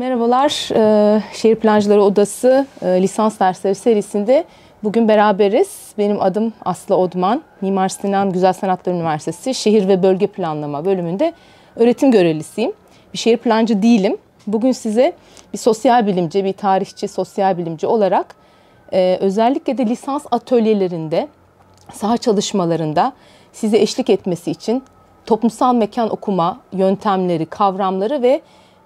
Merhabalar, e, Şehir Plancıları Odası e, lisans dersleri serisinde bugün beraberiz. Benim adım Aslı Odman, Mimar Sinan Güzel Sanatlar Üniversitesi Şehir ve Bölge Planlama bölümünde öğretim görevlisiyim. Bir şehir plancı değilim. Bugün size bir sosyal bilimci, bir tarihçi, sosyal bilimci olarak e, özellikle de lisans atölyelerinde, saha çalışmalarında size eşlik etmesi için toplumsal mekan okuma yöntemleri, kavramları ve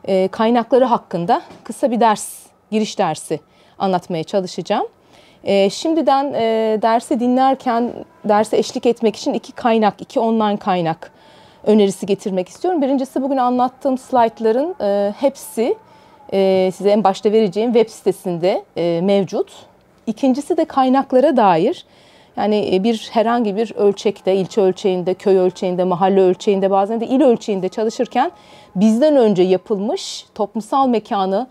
e, kaynakları hakkında kısa bir ders, giriş dersi anlatmaya çalışacağım. E, şimdiden e, dersi dinlerken derse eşlik etmek için iki kaynak, iki online kaynak önerisi getirmek istiyorum. Birincisi bugün anlattığım slaytların hepsi size en başta vereceğim web sitesinde mevcut. İkincisi de kaynaklara dair yani e, bir herhangi bir ölçekte, ilçe ölçeğinde, köy ölçeğinde, mahalle ölçeğinde, bazen de il ölçeğinde çalışırken bizden önce yapılmış toplumsal mekanı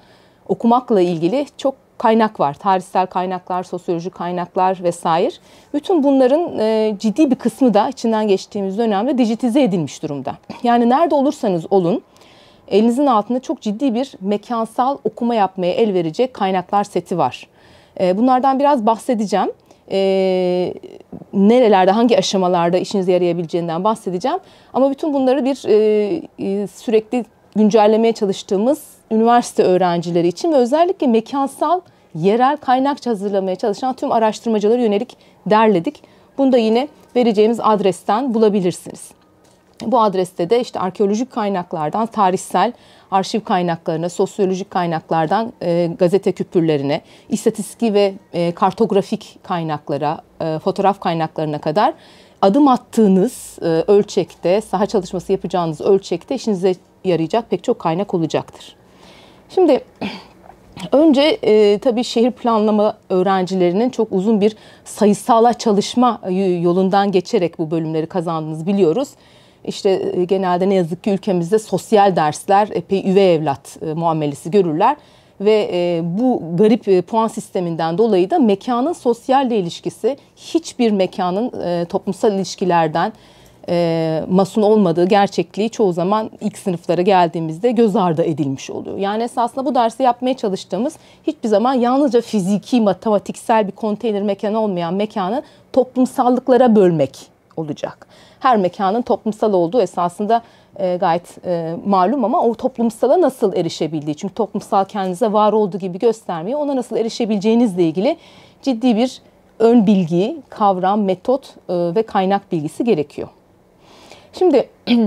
okumakla ilgili çok kaynak var. Tarihsel kaynaklar, sosyolojik kaynaklar vesaire. Bütün bunların e, ciddi bir kısmı da içinden geçtiğimiz dönemde dijitize edilmiş durumda. Yani nerede olursanız olun elinizin altında çok ciddi bir mekansal okuma yapmaya el verecek kaynaklar seti var. E, bunlardan biraz bahsedeceğim e, nerelerde, hangi aşamalarda işinize yarayabileceğinden bahsedeceğim. Ama bütün bunları bir e, e, sürekli güncellemeye çalıştığımız üniversite öğrencileri için ve özellikle mekansal, yerel kaynakça hazırlamaya çalışan tüm araştırmacılara yönelik derledik. Bunu da yine vereceğimiz adresten bulabilirsiniz. Bu adreste de işte arkeolojik kaynaklardan, tarihsel arşiv kaynaklarına, sosyolojik kaynaklardan e, gazete küpürlerine, istatistiki ve e, kartografik kaynaklara, e, fotoğraf kaynaklarına kadar adım attığınız e, ölçekte, saha çalışması yapacağınız ölçekte işinize yarayacak pek çok kaynak olacaktır. Şimdi önce e, tabii şehir planlama öğrencilerinin çok uzun bir sayısala çalışma e, yolundan geçerek bu bölümleri kazandınız biliyoruz işte e, genelde ne yazık ki ülkemizde sosyal dersler epey üvey evlat e, muamelesi görürler ve e, bu garip puan sisteminden dolayı da mekanın sosyalle ilişkisi hiçbir mekanın toplumsal ilişkilerden masum olmadığı gerçekliği çoğu zaman ilk sınıflara geldiğimizde göz ardı edilmiş oluyor. Yani esasında bu dersi yapmaya çalıştığımız hiçbir zaman yalnızca fiziki, matematiksel bir konteyner mekanı olmayan mekanı toplumsallıklara bölmek olacak her mekanın toplumsal olduğu esasında e, gayet e, malum ama o toplumsala nasıl erişebildiği. Çünkü toplumsal kendinize var olduğu gibi göstermiyor. ona nasıl erişebileceğinizle ilgili ciddi bir ön bilgi, kavram, metot e, ve kaynak bilgisi gerekiyor. Şimdi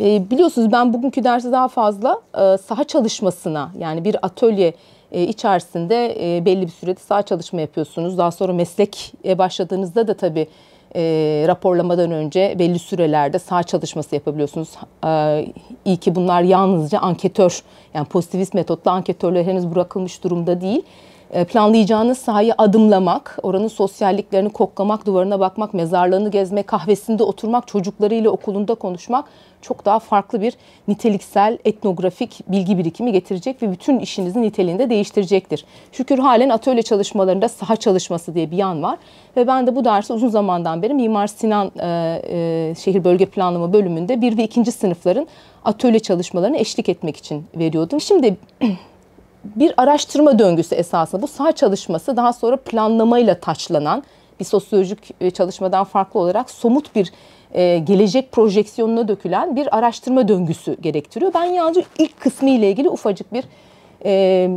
e, biliyorsunuz ben bugünkü dersi daha fazla e, saha çalışmasına yani bir atölye e, içerisinde e, belli bir sürede saha çalışma yapıyorsunuz. Daha sonra meslek başladığınızda da tabii e, raporlamadan önce belli sürelerde sağ çalışması yapabiliyorsunuz. E, iyi ki bunlar yalnızca anketör yani pozitivist metotla anketörler henüz bırakılmış durumda değil. E, planlayacağınız sahayı adımlamak, oranın sosyalliklerini koklamak, duvarına bakmak, mezarlığını gezmek, kahvesinde oturmak, çocuklarıyla okulunda konuşmak çok daha farklı bir niteliksel etnografik bilgi birikimi getirecek ve bütün işinizin niteliğini de değiştirecektir. Şükür halen atölye çalışmalarında saha çalışması diye bir yan var ve ben de bu dersi uzun zamandan beri Mimar Sinan e, e, Şehir Bölge Planlama bölümünde bir ve ikinci sınıfların atölye çalışmalarını eşlik etmek için veriyordum. Şimdi bir araştırma döngüsü esasında. Bu sağ çalışması daha sonra planlamayla taçlanan bir sosyolojik e, çalışmadan farklı olarak somut bir e, gelecek projeksiyonuna dökülen bir araştırma döngüsü gerektiriyor. Ben yalnızca ilk kısmı ile ilgili ufacık bir e,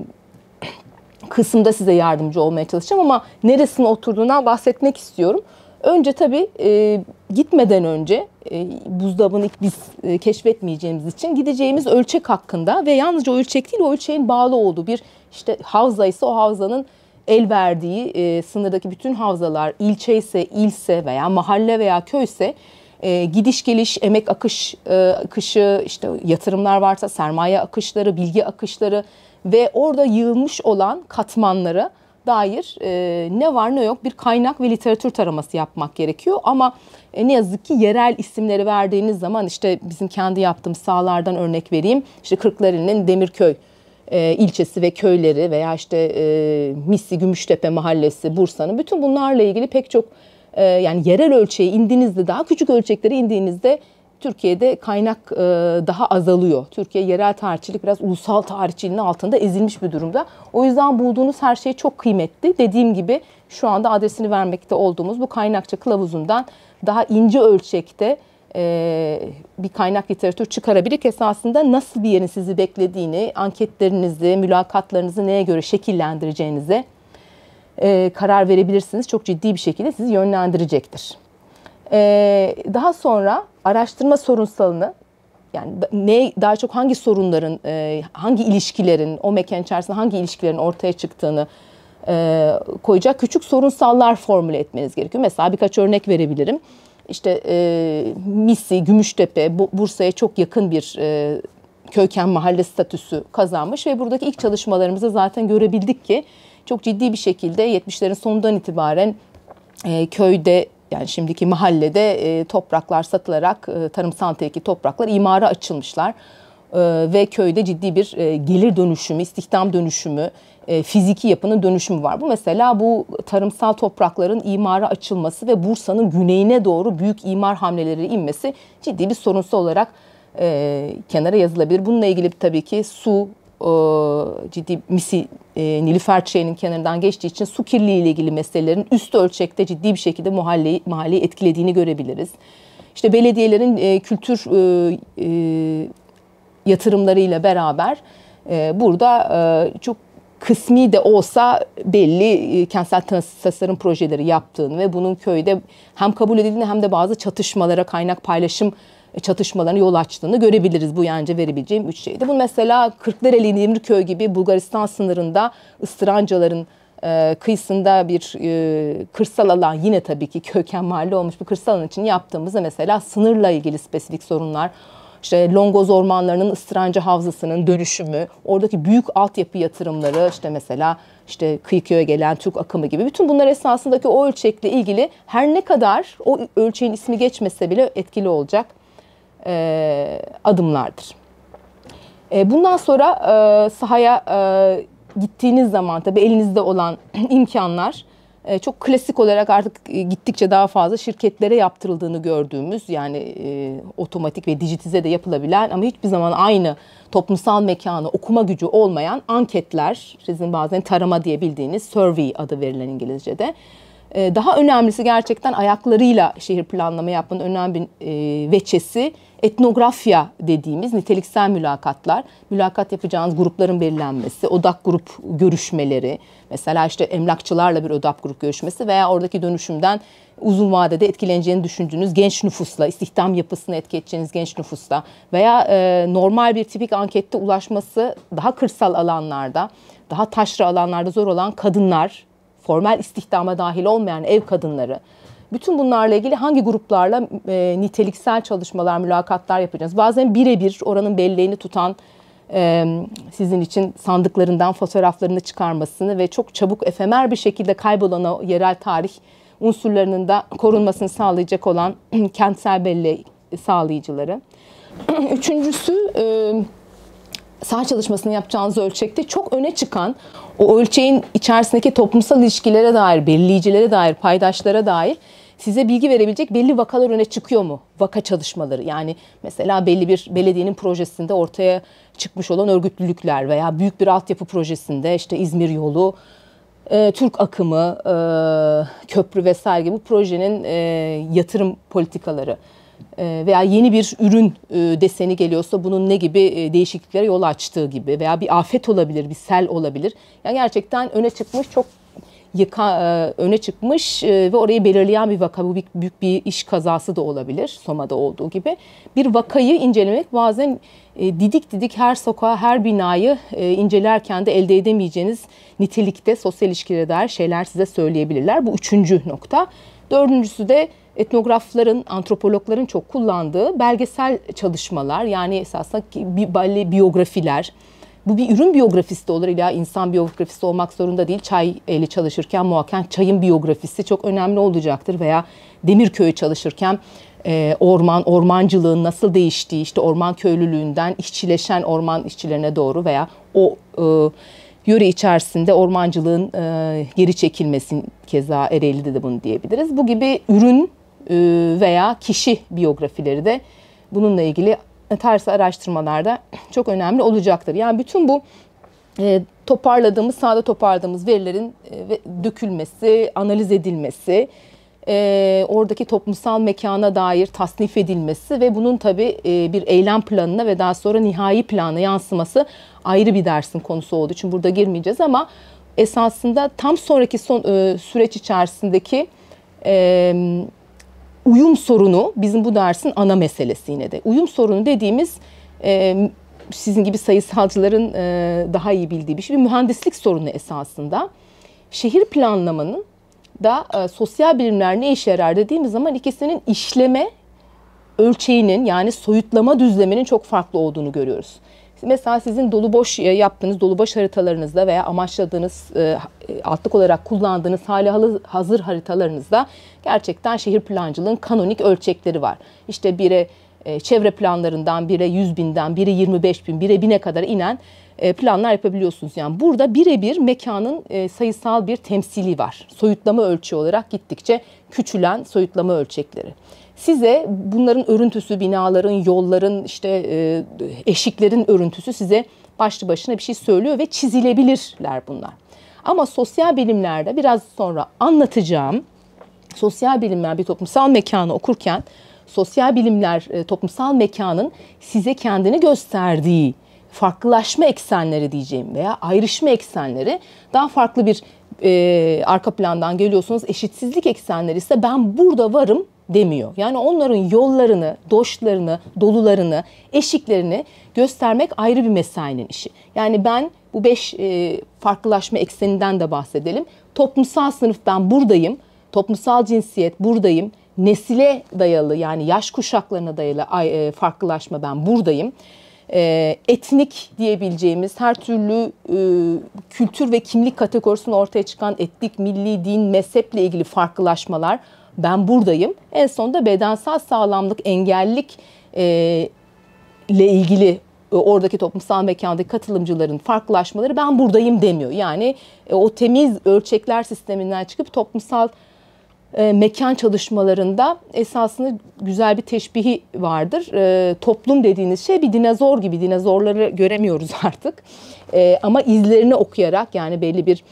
kısımda size yardımcı olmaya çalışacağım ama neresine oturduğuna bahsetmek istiyorum. Önce tabii e, gitmeden önce e, buzdolabını biz e, keşfetmeyeceğimiz için gideceğimiz ölçek hakkında ve yalnızca ölçek değil o ölçeğin bağlı olduğu bir işte havza ise o havzanın el verdiği e, sınırdaki bütün havzalar ilçe ise ilse veya mahalle veya köyse e, gidiş geliş emek akış e, akışı işte yatırımlar varsa sermaye akışları bilgi akışları ve orada yığılmış olan katmanları dair e, ne var ne yok bir kaynak ve literatür taraması yapmak gerekiyor. Ama e, ne yazık ki yerel isimleri verdiğiniz zaman işte bizim kendi yaptığım sahalardan örnek vereyim. İşte Kırklareli'nin Demirköy e, ilçesi ve köyleri veya işte e, Misli Gümüştepe mahallesi Bursa'nın bütün bunlarla ilgili pek çok e, yani yerel ölçeğe indiğinizde daha küçük ölçeklere indiğinizde Türkiye'de kaynak e, daha azalıyor. Türkiye yerel tarihçilik biraz ulusal tarihçiliğin altında ezilmiş bir durumda. O yüzden bulduğunuz her şey çok kıymetli. Dediğim gibi şu anda adresini vermekte olduğumuz bu kaynakça kılavuzundan daha ince ölçekte e, bir kaynak literatür çıkarabilir. Esasında nasıl bir yerin sizi beklediğini, anketlerinizi, mülakatlarınızı neye göre şekillendireceğinize e, karar verebilirsiniz. Çok ciddi bir şekilde sizi yönlendirecektir. Ee, daha sonra araştırma sorunsalını yani ne daha çok hangi sorunların, e, hangi ilişkilerin, o mekan içerisinde hangi ilişkilerin ortaya çıktığını e, koyacak küçük sorunsallar formüle etmeniz gerekiyor. Mesela birkaç örnek verebilirim. İşte e, Misi, Gümüştepe, Bursa'ya çok yakın bir e, köyken mahalle statüsü kazanmış ve buradaki ilk çalışmalarımızda zaten görebildik ki çok ciddi bir şekilde 70'lerin sonundan itibaren e, köyde yani şimdiki mahallede e, topraklar satılarak e, tarımsal nitelikli topraklar imara açılmışlar. E, ve köyde ciddi bir e, gelir dönüşümü, istihdam dönüşümü, e, fiziki yapının dönüşümü var. Bu mesela bu tarımsal toprakların imara açılması ve Bursa'nın güneyine doğru büyük imar hamleleri inmesi ciddi bir sorunsu olarak e, kenara yazılabilir. Bununla ilgili tabii ki su, ciddi misi e, Nilüfer Çayı'nın kenarından geçtiği için su kirliliği ile ilgili meselelerin üst ölçekte ciddi bir şekilde mahalleyi, mahalleyi etkilediğini görebiliriz. İşte belediyelerin e, kültür e, yatırımlarıyla beraber burada çok kısmi de olsa belli kentsel tasarım projeleri yaptığını ve bunun köyde hem kabul edildiğini hem de bazı çatışmalara kaynak paylaşım e, çatışmalarına yol açtığını görebiliriz. Bu yancı verebileceğim üç şeydi. Bu mesela Kırklareli Demirköy gibi Bulgaristan sınırında ıstırancaların e, kıyısında bir e, kırsal alan yine tabii ki köken mahalle olmuş bir kırsal alan için yaptığımızda mesela sınırla ilgili spesifik sorunlar işte Longoz ormanlarının ıstıranca havzasının dönüşümü, oradaki büyük altyapı yatırımları işte mesela işte Kıyıköy'e gelen Türk akımı gibi bütün bunlar esasındaki o ölçekle ilgili her ne kadar o ölçeğin ismi geçmese bile etkili olacak e, adımlardır. E, bundan sonra e, sahaya e, gittiğiniz zaman tabi elinizde olan imkanlar e, çok klasik olarak artık gittikçe daha fazla şirketlere yaptırıldığını gördüğümüz yani e, otomatik ve dijitize de yapılabilen ama hiçbir zaman aynı toplumsal mekanı okuma gücü olmayan anketler, sizin bazen tarama diye bildiğiniz survey adı verilen İngilizce'de. E, daha önemlisi gerçekten ayaklarıyla şehir planlama yapmanın önemli bir e, veçesi etnografya dediğimiz niteliksel mülakatlar, mülakat yapacağınız grupların belirlenmesi, odak grup görüşmeleri, mesela işte emlakçılarla bir odak grup görüşmesi veya oradaki dönüşümden uzun vadede etkileneceğini düşündüğünüz genç nüfusla, istihdam yapısını etki edeceğiniz genç nüfusla veya e, normal bir tipik ankette ulaşması daha kırsal alanlarda, daha taşra alanlarda zor olan kadınlar, formal istihdama dahil olmayan ev kadınları, bütün bunlarla ilgili hangi gruplarla e, niteliksel çalışmalar, mülakatlar yapacağız? Bazen birebir oranın belleğini tutan e, sizin için sandıklarından fotoğraflarını çıkarmasını ve çok çabuk efemer bir şekilde kaybolan o yerel tarih unsurlarının da korunmasını sağlayacak olan kentsel belleği sağlayıcıları. Üçüncüsü e, saha çalışmasını yapacağınız ölçekte çok öne çıkan o ölçeğin içerisindeki toplumsal ilişkilere dair, belirleyicilere dair, paydaşlara dair size bilgi verebilecek belli vakalar öne çıkıyor mu? Vaka çalışmaları yani mesela belli bir belediyenin projesinde ortaya çıkmış olan örgütlülükler veya büyük bir altyapı projesinde işte İzmir yolu, e, Türk akımı, e, köprü vesaire gibi bu projenin e, yatırım politikaları e, veya yeni bir ürün e, deseni geliyorsa bunun ne gibi e, değişikliklere yol açtığı gibi veya bir afet olabilir, bir sel olabilir. Yani gerçekten öne çıkmış çok yıka, e, öne çıkmış e, ve orayı belirleyen bir vaka. Bu büyük bir iş kazası da olabilir Soma'da olduğu gibi. Bir vakayı incelemek bazen e, didik didik her sokağa, her binayı incelerken de elde edemeyeceğiniz nitelikte sosyal ilişkilere dair şeyler size söyleyebilirler. Bu üçüncü nokta. Dördüncüsü de etnografların, antropologların çok kullandığı belgesel çalışmalar yani esasında biyografiler, bu bir ürün biyografisi de olur illa insan biyografisi olmak zorunda değil. Çay e, ile çalışırken muhakkak çayın biyografisi çok önemli olacaktır veya Demirköy'e çalışırken e, orman, ormancılığın nasıl değiştiği işte orman köylülüğünden işçileşen orman işçilerine doğru veya o e, yöre içerisinde ormancılığın e, geri çekilmesi keza Ereğli'de de bunu diyebiliriz. Bu gibi ürün e, veya kişi biyografileri de bununla ilgili e, tersi araştırmalarda çok önemli olacaktır. Yani bütün bu e, toparladığımız, sahada toparladığımız verilerin e, dökülmesi, analiz edilmesi, e, oradaki toplumsal mekana dair tasnif edilmesi ve bunun tabii e, bir eylem planına ve daha sonra nihai plana yansıması ayrı bir dersin konusu olduğu için burada girmeyeceğiz ama esasında tam sonraki son, e, süreç içerisindeki e, uyum sorunu bizim bu dersin ana meselesi yine de. Uyum sorunu dediğimiz e, sizin gibi sayısalcıların e, daha iyi bildiği bir şey. Bir mühendislik sorunu esasında. Şehir planlamanın da e, sosyal bilimler ne işe yarar dediğimiz zaman ikisinin işleme ölçeğinin yani soyutlama düzleminin çok farklı olduğunu görüyoruz. Mesela sizin dolu boş e, yaptığınız dolu boş haritalarınızda veya amaçladığınız e, e, altlık olarak kullandığınız hali hazır haritalarınızda gerçekten şehir plancılığın kanonik ölçekleri var. İşte bire çevre planlarından bire 100 binden bire 25 bin bire bine kadar inen planlar yapabiliyorsunuz. Yani burada birebir mekanın sayısal bir temsili var. Soyutlama ölçü olarak gittikçe küçülen soyutlama ölçekleri size bunların örüntüsü, binaların, yolların, işte e, eşiklerin örüntüsü size başlı başına bir şey söylüyor ve çizilebilirler bunlar. Ama sosyal bilimlerde biraz sonra anlatacağım sosyal bilimler bir toplumsal mekanı okurken sosyal bilimler e, toplumsal mekanın size kendini gösterdiği farklılaşma eksenleri diyeceğim veya ayrışma eksenleri daha farklı bir e, arka plandan geliyorsunuz. Eşitsizlik eksenleri ise ben burada varım demiyor. Yani onların yollarını, doşlarını, dolularını, eşiklerini göstermek ayrı bir mesainin işi. Yani ben bu beş e, farklılaşma ekseninden de bahsedelim. Toplumsal sınıf ben buradayım, toplumsal cinsiyet buradayım, nesile dayalı yani yaş kuşaklarına dayalı e, farklılaşma ben buradayım. E, etnik diyebileceğimiz her türlü e, kültür ve kimlik kategorisinin ortaya çıkan etnik, milli, din, mezheple ilgili farklılaşmalar ben buradayım. En sonunda bedensel sağlamlık, engellilik e, ile ilgili e, oradaki toplumsal mekandaki katılımcıların farklılaşmaları ben buradayım demiyor. Yani e, o temiz ölçekler sisteminden çıkıp toplumsal e, mekan çalışmalarında esasında güzel bir teşbihi vardır. E, toplum dediğiniz şey bir dinozor gibi. Dinozorları göremiyoruz artık. E, ama izlerini okuyarak yani belli bir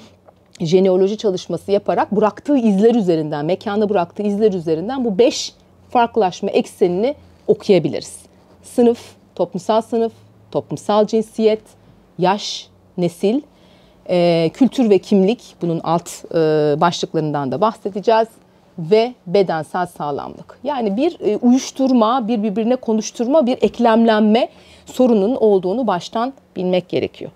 jeneoloji çalışması yaparak bıraktığı izler üzerinden, mekanda bıraktığı izler üzerinden bu beş farklılaşma eksenini okuyabiliriz. Sınıf, toplumsal sınıf, toplumsal cinsiyet, yaş, nesil, e, kültür ve kimlik bunun alt e, başlıklarından da bahsedeceğiz ve bedensel sağlamlık. Yani bir e, uyuşturma, bir birbirine konuşturma, bir eklemlenme sorunun olduğunu baştan bilmek gerekiyor.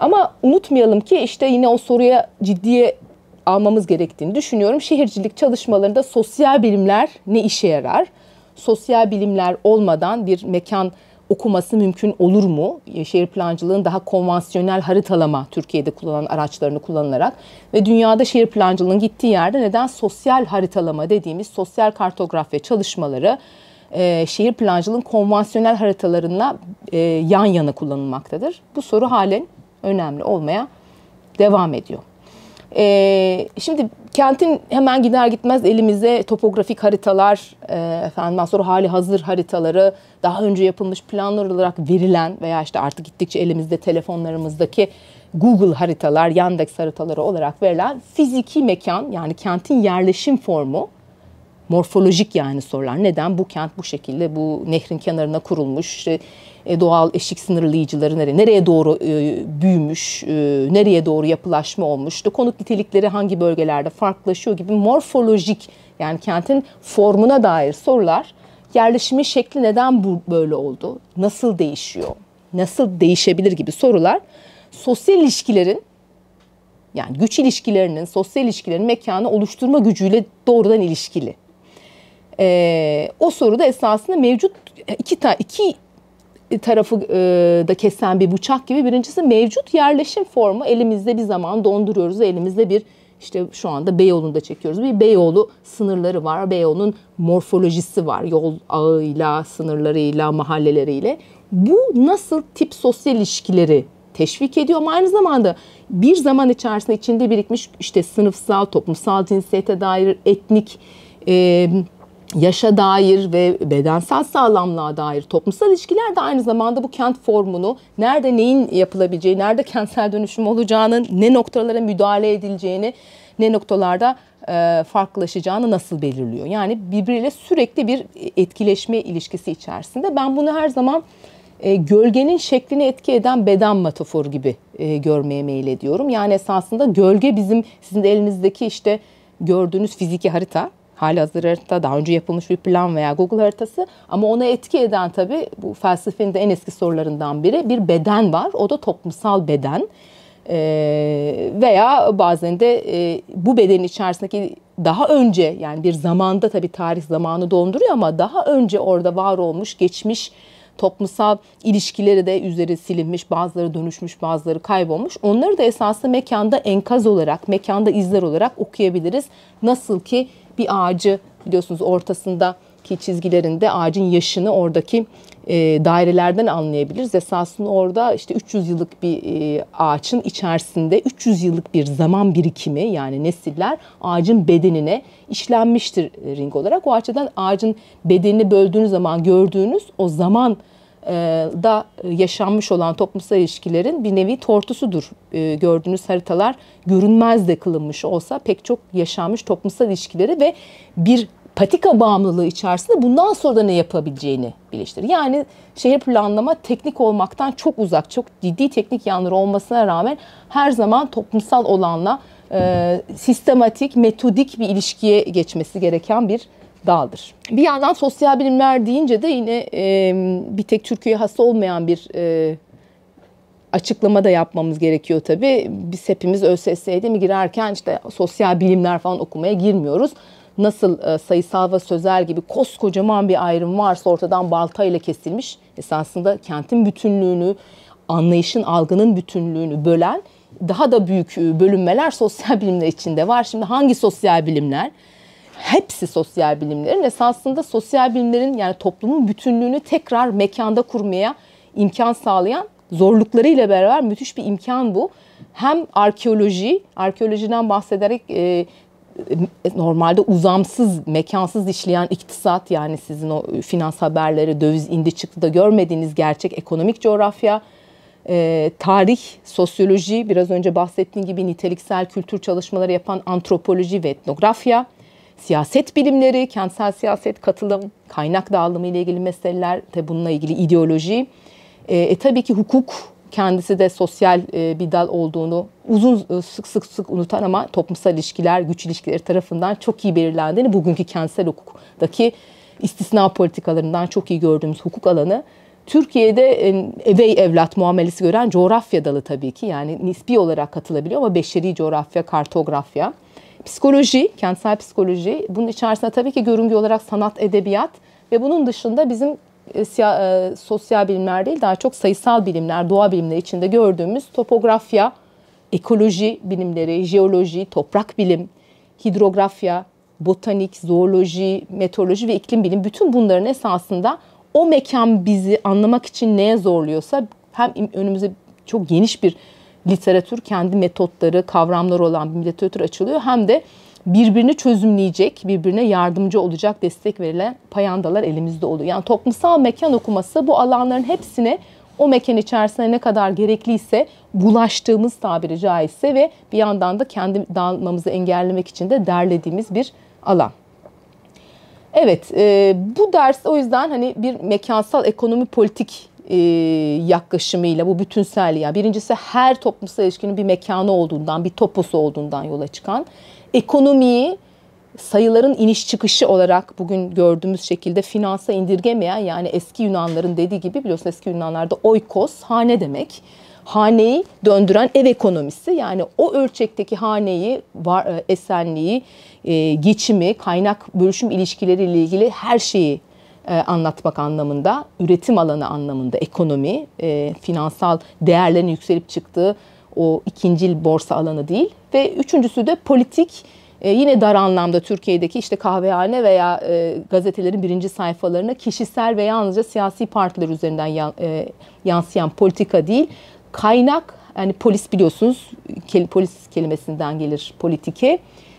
Ama unutmayalım ki işte yine o soruya ciddiye almamız gerektiğini düşünüyorum. Şehircilik çalışmalarında sosyal bilimler ne işe yarar? Sosyal bilimler olmadan bir mekan okuması mümkün olur mu? Şehir plancılığın daha konvansiyonel haritalama Türkiye'de kullanılan araçlarını kullanılarak ve dünyada şehir plancılığın gittiği yerde neden sosyal haritalama dediğimiz sosyal kartografya çalışmaları e, şehir plancılığın konvansiyonel haritalarına e, yan yana kullanılmaktadır? Bu soru halen önemli olmaya devam ediyor. Ee, şimdi kentin hemen gider gitmez elimize topografik haritalar, e, efendim sonra hali hazır haritaları, daha önce yapılmış planlar olarak verilen veya işte artık gittikçe elimizde telefonlarımızdaki Google haritalar, Yandex haritaları olarak verilen fiziki mekan yani kentin yerleşim formu morfolojik yani sorular. Neden bu kent bu şekilde bu nehrin kenarına kurulmuş? İşte e, doğal eşik sınırlayıcıları nereye, nereye doğru e, büyümüş, e, nereye doğru yapılaşma olmuştu, konut nitelikleri hangi bölgelerde farklılaşıyor gibi morfolojik yani kentin formuna dair sorular yerleşimin şekli neden bu böyle oldu, nasıl değişiyor, nasıl değişebilir gibi sorular sosyal ilişkilerin yani güç ilişkilerinin, sosyal ilişkilerin mekanı oluşturma gücüyle doğrudan ilişkili. E, o soruda esasında mevcut iki, ta, iki tarafı e, da kesen bir bıçak gibi. Birincisi mevcut yerleşim formu elimizde bir zaman donduruyoruz. Elimizde bir işte şu anda Beyoğlu'nda çekiyoruz. Bir Beyoğlu sınırları var. Beyoğlu'nun morfolojisi var. Yol ağıyla, sınırlarıyla, mahalleleriyle. Bu nasıl tip sosyal ilişkileri teşvik ediyor ama aynı zamanda bir zaman içerisinde içinde birikmiş işte sınıfsal, toplumsal cinsiyete dair etnik, e, yaşa dair ve bedensel sağlamlığa dair toplumsal ilişkiler de aynı zamanda bu kent formunu nerede neyin yapılabileceği, nerede kentsel dönüşüm olacağının ne noktalara müdahale edileceğini, ne noktalarda e, farklılaşacağını nasıl belirliyor? Yani birbiriyle sürekli bir etkileşme ilişkisi içerisinde. Ben bunu her zaman e, gölgenin şeklini etki eden beden metaforu gibi e, görmeye meyil ediyorum. Yani esasında gölge bizim sizin elinizdeki işte gördüğünüz fiziki harita hali hazır harita, daha önce yapılmış bir plan veya Google haritası ama ona etki eden tabii bu felsefenin de en eski sorularından biri bir beden var. O da toplumsal beden ee, veya bazen de e, bu bedenin içerisindeki daha önce yani bir zamanda tabii tarih zamanı donduruyor ama daha önce orada var olmuş geçmiş toplumsal ilişkileri de üzeri silinmiş, bazıları dönüşmüş, bazıları kaybolmuş. Onları da esaslı mekanda enkaz olarak, mekanda izler olarak okuyabiliriz. Nasıl ki bir ağacı biliyorsunuz ortasında ki çizgilerinde ağacın yaşını oradaki e, dairelerden anlayabiliriz. Esasında orada işte 300 yıllık bir e, ağaçın içerisinde 300 yıllık bir zaman birikimi yani nesiller ağacın bedenine işlenmiştir e, ring olarak. O açıdan ağacın bedenini böldüğünüz zaman gördüğünüz o zaman e, da yaşanmış olan toplumsal ilişkilerin bir nevi tortusudur. E, gördüğünüz haritalar görünmez de kılınmış olsa pek çok yaşanmış toplumsal ilişkileri ve bir patika bağımlılığı içerisinde bundan sonra da ne yapabileceğini bileştir. Yani şehir planlama teknik olmaktan çok uzak, çok ciddi teknik yanları olmasına rağmen her zaman toplumsal olanla e, sistematik, metodik bir ilişkiye geçmesi gereken bir daldır. Bir yandan sosyal bilimler deyince de yine e, bir tek Türkiye'ye has olmayan bir e, açıklama da yapmamız gerekiyor tabii. Biz hepimiz ÖSS'ye mi girerken işte sosyal bilimler falan okumaya girmiyoruz nasıl e, sayısal ve sözel gibi koskocaman bir ayrım varsa ortadan baltayla kesilmiş esasında kentin bütünlüğünü, anlayışın, algının bütünlüğünü bölen daha da büyük e, bölünmeler sosyal bilimler içinde var. Şimdi hangi sosyal bilimler? Hepsi sosyal bilimlerin esasında sosyal bilimlerin yani toplumun bütünlüğünü tekrar mekanda kurmaya imkan sağlayan zorluklarıyla beraber müthiş bir imkan bu. Hem arkeoloji, arkeolojiden bahsederek e, e, normalde uzamsız, mekansız işleyen iktisat yani sizin o finans haberleri, döviz indi çıktı da görmediğiniz gerçek ekonomik coğrafya, e, tarih, sosyoloji, biraz önce bahsettiğim gibi niteliksel kültür çalışmaları yapan antropoloji ve etnografya, siyaset bilimleri, kentsel siyaset, katılım, kaynak dağılımı ile ilgili meseleler de bununla ilgili ideoloji, e, e tabii ki hukuk, kendisi de sosyal e, bir dal olduğunu uzun e, sık sık sık unutan ama toplumsal ilişkiler, güç ilişkileri tarafından çok iyi belirlendiğini bugünkü kentsel hukuktaki istisna politikalarından çok iyi gördüğümüz hukuk alanı Türkiye'de e, evey evlat muamelesi gören coğrafya dalı tabii ki yani nispi olarak katılabiliyor ama beşeri coğrafya, kartografya, psikoloji, kentsel psikoloji bunun içerisinde tabii ki görüngü olarak sanat, edebiyat ve bunun dışında bizim e, e, sosyal bilimler değil daha çok sayısal bilimler, doğa bilimleri içinde gördüğümüz topografya, ekoloji bilimleri, jeoloji, toprak bilim, hidrografya, botanik, zooloji, meteoroloji ve iklim bilim bütün bunların esasında o mekan bizi anlamak için neye zorluyorsa hem önümüze çok geniş bir literatür, kendi metotları, kavramları olan bir literatür açılıyor hem de birbirini çözümleyecek, birbirine yardımcı olacak destek verilen payandalar elimizde oluyor. Yani toplumsal mekan okuması bu alanların hepsine o mekan içerisinde ne kadar gerekliyse bulaştığımız tabiri caizse ve bir yandan da kendi dağılmamızı engellemek için de derlediğimiz bir alan. Evet, e, bu ders o yüzden hani bir mekansal ekonomi politik e, yaklaşımıyla bu bütünsel ya. Birincisi her toplumsal ilişkinin bir mekanı olduğundan, bir toposu olduğundan yola çıkan ekonomiyi sayıların iniş çıkışı olarak bugün gördüğümüz şekilde finansa indirgemeyen yani eski Yunanların dediği gibi biliyorsun eski Yunanlarda oikos hane demek. Haneyi döndüren ev ekonomisi yani o ölçekteki haneyi, var, e, esenliği, e, geçimi, kaynak bölüşüm ilişkileriyle ilgili her şeyi e, anlatmak anlamında, üretim alanı anlamında ekonomi, e, finansal değerlerin yükselip çıktığı o ikincil borsa alanı değil. Ve üçüncüsü de politik e, yine dar anlamda Türkiye'deki işte kahvehane veya e, gazetelerin birinci sayfalarına kişisel ve yalnızca siyasi partiler üzerinden yan, e, yansıyan politika değil. Kaynak yani polis biliyorsunuz kel, polis kelimesinden gelir politike.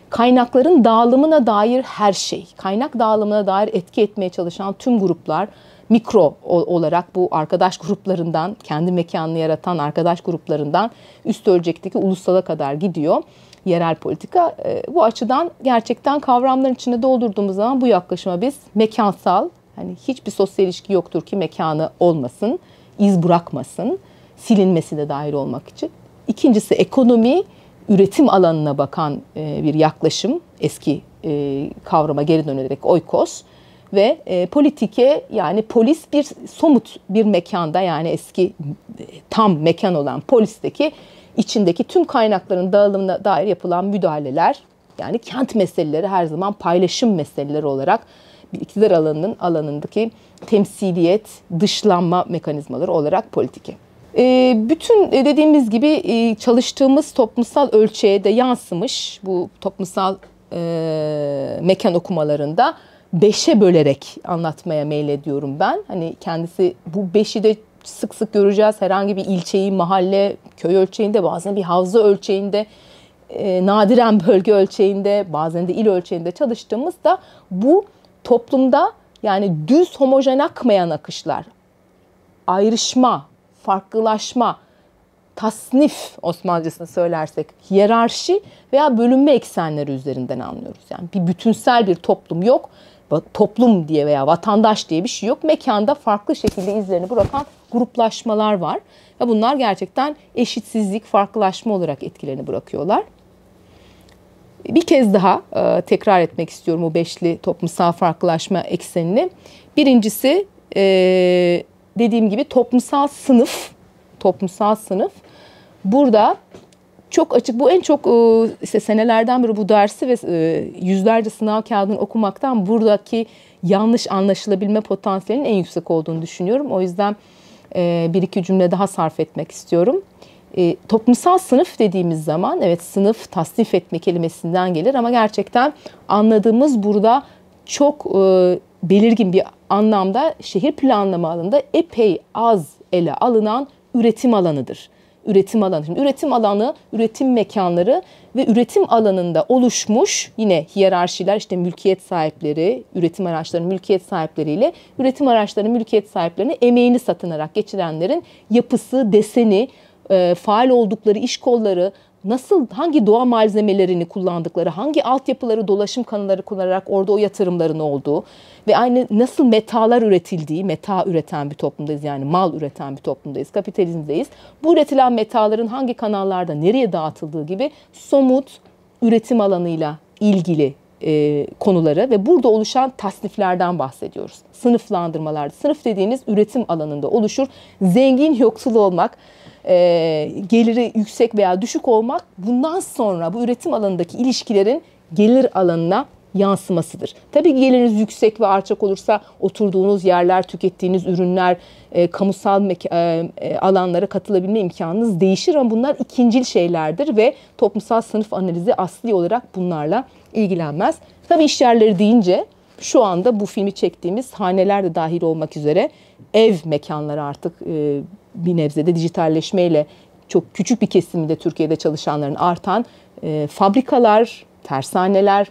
Kaynakların dağılımına dair her şey, kaynak dağılımına dair etki etmeye çalışan tüm gruplar, mikro olarak bu arkadaş gruplarından, kendi mekanını yaratan arkadaş gruplarından üst ölçekteki ulusala kadar gidiyor yerel politika. E, bu açıdan gerçekten kavramların içine doldurduğumuz zaman bu yaklaşıma biz mekansal, hani hiçbir sosyal ilişki yoktur ki mekanı olmasın, iz bırakmasın, silinmesi de dahil olmak için. İkincisi ekonomi, üretim alanına bakan e, bir yaklaşım eski e, kavrama geri dönerek oykos ve e, politike yani polis bir somut bir mekanda yani eski e, tam mekan olan polisteki içindeki tüm kaynakların dağılımına dair yapılan müdahaleler yani kent meseleleri her zaman paylaşım meseleleri olarak bir iktidar alanının alanındaki temsiliyet, dışlanma mekanizmaları olarak politike. E, bütün e, dediğimiz gibi e, çalıştığımız toplumsal ölçeğe de yansımış bu toplumsal e, mekan okumalarında beşe bölerek anlatmaya meylediyorum ben. Hani kendisi bu beşi de sık sık göreceğiz. Herhangi bir ilçeyi, mahalle, köy ölçeğinde, bazen bir havza ölçeğinde, e, nadiren bölge ölçeğinde, bazen de il ölçeğinde çalıştığımızda bu toplumda yani düz homojen akmayan akışlar, ayrışma, farklılaşma, tasnif Osmancasını söylersek hiyerarşi veya bölünme eksenleri üzerinden anlıyoruz. Yani bir bütünsel bir toplum yok toplum diye veya vatandaş diye bir şey yok. Mekanda farklı şekilde izlerini bırakan gruplaşmalar var. Ve bunlar gerçekten eşitsizlik, farklılaşma olarak etkilerini bırakıyorlar. Bir kez daha e, tekrar etmek istiyorum bu beşli toplumsal farklılaşma eksenini. Birincisi e, dediğim gibi toplumsal sınıf, toplumsal sınıf burada çok açık. Bu en çok e, işte senelerden beri bu dersi ve e, yüzlerce sınav kağıdını okumaktan buradaki yanlış anlaşılabilme potansiyelinin en yüksek olduğunu düşünüyorum. O yüzden e, bir iki cümle daha sarf etmek istiyorum. toplumsal sınıf dediğimiz zaman evet sınıf tasnif etme kelimesinden gelir ama gerçekten anladığımız burada çok belirgin bir anlamda şehir planlama alanında epey az ele alınan üretim alanıdır üretim alanı. Şimdi üretim alanı, üretim mekanları ve üretim alanında oluşmuş yine hiyerarşiler işte mülkiyet sahipleri, üretim araçlarının mülkiyet sahipleriyle üretim araçlarının mülkiyet sahiplerine emeğini satın alarak geçirenlerin yapısı, deseni, e, faal oldukları iş kolları, nasıl hangi doğa malzemelerini kullandıkları, hangi altyapıları, dolaşım kanalları kullanarak orada o yatırımların olduğu ve aynı nasıl metalar üretildiği, meta üreten bir toplumdayız yani mal üreten bir toplumdayız, kapitalizmdeyiz. Bu üretilen metaların hangi kanallarda, nereye dağıtıldığı gibi somut üretim alanıyla ilgili e, konuları ve burada oluşan tasniflerden bahsediyoruz. Sınıflandırmalar, sınıf dediğimiz üretim alanında oluşur. Zengin yoksul olmak, e, geliri yüksek veya düşük olmak bundan sonra bu üretim alanındaki ilişkilerin gelir alanına yansımasıdır. Tabii ki geliriniz yüksek ve artacak olursa oturduğunuz yerler, tükettiğiniz ürünler, e, kamusal e, e, alanlara katılabilme imkanınız değişir ama bunlar ikincil şeylerdir ve toplumsal sınıf analizi asli olarak bunlarla ilgilenmez. Tabii iş yerleri deyince şu anda bu filmi çektiğimiz haneler de dahil olmak üzere ev mekanları artık e, bir nebzede dijitalleşmeyle çok küçük bir kesiminde Türkiye'de çalışanların artan e, fabrikalar, tersaneler,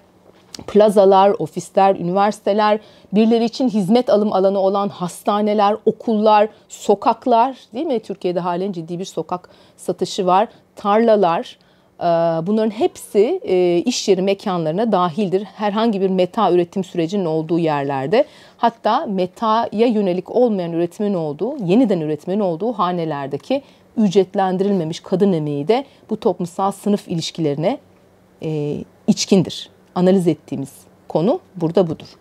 plazalar, ofisler, üniversiteler, birileri için hizmet alım alanı olan hastaneler, okullar, sokaklar değil mi? Türkiye'de halen ciddi bir sokak satışı var. Tarlalar, ee, bunların hepsi e, iş yeri mekanlarına dahildir. Herhangi bir meta üretim sürecinin olduğu yerlerde hatta metaya yönelik olmayan üretimin olduğu, yeniden üretimin olduğu hanelerdeki ücretlendirilmemiş kadın emeği de bu toplumsal sınıf ilişkilerine e, içkindir. Analiz ettiğimiz konu burada budur.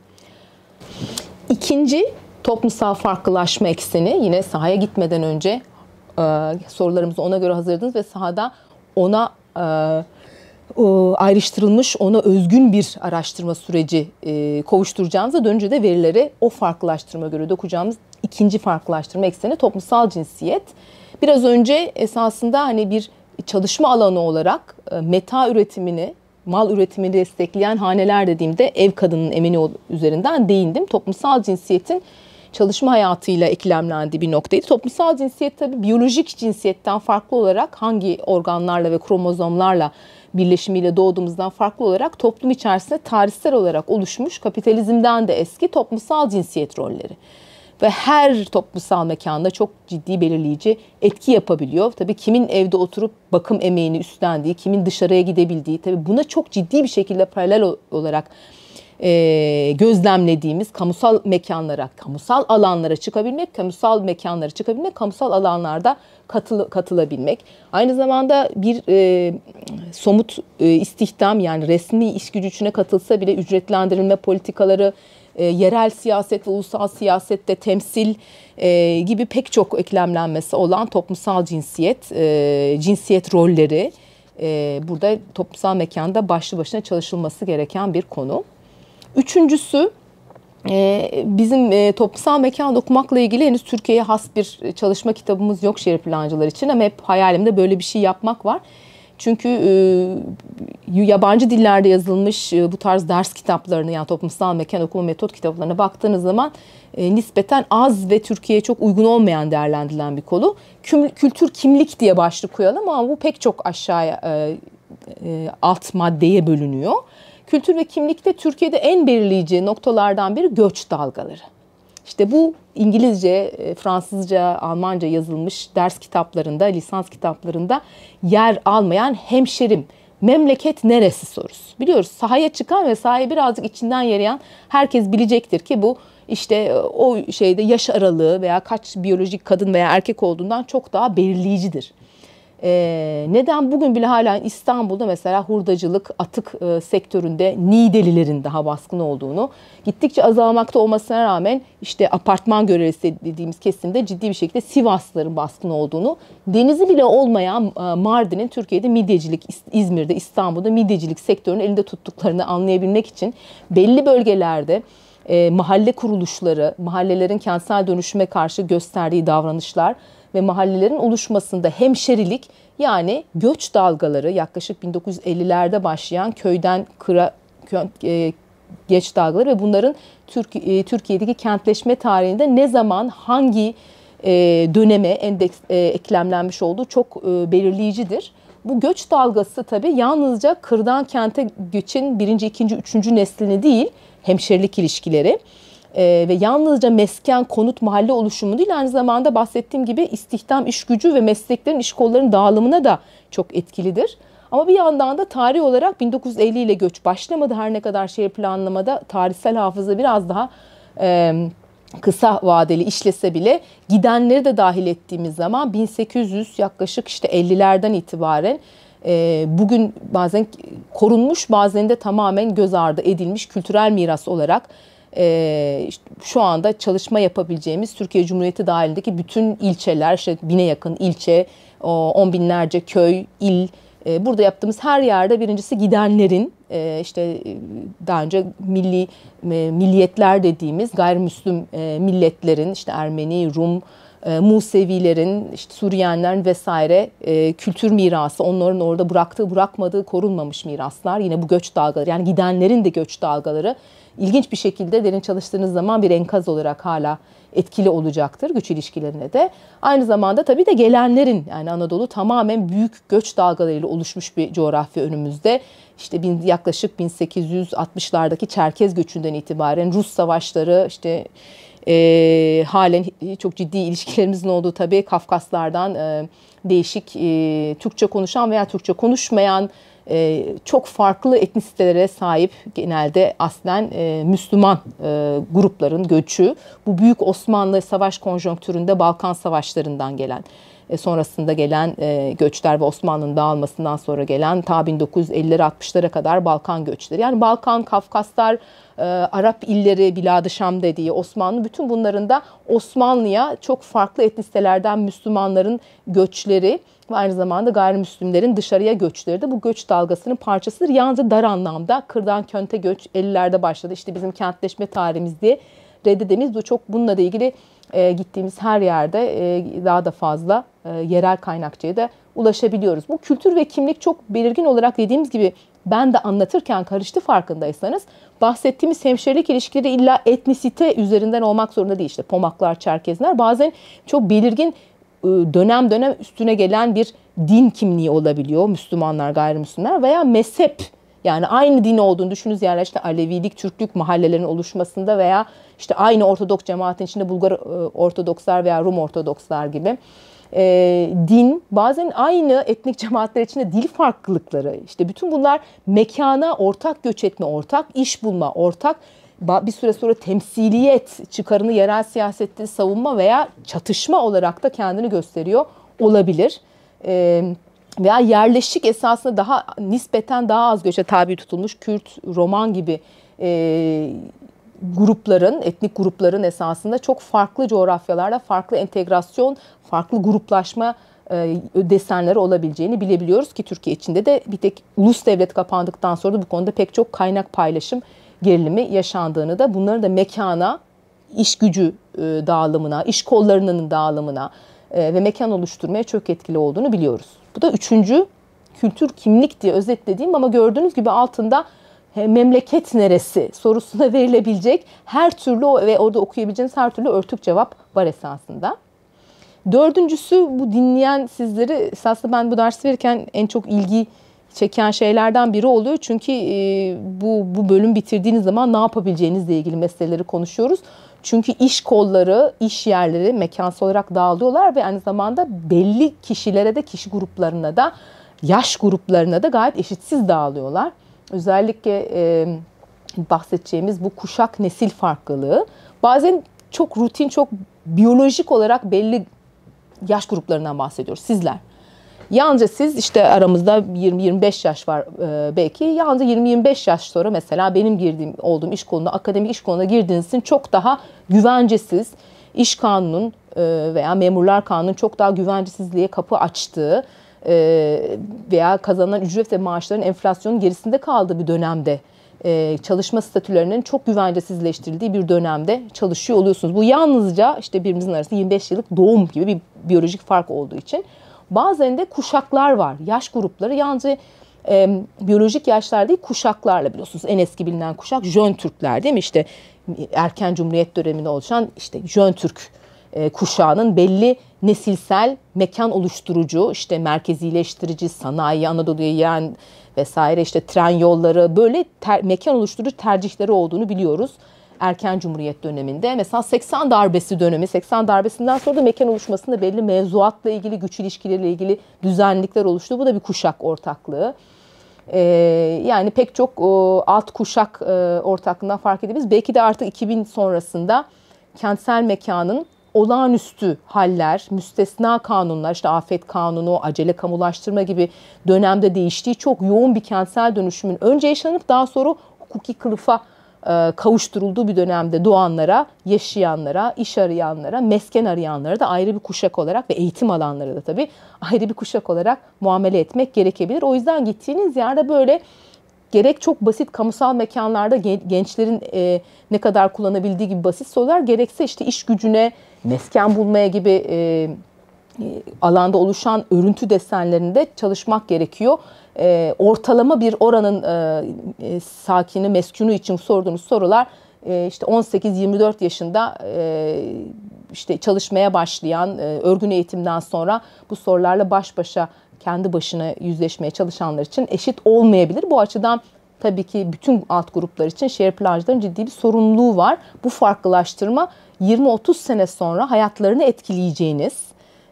İkinci toplumsal farklılaşma ekseni yine sahaya gitmeden önce e, sorularımızı ona göre hazırladınız ve sahada ona e, ayrıştırılmış ona özgün bir araştırma süreci e, kavuşturacağımıza dönünce de verilere o farklılaştırma göre dokacağımız ikinci farklılaştırma ekseni toplumsal cinsiyet. Biraz önce esasında hani bir çalışma alanı olarak e, meta üretimini, mal üretimini destekleyen haneler dediğimde ev kadının emini üzerinden değindim. Toplumsal cinsiyetin çalışma hayatıyla eklemlendiği bir noktaydı. Toplumsal cinsiyet tabii biyolojik cinsiyetten farklı olarak hangi organlarla ve kromozomlarla birleşimiyle doğduğumuzdan farklı olarak toplum içerisinde tarihsel olarak oluşmuş kapitalizmden de eski toplumsal cinsiyet rolleri ve her toplumsal mekanda çok ciddi belirleyici etki yapabiliyor. Tabii kimin evde oturup bakım emeğini üstlendiği, kimin dışarıya gidebildiği tabii buna çok ciddi bir şekilde paralel olarak e, gözlemlediğimiz kamusal mekanlara, kamusal alanlara çıkabilmek, kamusal mekanlara çıkabilmek, kamusal alanlarda katıl, katılabilmek. Aynı zamanda bir e, somut e, istihdam yani resmi iş gücü içine katılsa bile ücretlendirilme politikaları, e, yerel siyaset ve ulusal siyasette temsil e, gibi pek çok eklemlenmesi olan toplumsal cinsiyet, e, cinsiyet rolleri e, burada toplumsal mekanda başlı başına çalışılması gereken bir konu. Üçüncüsü e, bizim e, toplumsal mekan dokumakla ilgili henüz Türkiye'ye has bir çalışma kitabımız yok şehir plancılar için ama hep hayalimde böyle bir şey yapmak var. Çünkü e, yabancı dillerde yazılmış bu tarz ders kitaplarını yani toplumsal mekan okuma metot kitaplarına baktığınız zaman nispeten az ve Türkiye'ye çok uygun olmayan değerlendirilen bir kolu kültür kimlik diye başlık koyalım ama bu pek çok aşağıya alt maddeye bölünüyor kültür ve kimlikte Türkiye'de en belirleyici noktalardan biri göç dalgaları. İşte bu İngilizce, e, Fransızca, Almanca yazılmış ders kitaplarında, lisans kitaplarında yer almayan hemşerim, memleket neresi sorusu. Biliyoruz sahaya çıkan ve sahaya birazcık içinden yarayan herkes bilecektir ki bu işte e, o şeyde yaş aralığı veya kaç biyolojik kadın veya erkek olduğundan çok daha belirleyicidir. Ee, neden bugün bile hala İstanbul'da mesela hurdacılık, atık e, sektöründe Nidelilerin daha baskın olduğunu, gittikçe azalmakta olmasına rağmen işte apartman görevlisi dediğimiz kesimde ciddi bir şekilde Sivasların baskın olduğunu, denizi bile olmayan e, Mardin'in Türkiye'de midecilik, İzmir'de, İstanbul'da midecilik sektörünü elinde tuttuklarını anlayabilmek için belli bölgelerde e, mahalle kuruluşları, mahallelerin kentsel dönüşüme karşı gösterdiği davranışlar ve mahallelerin oluşmasında hemşerilik yani göç dalgaları yaklaşık 1950'lerde başlayan köyden kıra kö, e, geç dalgaları ve bunların e, Türkiye'deki kentleşme tarihinde ne zaman hangi e, döneme endeks eklemlenmiş olduğu çok belirleyicidir. Bu göç dalgası tabi yalnızca kırdan kente göçün birinci, ikinci, üçüncü neslini değil, hemşerilik ilişkileri e, ve yalnızca mesken, konut, mahalle oluşumu değil aynı zamanda bahsettiğim gibi istihdam, iş gücü ve mesleklerin, iş kollarının dağılımına da çok etkilidir. Ama bir yandan da tarih olarak 1950 ile göç başlamadı her ne kadar şehir planlamada tarihsel hafıza biraz daha e, kısa vadeli işlese bile gidenleri de dahil ettiğimiz zaman 1800 yaklaşık işte 50'lerden itibaren e, bugün bazen korunmuş bazen de tamamen göz ardı edilmiş kültürel miras olarak ee, şu anda çalışma yapabileceğimiz Türkiye Cumhuriyeti dahilindeki bütün ilçeler, işte bine yakın ilçe, on binlerce köy, il, e, burada yaptığımız her yerde birincisi gidenlerin e, işte e, daha önce milli milliyetler dediğimiz gayrimüslim milletlerin işte Ermeni, Rum, Musevilerin, işte Suriyenlerin vesaire kültür mirası, onların orada bıraktığı bırakmadığı korunmamış miraslar. Yine bu göç dalgaları yani gidenlerin de göç dalgaları ilginç bir şekilde derin çalıştığınız zaman bir enkaz olarak hala etkili olacaktır güç ilişkilerine de. Aynı zamanda tabii de gelenlerin yani Anadolu tamamen büyük göç dalgalarıyla oluşmuş bir coğrafya önümüzde. İşte bin, yaklaşık 1860'lardaki Çerkez göçünden itibaren Rus savaşları işte e, halen çok ciddi ilişkilerimizin olduğu tabii Kafkaslardan e, değişik e, Türkçe konuşan veya Türkçe konuşmayan e, çok farklı etnisitelere sahip genelde aslen e, Müslüman e, grupların göçü. Bu Büyük Osmanlı Savaş konjonktüründe Balkan Savaşları'ndan gelen e, sonrasında gelen e, göçler ve Osmanlı'nın dağılmasından sonra gelen ta 1950'lere 60'lara kadar Balkan göçleri. Yani Balkan, Kafkaslar, e, Arap illeri, Bilad-ı Şam dediği Osmanlı bütün bunların da Osmanlı'ya çok farklı etnisitelerden Müslümanların göçleri ve aynı zamanda gayrimüslimlerin dışarıya göçleri de bu göç dalgasının parçasıdır. Yalnızca dar anlamda kırdan könte göç 50'lerde başladı. İşte bizim kentleşme tarihimiz diye reddedemiz. Bu çok bununla da ilgili e, gittiğimiz her yerde e, daha da fazla e, yerel kaynakçıya da ulaşabiliyoruz. Bu kültür ve kimlik çok belirgin olarak dediğimiz gibi ben de anlatırken karıştı farkındaysanız. Bahsettiğimiz hemşerilik ilişkileri illa etnisite üzerinden olmak zorunda değil. İşte Pomaklar, Çerkezler bazen çok belirgin e, dönem dönem üstüne gelen bir din kimliği olabiliyor. Müslümanlar, gayrimüslimler veya mezhep yani aynı din olduğunu düşününüz yani işte Alevilik, Türklük mahallelerinin oluşmasında veya işte aynı Ortodoks cemaatin içinde Bulgar e, Ortodokslar veya Rum Ortodokslar gibi. E, din bazen aynı etnik cemaatler içinde dil farklılıkları işte bütün bunlar mekana ortak göç etme, ortak iş bulma, ortak bir süre sonra temsiliyet çıkarını yerel siyasette savunma veya çatışma olarak da kendini gösteriyor olabilir. Evet veya yerleşik esasında daha nispeten daha az göçe tabi tutulmuş Kürt, Roman gibi e, grupların, etnik grupların esasında çok farklı coğrafyalarda farklı entegrasyon, farklı gruplaşma e, desenleri olabileceğini bilebiliyoruz ki Türkiye içinde de bir tek ulus devlet kapandıktan sonra da bu konuda pek çok kaynak paylaşım gerilimi yaşandığını da bunların da mekana, iş gücü e, dağılımına, iş kollarının dağılımına e, ve mekan oluşturmaya çok etkili olduğunu biliyoruz. Bu da üçüncü kültür kimlik diye özetlediğim ama gördüğünüz gibi altında e, memleket neresi sorusuna verilebilecek her türlü ve orada okuyabileceğiniz her türlü örtük cevap var esasında. Dördüncüsü bu dinleyen sizleri esasında ben bu dersi verirken en çok ilgi çeken şeylerden biri oluyor. Çünkü e, bu, bu bölüm bitirdiğiniz zaman ne yapabileceğinizle ilgili meseleleri konuşuyoruz. Çünkü iş kolları, iş yerleri mekansal olarak dağılıyorlar ve aynı zamanda belli kişilere de, kişi gruplarına da, yaş gruplarına da gayet eşitsiz dağılıyorlar. Özellikle e, bahsedeceğimiz bu kuşak nesil farklılığı bazen çok rutin, çok biyolojik olarak belli yaş gruplarından bahsediyoruz. Sizler Yalnızca siz işte aramızda 20-25 yaş var e, belki. Yalnızca 20-25 yaş sonra mesela benim girdiğim olduğum iş konuda, akademik iş konuda girdiğiniz için çok daha güvencesiz, iş kanunun e, veya memurlar kanunun çok daha güvencesizliğe kapı açtığı e, veya kazanılan ücret ve maaşların enflasyonun gerisinde kaldığı bir dönemde ee, çalışma statülerinin çok güvencesizleştirildiği bir dönemde çalışıyor oluyorsunuz. Bu yalnızca işte birimizin arasında 25 yıllık doğum gibi bir biyolojik fark olduğu için. Bazen de kuşaklar var. Yaş grupları yalnızca e, biyolojik yaşlar değil kuşaklarla biliyorsunuz en eski bilinen kuşak Jön Türkler değil mi? İşte erken cumhuriyet döneminde oluşan işte Jön Türk e, kuşağının belli nesilsel mekan oluşturucu işte merkezileştirici sanayi Anadolu'ya yiyen vesaire işte tren yolları böyle ter, mekan oluşturucu tercihleri olduğunu biliyoruz erken Cumhuriyet döneminde. Mesela 80 darbesi dönemi, 80 darbesinden sonra da mekan oluşmasında belli mevzuatla ilgili, güç ilişkileriyle ilgili düzenlikler oluştu. Bu da bir kuşak ortaklığı. Ee, yani pek çok o, alt kuşak e, ortaklığından fark edebiliriz. Belki de artık 2000 sonrasında kentsel mekanın olağanüstü haller, müstesna kanunlar, işte afet kanunu, acele kamulaştırma gibi dönemde değiştiği çok yoğun bir kentsel dönüşümün önce yaşanıp daha sonra hukuki kılıfa e, kavuşturulduğu bir dönemde doğanlara, yaşayanlara, iş arayanlara, mesken arayanlara da ayrı bir kuşak olarak ve eğitim alanlara da tabii ayrı bir kuşak olarak muamele etmek gerekebilir. O yüzden gittiğiniz yerde böyle gerek çok basit kamusal mekanlarda gençlerin e, ne kadar kullanabildiği gibi basit sorular gerekse işte iş gücüne, mesken bulmaya gibi e, alanda oluşan örüntü desenlerinde çalışmak gerekiyor e, ortalama bir oranın e, e, sakini, meskunu için sorduğunuz sorular e, işte 18-24 yaşında e, işte çalışmaya başlayan, e, örgün eğitimden sonra bu sorularla baş başa kendi başına yüzleşmeye çalışanlar için eşit olmayabilir. Bu açıdan tabii ki bütün alt gruplar için şehir plajların ciddi bir sorumluluğu var. Bu farklılaştırma 20-30 sene sonra hayatlarını etkileyeceğiniz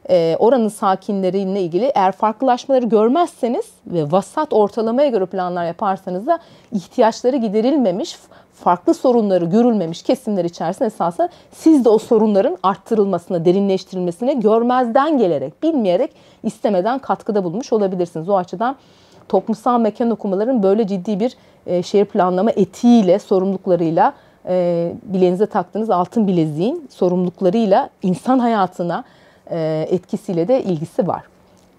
e, oranın sakinleriyle ilgili eğer farklılaşmaları görmezseniz ve vasat ortalamaya göre planlar yaparsanız da ihtiyaçları giderilmemiş farklı sorunları görülmemiş kesimler içerisinde esasında siz de o sorunların arttırılmasına, derinleştirilmesine görmezden gelerek, bilmeyerek, istemeden katkıda bulmuş olabilirsiniz. O açıdan toplumsal mekan okumaların böyle ciddi bir e, şehir planlama etiğiyle, sorumluluklarıyla e, bileğinize taktığınız altın bileziğin sorumluluklarıyla insan hayatına, e, etkisiyle de ilgisi var.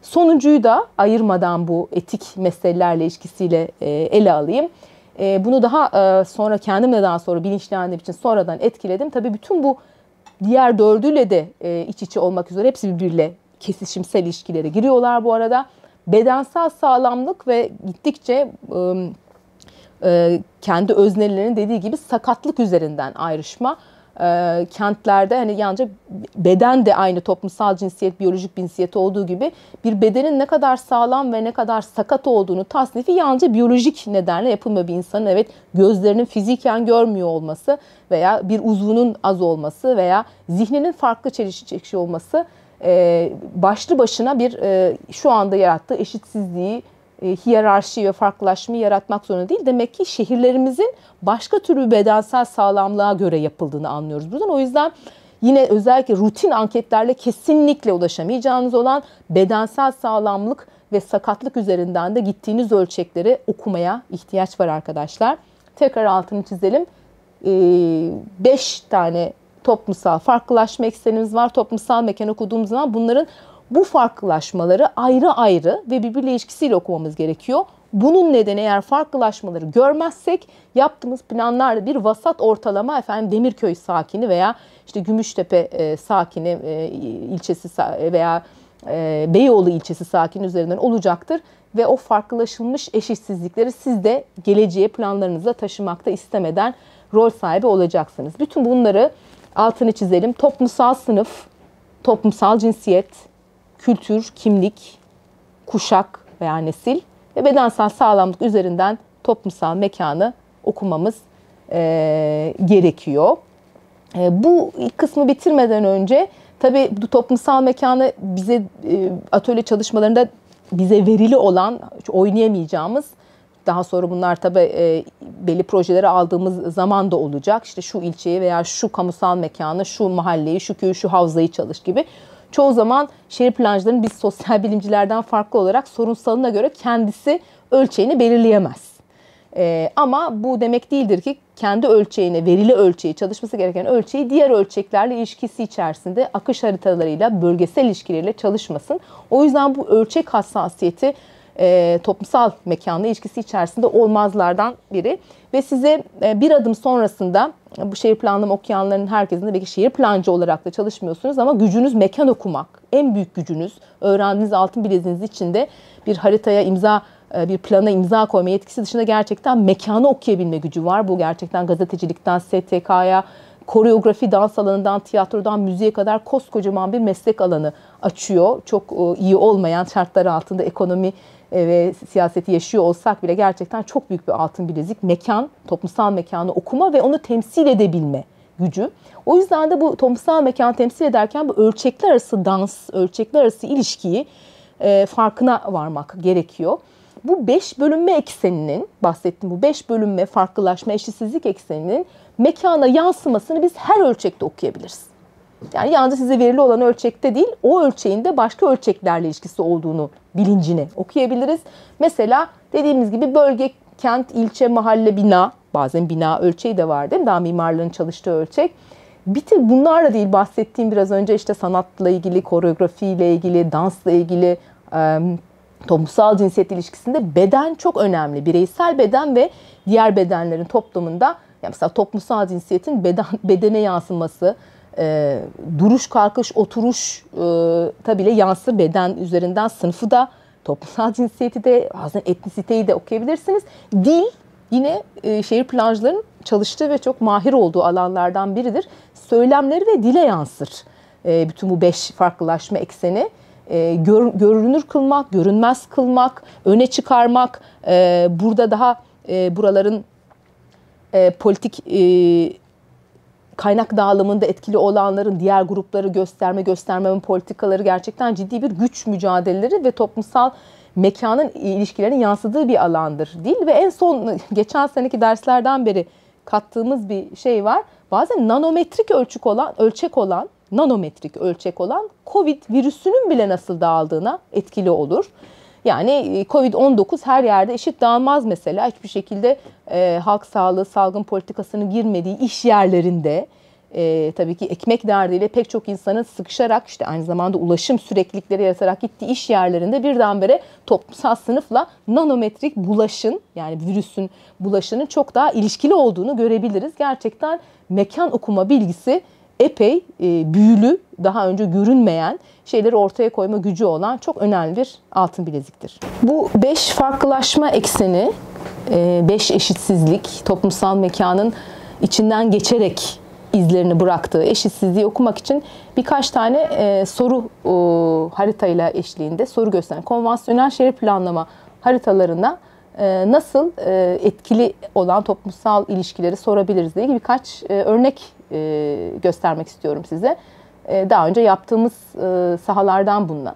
Sonuncuyu da ayırmadan bu etik meselelerle ilişkisiyle e, ele alayım. E, bunu daha sonra kendimle daha sonra bilinçlendiğim için sonradan etkiledim. Tabii bütün bu diğer dördüyle de iç içe olmak üzere hepsi birbiriyle kesişimsel ilişkilere giriyorlar bu arada. Bedensel sağlamlık ve gittikçe kendi öznelerin dediği gibi sakatlık üzerinden ayrışma e, kentlerde hani yalnızca beden de aynı toplumsal cinsiyet, biyolojik cinsiyet olduğu gibi bir bedenin ne kadar sağlam ve ne kadar sakat olduğunu tasnifi yalnızca biyolojik nedenle yapılma bir insanın evet gözlerinin fiziken görmüyor olması veya bir uzvunun az olması veya zihninin farklı çelişki olması e, başlı başına bir e, şu anda yarattığı eşitsizliği e, hiyerarşi ve farklılaşmayı yaratmak zorunda değil. Demek ki şehirlerimizin başka türlü bedensel sağlamlığa göre yapıldığını anlıyoruz buradan. O yüzden yine özellikle rutin anketlerle kesinlikle ulaşamayacağınız olan bedensel sağlamlık ve sakatlık üzerinden de gittiğiniz ölçekleri okumaya ihtiyaç var arkadaşlar. Tekrar altını çizelim. 5 ee, tane toplumsal farklılaşma eksenimiz var. Toplumsal mekan okuduğumuz zaman bunların bu farklılaşmaları ayrı ayrı ve birbiriyle ilişkisiyle okumamız gerekiyor. Bunun nedeni eğer farklılaşmaları görmezsek yaptığımız planlarda bir vasat ortalama efendim Demirköy sakini veya işte Gümüştepe e, sakini e, ilçesi veya e, Beyoğlu ilçesi sakini üzerinden olacaktır ve o farklılaşılmış eşitsizlikleri siz de geleceğe planlarınıza taşımakta istemeden rol sahibi olacaksınız. Bütün bunları altını çizelim. Toplumsal sınıf, toplumsal cinsiyet, kültür, kimlik, kuşak veya nesil ve bedensel sağlamlık üzerinden toplumsal mekanı okumamız e, gerekiyor. E, bu kısmı bitirmeden önce tabii bu toplumsal mekanı bize e, atölye çalışmalarında bize verili olan oynayamayacağımız daha sonra bunlar tabi e, belli projelere aldığımız zaman da olacak. İşte şu ilçeyi veya şu kamusal mekanı, şu mahalleyi, şu köyü, şu havzayı çalış gibi çoğu zaman şehir plancılarının biz sosyal bilimcilerden farklı olarak sorunsalına göre kendisi ölçeğini belirleyemez. Ee, ama bu demek değildir ki kendi ölçeğine, verili ölçeği, çalışması gereken ölçeği diğer ölçeklerle ilişkisi içerisinde akış haritalarıyla, bölgesel ilişkileriyle çalışmasın. O yüzden bu ölçek hassasiyeti e, toplumsal mekanla ilişkisi içerisinde olmazlardan biri. Ve size e, bir adım sonrasında bu şehir planlama okuyanların herkesinde belki şehir plancı olarak da çalışmıyorsunuz ama gücünüz mekan okumak. En büyük gücünüz öğrendiğiniz altın bileziğiniz içinde bir haritaya imza e, bir plana imza koyma yetkisi dışında gerçekten mekanı okuyabilme gücü var. Bu gerçekten gazetecilikten STK'ya, koreografi, dans alanından, tiyatrodan, müziğe kadar koskocaman bir meslek alanı açıyor. Çok e, iyi olmayan şartlar altında ekonomi ve siyaseti yaşıyor olsak bile gerçekten çok büyük bir altın bilezik mekan, toplumsal mekanı okuma ve onu temsil edebilme gücü. O yüzden de bu toplumsal mekan temsil ederken bu ölçekler arası dans, ölçekler arası ilişkiyi e, farkına varmak gerekiyor. Bu beş bölünme ekseninin, bahsettiğim bu beş bölünme, farklılaşma, eşitsizlik ekseninin mekana yansımasını biz her ölçekte okuyabiliriz. Yani yalnızca size verili olan ölçekte değil, o ölçeğin de başka ölçeklerle ilişkisi olduğunu bilincine okuyabiliriz. Mesela dediğimiz gibi bölge, kent, ilçe, mahalle, bina, bazen bina ölçeği de var değil mi? Daha mimarların çalıştığı ölçek. Bir tek bunlarla değil bahsettiğim biraz önce işte sanatla ilgili, koreografiyle ilgili, dansla ilgili, toplumsal cinsiyet ilişkisinde beden çok önemli. Bireysel beden ve diğer bedenlerin toplumunda yani mesela toplumsal cinsiyetin beden, bedene yansıması, e, duruş, kalkış, oturuş e, tabi bile yansır beden üzerinden sınıfı da toplumsal cinsiyeti de bazen etnisiteyi de okuyabilirsiniz. Dil yine e, şehir plancıların çalıştığı ve çok mahir olduğu alanlardan biridir. Söylemleri ve dile yansır e, bütün bu beş farklılaşma ekseni. E, gör, görünür kılmak, görünmez kılmak, öne çıkarmak, e, burada daha e, buraların e, politik e, kaynak dağılımında etkili olanların diğer grupları gösterme göstermemin politikaları gerçekten ciddi bir güç mücadeleleri ve toplumsal mekanın ilişkilerinin yansıdığı bir alandır değil ve en son geçen seneki derslerden beri kattığımız bir şey var. Bazen nanometrik ölçük olan, ölçek olan, nanometrik ölçek olan COVID virüsünün bile nasıl dağıldığına etkili olur. Yani e, Covid-19 her yerde eşit dağılmaz mesela. Hiçbir şekilde e, halk sağlığı, salgın politikasının girmediği iş yerlerinde e, tabii ki ekmek derdiyle pek çok insanın sıkışarak işte aynı zamanda ulaşım süreklilikleri yaratarak gittiği iş yerlerinde birdenbire toplumsal sınıfla nanometrik bulaşın yani virüsün bulaşının çok daha ilişkili olduğunu görebiliriz. Gerçekten mekan okuma bilgisi epey e, büyülü daha önce görünmeyen şeyleri ortaya koyma gücü olan çok önemli bir altın bileziktir. Bu beş farklılaşma ekseni, e, beş eşitsizlik, toplumsal mekanın içinden geçerek izlerini bıraktığı eşitsizliği okumak için birkaç tane e, soru haritayla eşliğinde soru gösteren konvansiyonel şehir planlama haritalarına e, nasıl etkili olan toplumsal ilişkileri sorabiliriz diye birkaç örnek göstermek istiyorum size. Ee, daha önce yaptığımız e, sahalardan bundan.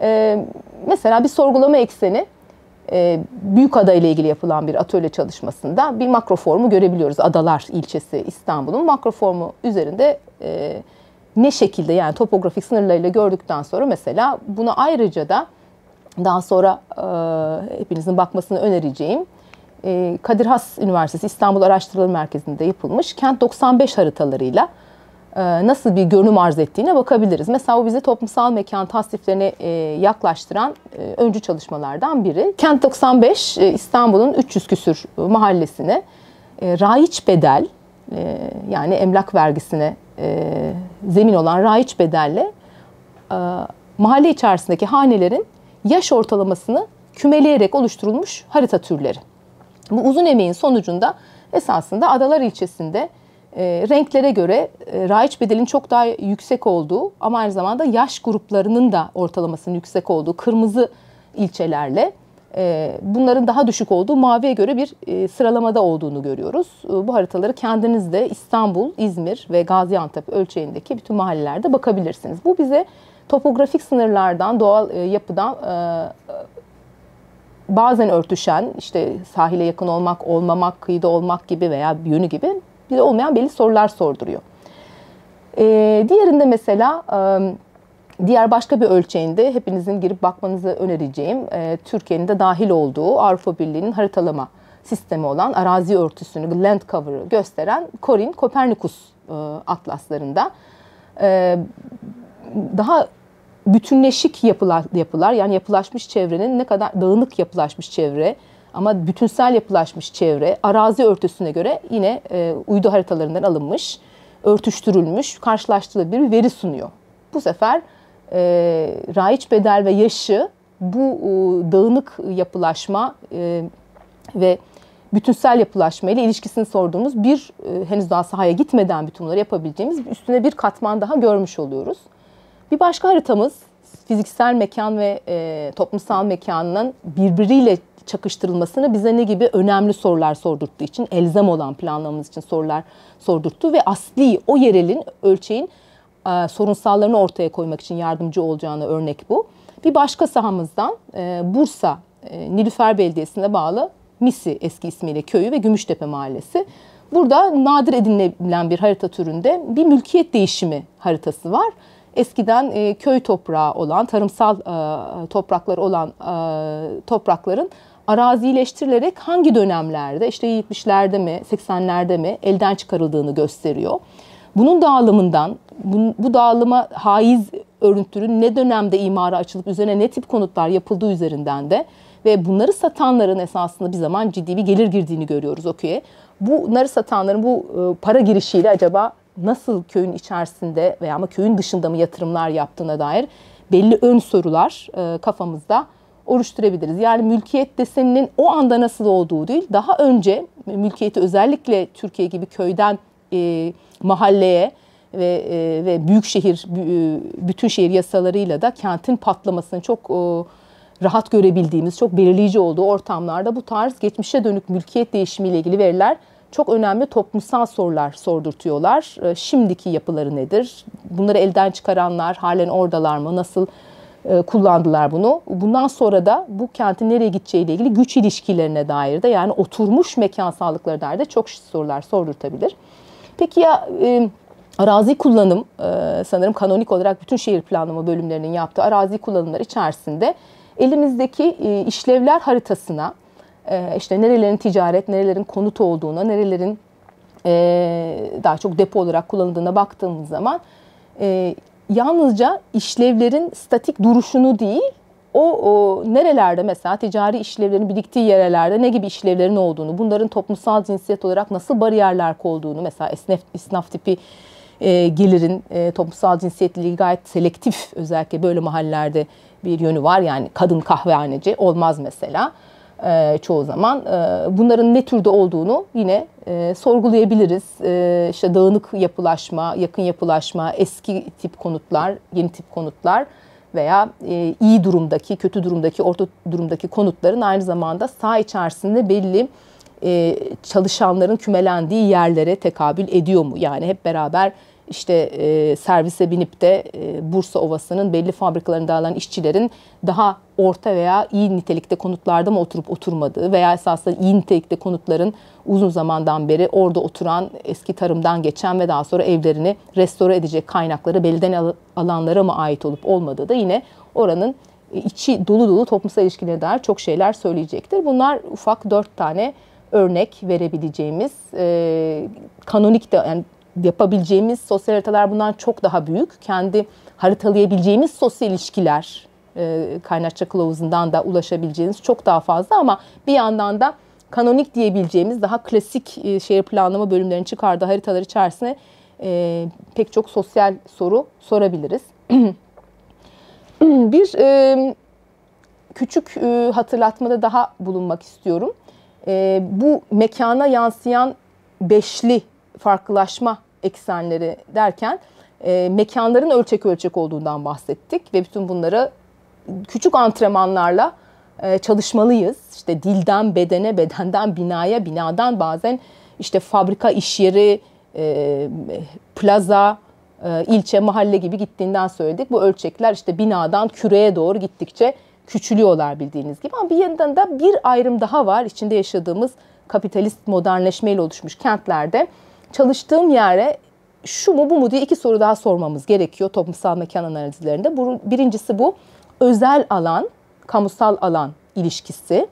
Ee, mesela bir sorgulama ekseni e, büyük ada ile ilgili yapılan bir atölye çalışmasında bir makro formu görebiliyoruz. Adalar ilçesi İstanbul'un makro formu üzerinde e, ne şekilde yani topografik sınırlarıyla gördükten sonra mesela bunu ayrıca da daha sonra hepinizin bakmasını önereceğim. Kadir Has Üniversitesi İstanbul Araştırmaları Merkezi'nde yapılmış kent 95 haritalarıyla e, nasıl bir görünüm arz ettiğine bakabiliriz. Mesela bu bize toplumsal mekan tasniflerine e, yaklaştıran e, öncü çalışmalardan biri. Kent 95 İstanbul'un 300 küsür mahallesine raiç bedel yani emlak vergisine zemin olan raiç bedelle mahalle içerisindeki hanelerin yaş ortalamasını kümeleyerek oluşturulmuş harita türleri. Bu uzun emeğin sonucunda esasında Adalar ilçesinde e, renklere göre e, raiç bedelin çok daha yüksek olduğu ama aynı zamanda yaş gruplarının da ortalamasının yüksek olduğu kırmızı ilçelerle e, bunların daha düşük olduğu maviye göre bir e, sıralamada olduğunu görüyoruz. E, bu haritaları kendiniz de İstanbul, İzmir ve Gaziantep ölçeğindeki bütün mahallelerde bakabilirsiniz. Bu bize topografik sınırlardan, doğal e, yapıdan e, bazen örtüşen, işte sahile yakın olmak, olmamak, kıyıda olmak gibi veya yönü gibi bize olmayan belli sorular sorduruyor. Ee, diğerinde mesela e, diğer başka bir ölçeğinde hepinizin girip bakmanızı önereceğim e, Türkiye'nin de dahil olduğu Avrupa Birliği'nin haritalama sistemi olan arazi örtüsünü, land cover'ı gösteren Corin Kopernikus e, atlaslarında e, daha bütünleşik yapılar, yapılar yani yapılaşmış çevrenin ne kadar dağınık yapılaşmış çevre ama bütünsel yapılaşmış çevre arazi örtüsüne göre yine e, uydu haritalarından alınmış, örtüştürülmüş, karşılaştırılabilir bir veri sunuyor. Bu sefer e, raiç bedel ve yaşı bu e, dağınık yapılaşma e, ve bütünsel yapılaşma ile ilişkisini sorduğumuz bir e, henüz daha sahaya gitmeden bütün bunları yapabileceğimiz üstüne bir katman daha görmüş oluyoruz. Bir başka haritamız fiziksel mekan ve e, toplumsal mekanının birbiriyle çakıştırılmasını bize ne gibi önemli sorular sordurttuğu için, elzem olan planlamamız için sorular sordurttu ve asli o yerelin, ölçeğin e, sorunsallarını ortaya koymak için yardımcı olacağını örnek bu. Bir başka sahamızdan e, Bursa e, Nilüfer Belediyesi'ne bağlı Misi eski ismiyle köyü ve Gümüştepe Mahallesi. Burada nadir edinilen bir harita türünde bir mülkiyet değişimi haritası var. Eskiden köy toprağı olan, tarımsal e, toprakları olan toprakların arazileştirilerek hangi dönemlerde işte 70'lerde mi 80'lerde mi elden çıkarıldığını gösteriyor. Bunun dağılımından bu, bu dağılıma haiz örüntünün ne dönemde imara açılıp üzerine ne tip konutlar yapıldığı üzerinden de ve bunları satanların esasında bir zaman ciddi bir gelir girdiğini görüyoruz o köye. Bunları satanların bu e, para girişiyle acaba nasıl köyün içerisinde veya ama köyün dışında mı yatırımlar yaptığına dair belli ön sorular e, kafamızda oluşturabiliriz. Yani mülkiyet deseninin o anda nasıl olduğu değil, daha önce mülkiyeti özellikle Türkiye gibi köyden e, mahalleye ve e, ve büyük şehir e, bütün şehir yasalarıyla da kentin patlamasını çok e, rahat görebildiğimiz, çok belirleyici olduğu ortamlarda bu tarz geçmişe dönük mülkiyet değişimiyle ilgili veriler çok önemli toplumsal sorular sordurtuyorlar. E, şimdiki yapıları nedir? Bunları elden çıkaranlar halen oradalar mı? Nasıl e, kullandılar bunu. Bundan sonra da bu kentin nereye gideceğiyle ilgili güç ilişkilerine dair de yani oturmuş mekansallıklara dair de çok sorular sordurtabilir. Peki ya e, arazi kullanım e, sanırım kanonik olarak bütün şehir planlama bölümlerinin yaptığı arazi kullanımlar içerisinde elimizdeki e, işlevler haritasına e, işte nerelerin ticaret, nerelerin konut olduğuna, nerelerin e, daha çok depo olarak kullanıldığına baktığımız zaman e, yalnızca işlevlerin statik duruşunu değil, o, o nerelerde mesela ticari işlevlerin biriktiği yerlerde ne gibi işlevlerin olduğunu, bunların toplumsal cinsiyet olarak nasıl bariyerler koyduğunu mesela esnaf, esnaf tipi e, gelirin e, toplumsal cinsiyetliliği gayet selektif özellikle böyle mahallelerde bir yönü var. Yani kadın kahvehaneci olmaz mesela e, çoğu zaman. E, bunların ne türde olduğunu yine e, sorgulayabiliriz. E, işte dağınık yapılaşma, yakın yapılaşma, eski tip konutlar, yeni tip konutlar veya e, iyi durumdaki, kötü durumdaki, orta durumdaki konutların aynı zamanda sağ içerisinde belli e, çalışanların kümelendiği yerlere tekabül ediyor mu? Yani hep beraber işte e, servise binip de e, Bursa Ovası'nın belli fabrikalarında alan işçilerin daha orta veya iyi nitelikte konutlarda mı oturup oturmadığı veya esasında iyi nitelikte konutların uzun zamandan beri orada oturan eski tarımdan geçen ve daha sonra evlerini restore edecek kaynakları belirlenen alanlara mı ait olup olmadığı da yine oranın e, içi dolu dolu toplumsal ilişkilerine dair çok şeyler söyleyecektir. Bunlar ufak dört tane örnek verebileceğimiz e, kanonik de yani yapabileceğimiz sosyal haritalar bundan çok daha büyük. Kendi haritalayabileceğimiz sosyal ilişkiler e, kaynaşça kılavuzundan da ulaşabileceğiniz çok daha fazla ama bir yandan da kanonik diyebileceğimiz daha klasik e, şehir planlama bölümlerinin çıkardığı haritalar içerisine e, pek çok sosyal soru sorabiliriz. bir e, küçük e, hatırlatmada daha bulunmak istiyorum. E, bu mekana yansıyan beşli farklılaşma eksenleri derken e, mekanların ölçek ölçek olduğundan bahsettik ve bütün bunlara küçük antrenmanlarla e, çalışmalıyız. İşte dilden bedene, bedenden binaya, binadan bazen işte fabrika, iş yeri, e, plaza, e, ilçe, mahalle gibi gittiğinden söyledik. Bu ölçekler işte binadan küreye doğru gittikçe küçülüyorlar bildiğiniz gibi. Ama bir yandan da bir ayrım daha var içinde yaşadığımız kapitalist modernleşmeyle oluşmuş kentlerde çalıştığım yere şu mu bu mu diye iki soru daha sormamız gerekiyor toplumsal mekan analizlerinde. Birincisi bu özel alan, kamusal alan ilişkisi.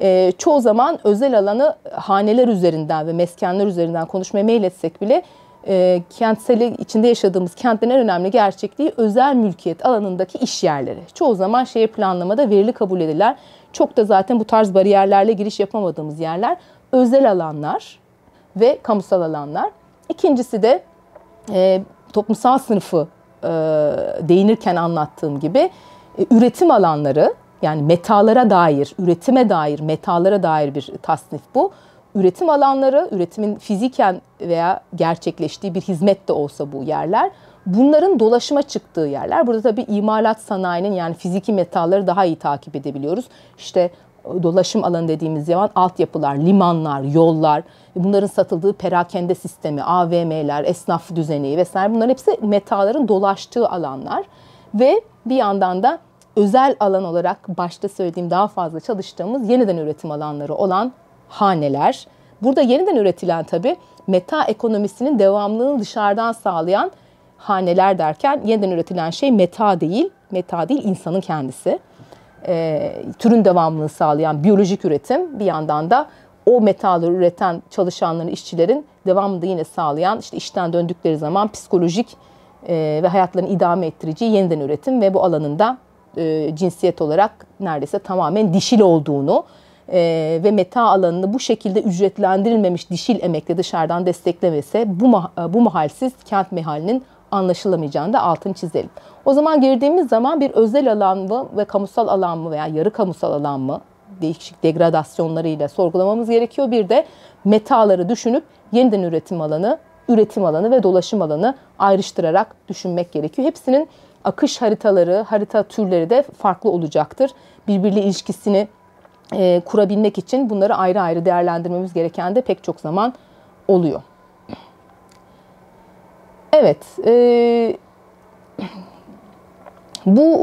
E, çoğu zaman özel alanı haneler üzerinden ve meskenler üzerinden konuşmaya meyletsek bile e, kentsel içinde yaşadığımız kentin en önemli gerçekliği özel mülkiyet alanındaki iş yerleri. Çoğu zaman şehir planlamada verili kabul edilen çok da zaten bu tarz bariyerlerle giriş yapamadığımız yerler özel alanlar ve kamusal alanlar. İkincisi de e, toplumsal sınıfı e, değinirken anlattığım gibi e, üretim alanları yani metalara dair, üretime dair, metalara dair bir tasnif bu. Üretim alanları, üretimin fiziken veya gerçekleştiği bir hizmet de olsa bu yerler. Bunların dolaşıma çıktığı yerler. Burada tabii imalat sanayinin yani fiziki metalları daha iyi takip edebiliyoruz. İşte e, dolaşım alanı dediğimiz zaman altyapılar, limanlar, yollar, bunların satıldığı perakende sistemi, AVM'ler, esnaf düzeni vesaire bunların hepsi metaların dolaştığı alanlar ve bir yandan da özel alan olarak başta söylediğim daha fazla çalıştığımız yeniden üretim alanları olan haneler. Burada yeniden üretilen tabi meta ekonomisinin devamlılığını dışarıdan sağlayan haneler derken yeniden üretilen şey meta değil, meta değil insanın kendisi. E, türün devamlılığını sağlayan biyolojik üretim bir yandan da o metalleri üreten çalışanların, işçilerin devamında yine sağlayan işte işten döndükleri zaman psikolojik e, ve hayatlarını idame ettirici yeniden üretim ve bu alanında e, cinsiyet olarak neredeyse tamamen dişil olduğunu e, ve meta alanını bu şekilde ücretlendirilmemiş dişil emekle dışarıdan desteklemese bu, ma bu mahalsiz kent mehalinin anlaşılamayacağını da altını çizelim. O zaman girdiğimiz zaman bir özel alan mı ve kamusal alan mı veya yarı kamusal alan mı değişik degradasyonlarıyla sorgulamamız gerekiyor. Bir de metaları düşünüp yeniden üretim alanı, üretim alanı ve dolaşım alanı ayrıştırarak düşünmek gerekiyor. Hepsinin akış haritaları, harita türleri de farklı olacaktır. Birbiriyle ilişkisini e, kurabilmek için bunları ayrı ayrı değerlendirmemiz gereken de pek çok zaman oluyor. Evet, e, bu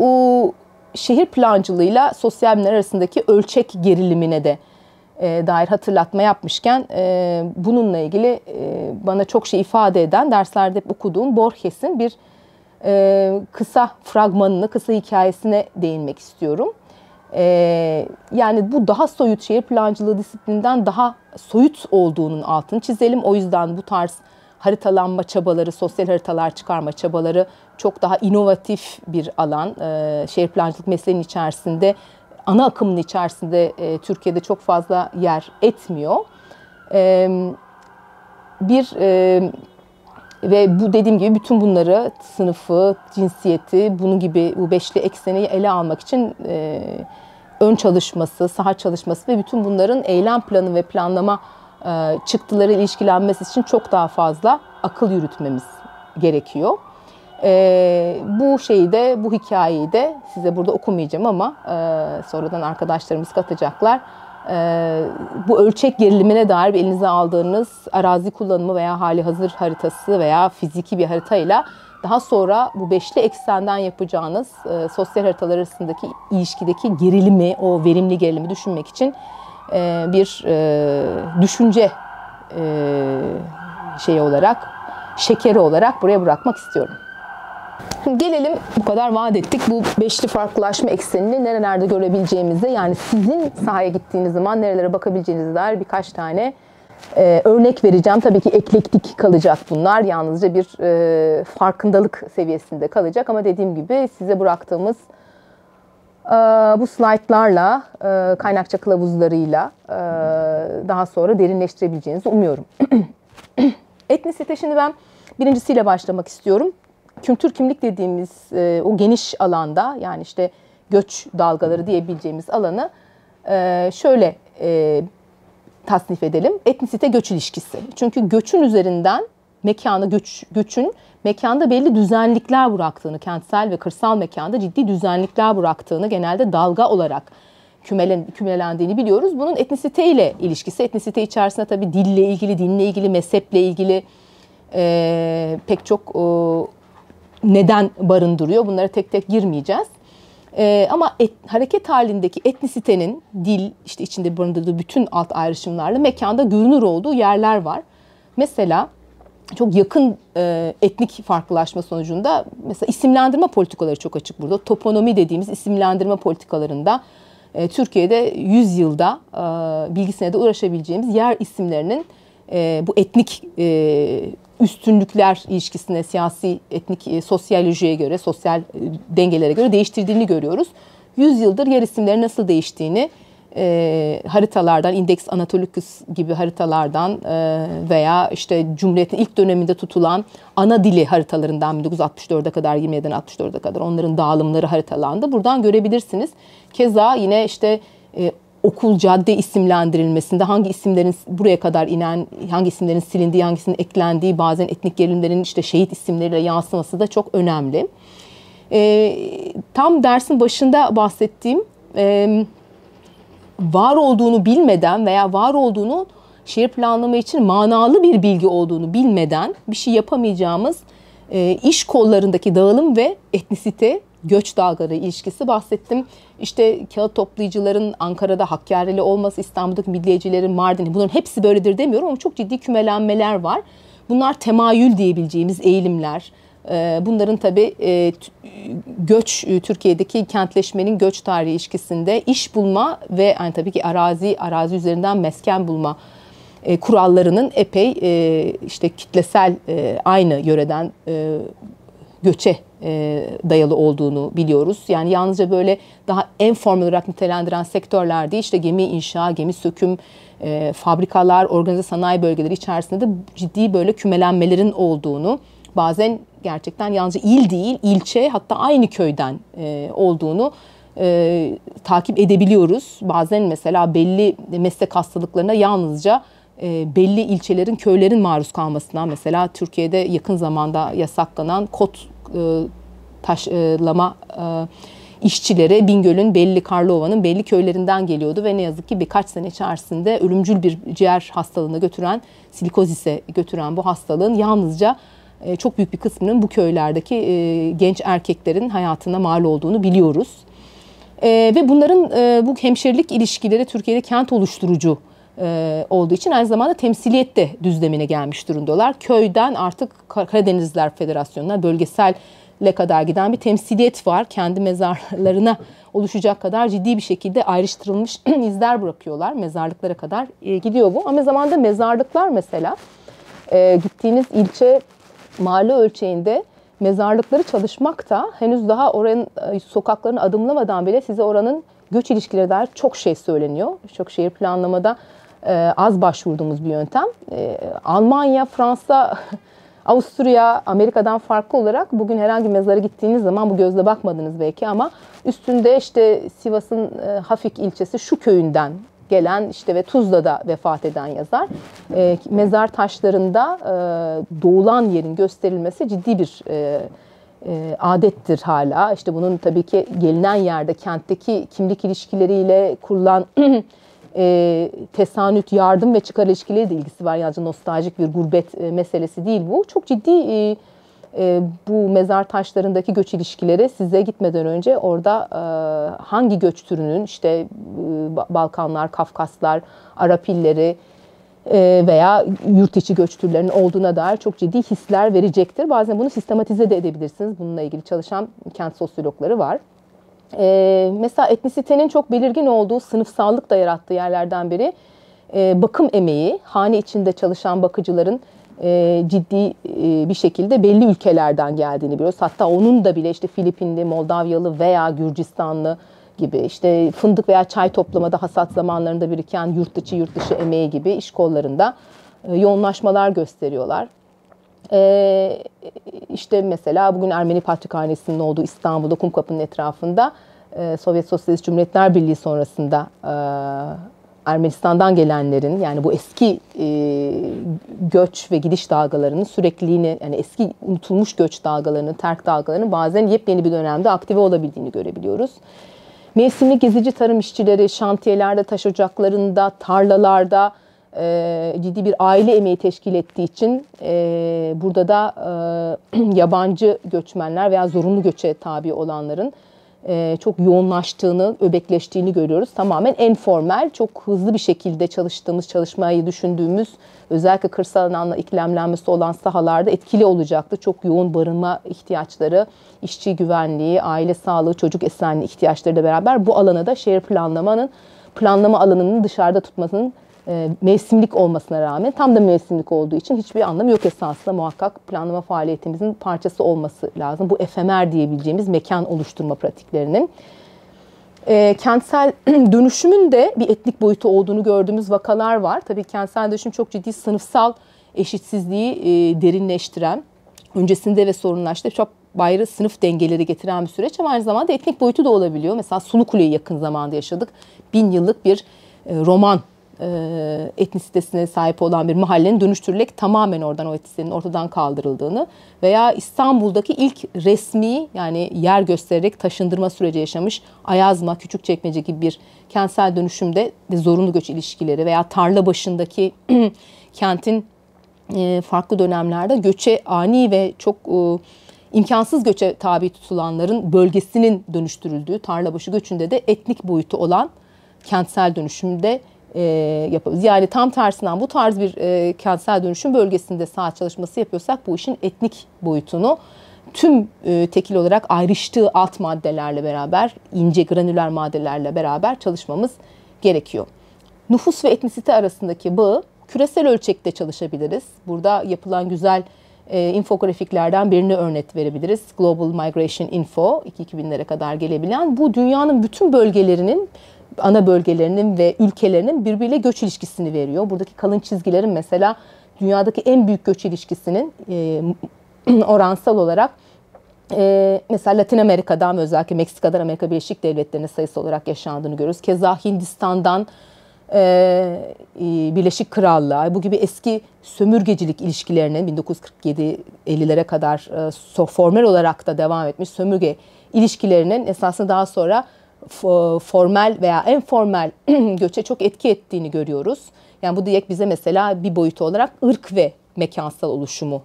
şehir plancılığıyla sosyal bilimler arasındaki ölçek gerilimine de e, dair hatırlatma yapmışken e, bununla ilgili e, bana çok şey ifade eden derslerde okuduğum Borges'in bir e, kısa fragmanını, kısa hikayesine değinmek istiyorum. E, yani bu daha soyut şehir plancılığı disiplinden daha soyut olduğunun altını çizelim. O yüzden bu tarz haritalanma çabaları, sosyal haritalar çıkarma çabaları çok daha inovatif bir alan. Ee, şehir plancılık mesleğinin içerisinde, ana akımın içerisinde e, Türkiye'de çok fazla yer etmiyor. Ee, bir e, ve bu dediğim gibi bütün bunları sınıfı, cinsiyeti, bunun gibi bu beşli ekseni ele almak için e, ön çalışması, saha çalışması ve bütün bunların eylem planı ve planlama e, çıktıları ilişkilenmesi için çok daha fazla akıl yürütmemiz gerekiyor. E, bu şeyi de, bu hikayeyi de size burada okumayacağım ama e, sonradan arkadaşlarımız katacaklar. bu ölçek gerilimine dair bir elinize aldığınız arazi kullanımı veya hali hazır haritası veya fiziki bir haritayla daha sonra bu beşli eksenden yapacağınız sosyal haritalar arasındaki ilişkideki gerilimi, o verimli gerilimi düşünmek için e, bir e, düşünce e, şeyi olarak, şekeri olarak buraya bırakmak istiyorum. Gelelim bu kadar vaat ettik bu beşli farklılaşma eksenini nerelerde görebileceğimize yani sizin sahaya gittiğiniz zaman nerelere bakabileceğinize dair birkaç tane e, örnek vereceğim. Tabii ki eklektik kalacak bunlar yalnızca bir e, farkındalık seviyesinde kalacak ama dediğim gibi size bıraktığımız ee, bu slaytlarla, e, kaynakça kılavuzlarıyla e, daha sonra derinleştirebileceğinizi umuyorum. Etnisite şimdi ben birincisiyle başlamak istiyorum. Kültür kimlik dediğimiz e, o geniş alanda yani işte göç dalgaları diyebileceğimiz alanı şöyle tasnif edelim. Etnisite göç ilişkisi. Çünkü göçün üzerinden mekana göç, göçün mekanda belli düzenlikler bıraktığını, kentsel ve kırsal mekanda ciddi düzenlikler bıraktığını genelde dalga olarak kümelen, kümelendiğini biliyoruz. Bunun etnisite ile ilişkisi, etnisite içerisinde tabii dille ilgili, dinle ilgili, mezheple ilgili e, pek çok e, neden barındırıyor. Bunlara tek tek girmeyeceğiz. E, ama et, hareket halindeki etnisitenin dil işte içinde barındırdığı bütün alt ayrışımlarla mekanda görünür olduğu yerler var. Mesela çok yakın e, etnik farklılaşma sonucunda mesela isimlendirme politikaları çok açık burada. Toponomi dediğimiz isimlendirme politikalarında e, Türkiye'de 100 yılda e, bilgisine de uğraşabileceğimiz yer isimlerinin e, bu etnik e, üstünlükler ilişkisine, siyasi, etnik, e, sosyolojiye göre, sosyal e, dengelere göre değiştirdiğini görüyoruz. 100 yıldır yer isimleri nasıl değiştiğini e, haritalardan, Index Anatolikus gibi haritalardan e, veya işte Cumhuriyet'in ilk döneminde tutulan ana dili haritalarından 1964'e kadar, 27'den 64'e kadar onların dağılımları haritalandı. Buradan görebilirsiniz. Keza yine işte e, okul cadde isimlendirilmesinde hangi isimlerin buraya kadar inen, hangi isimlerin silindiği, hangisinin eklendiği, bazen etnik gerilimlerin işte şehit isimleriyle yansıması da çok önemli. E, tam dersin başında bahsettiğim e, var olduğunu bilmeden veya var olduğunu şehir planlama için manalı bir bilgi olduğunu bilmeden bir şey yapamayacağımız e, iş kollarındaki dağılım ve etnisite göç dalgaları ilişkisi bahsettim. İşte kağıt toplayıcıların Ankara'da Hakkari'li olması, İstanbul'daki milliyecilerin Mardin'i bunların hepsi böyledir demiyorum ama çok ciddi kümelenmeler var. Bunlar temayül diyebileceğimiz eğilimler. Ee, bunların tabi e, göç e, Türkiye'deki kentleşmenin göç tarihi ilişkisinde iş bulma ve yani tabii ki arazi arazi üzerinden mesken bulma e, kurallarının epey işte kitlesel aynı yöreden göçe dayalı olduğunu biliyoruz. Yani yalnızca böyle daha en formal olarak nitelendiren sektörler değil işte gemi inşa, gemi söküm, fabrikalar, organize sanayi bölgeleri içerisinde de ciddi böyle kümelenmelerin olduğunu bazen gerçekten yalnızca il değil, ilçe hatta aynı köyden e, olduğunu e, takip edebiliyoruz. Bazen mesela belli meslek hastalıklarına yalnızca e, belli ilçelerin, köylerin maruz kalmasına mesela Türkiye'de yakın zamanda yasaklanan kot e, taşlama e, işçileri Bingöl'ün belli Karlova'nın belli köylerinden geliyordu ve ne yazık ki birkaç sene içerisinde ölümcül bir ciğer hastalığına götüren silikozise götüren bu hastalığın yalnızca e, çok büyük bir kısmının bu köylerdeki e, genç erkeklerin hayatına mal olduğunu biliyoruz. E, ve bunların bu hemşerilik ilişkileri Türkiye'de kent oluşturucu olduğu için aynı zamanda temsiliyette düzlemine gelmiş durumdalar. Köyden artık Karadenizler Federasyonu'na bölgesel le kadar giden bir temsiliyet var. Kendi mezarlarına oluşacak kadar ciddi bir şekilde ayrıştırılmış izler bırakıyorlar. Mezarlıklara kadar gidiyor bu. Ama zamanda mezarlıklar mesela gittiğiniz ilçe mahalle ölçeğinde mezarlıkları çalışmak da henüz daha oranın e, sokaklarını adımlamadan bile size oranın göç ilişkileri dair çok şey söyleniyor. Çok şehir planlamada e, az başvurduğumuz bir yöntem. E, Almanya, Fransa, Avusturya, Amerika'dan farklı olarak bugün herhangi bir mezara gittiğiniz zaman bu gözle bakmadınız belki ama üstünde işte Sivas'ın e, Hafik ilçesi şu köyünden gelen işte ve Tuzla'da vefat eden yazar. E, mezar taşlarında e, doğulan yerin gösterilmesi ciddi bir e, e, adettir hala. İşte bunun tabii ki gelinen yerde kentteki kimlik ilişkileriyle kurulan e, tesanüt, yardım ve çıkar ilişkileri de ilgisi var. Yalnızca nostaljik bir gurbet e, meselesi değil bu. Çok ciddi e, ee, bu mezar taşlarındaki göç ilişkileri size gitmeden önce orada e, hangi göç türünün işte e, Balkanlar, Kafkaslar, Arap illeri e, veya yurt içi göç türlerinin olduğuna dair çok ciddi hisler verecektir. Bazen bunu sistematize de edebilirsiniz. Bununla ilgili çalışan kent sosyologları var. E, mesela etnisitenin çok belirgin olduğu sınıfsallık da yarattığı yerlerden biri bakım emeği, hane içinde çalışan bakıcıların e, ciddi e, bir şekilde belli ülkelerden geldiğini biliyoruz. Hatta onun da bile işte Filipinli, Moldavyalı veya Gürcistanlı gibi işte fındık veya çay toplamada hasat zamanlarında biriken yurt dışı yurt dışı emeği gibi iş kollarında e, yoğunlaşmalar gösteriyorlar. Ee, işte mesela bugün Ermeni Patrikhanesi'nin olduğu İstanbul'da Kumkapı'nın etrafında e, Sovyet Sosyalist Cumhuriyetler Birliği sonrasında e, Ermenistan'dan gelenlerin yani bu eski e, göç ve gidiş dalgalarının sürekliliğini yani eski unutulmuş göç dalgalarının, terk dalgalarının bazen yepyeni bir dönemde aktive olabildiğini görebiliyoruz. Mevsimli gezici tarım işçileri şantiyelerde, taş ocaklarında, tarlalarda e, ciddi bir aile emeği teşkil ettiği için e, burada da e, yabancı göçmenler veya zorunlu göçe tabi olanların e, çok yoğunlaştığını, öbekleştiğini görüyoruz. Tamamen informal, çok hızlı bir şekilde çalıştığımız, çalışmayı düşündüğümüz özellikle kırsal alanla iklimlenmesi olan sahalarda etkili olacaktı. Çok yoğun barınma ihtiyaçları, işçi güvenliği, aile sağlığı, çocuk esenliği ihtiyaçları da beraber bu alana da şehir planlamanın planlama alanının dışarıda tutmasının e, mevsimlik olmasına rağmen tam da mevsimlik olduğu için hiçbir anlamı yok esasında muhakkak planlama faaliyetimizin parçası olması lazım. Bu efemer diyebileceğimiz mekan oluşturma pratiklerinin. E, kentsel dönüşümün de bir etnik boyutu olduğunu gördüğümüz vakalar var. Tabii kentsel dönüşüm çok ciddi sınıfsal eşitsizliği e, derinleştiren, öncesinde ve sorunlaştı. Çok bayrı sınıf dengeleri getiren bir süreç ama aynı zamanda etnik boyutu da olabiliyor. Mesela Sulu Kule'yi yakın zamanda yaşadık. Bin yıllık bir e, roman e, etnisitesine sahip olan bir mahallenin dönüştürülerek tamamen oradan o etnisitenin ortadan kaldırıldığını veya İstanbul'daki ilk resmi yani yer göstererek taşındırma süreci yaşamış Ayazma, Küçükçekmece gibi bir kentsel dönüşümde de zorunlu göç ilişkileri veya tarla başındaki kentin e, farklı dönemlerde göçe ani ve çok e, imkansız göçe tabi tutulanların bölgesinin dönüştürüldüğü tarlabaşı göçünde de etnik boyutu olan kentsel dönüşümde e, yapabiliriz. Yani tam tersinden bu tarz bir e, kentsel dönüşüm bölgesinde saat çalışması yapıyorsak bu işin etnik boyutunu tüm e, tekil olarak ayrıştığı alt maddelerle beraber, ince granüler maddelerle beraber çalışmamız gerekiyor. Nüfus ve etnisite arasındaki bağı küresel ölçekte çalışabiliriz. Burada yapılan güzel e, infografiklerden birini örnek verebiliriz. Global Migration Info 2000'lere kadar gelebilen bu dünyanın bütün bölgelerinin ana bölgelerinin ve ülkelerinin birbiriyle göç ilişkisini veriyor. Buradaki kalın çizgilerin mesela dünyadaki en büyük göç ilişkisinin e, oransal olarak e, mesela Latin Amerika'dan ve özellikle Meksika'dan Amerika Birleşik Devletleri'ne sayısı olarak yaşandığını görüyoruz. Keza Hindistan'dan e, e Birleşik Krallığa bu gibi eski sömürgecilik ilişkilerinin 1947-50'lere kadar e, formal olarak da devam etmiş sömürge ilişkilerinin esasında daha sonra formal veya en formal göçe çok etki ettiğini görüyoruz. Yani bu diyek bize mesela bir boyutu olarak ırk ve mekansal oluşumu,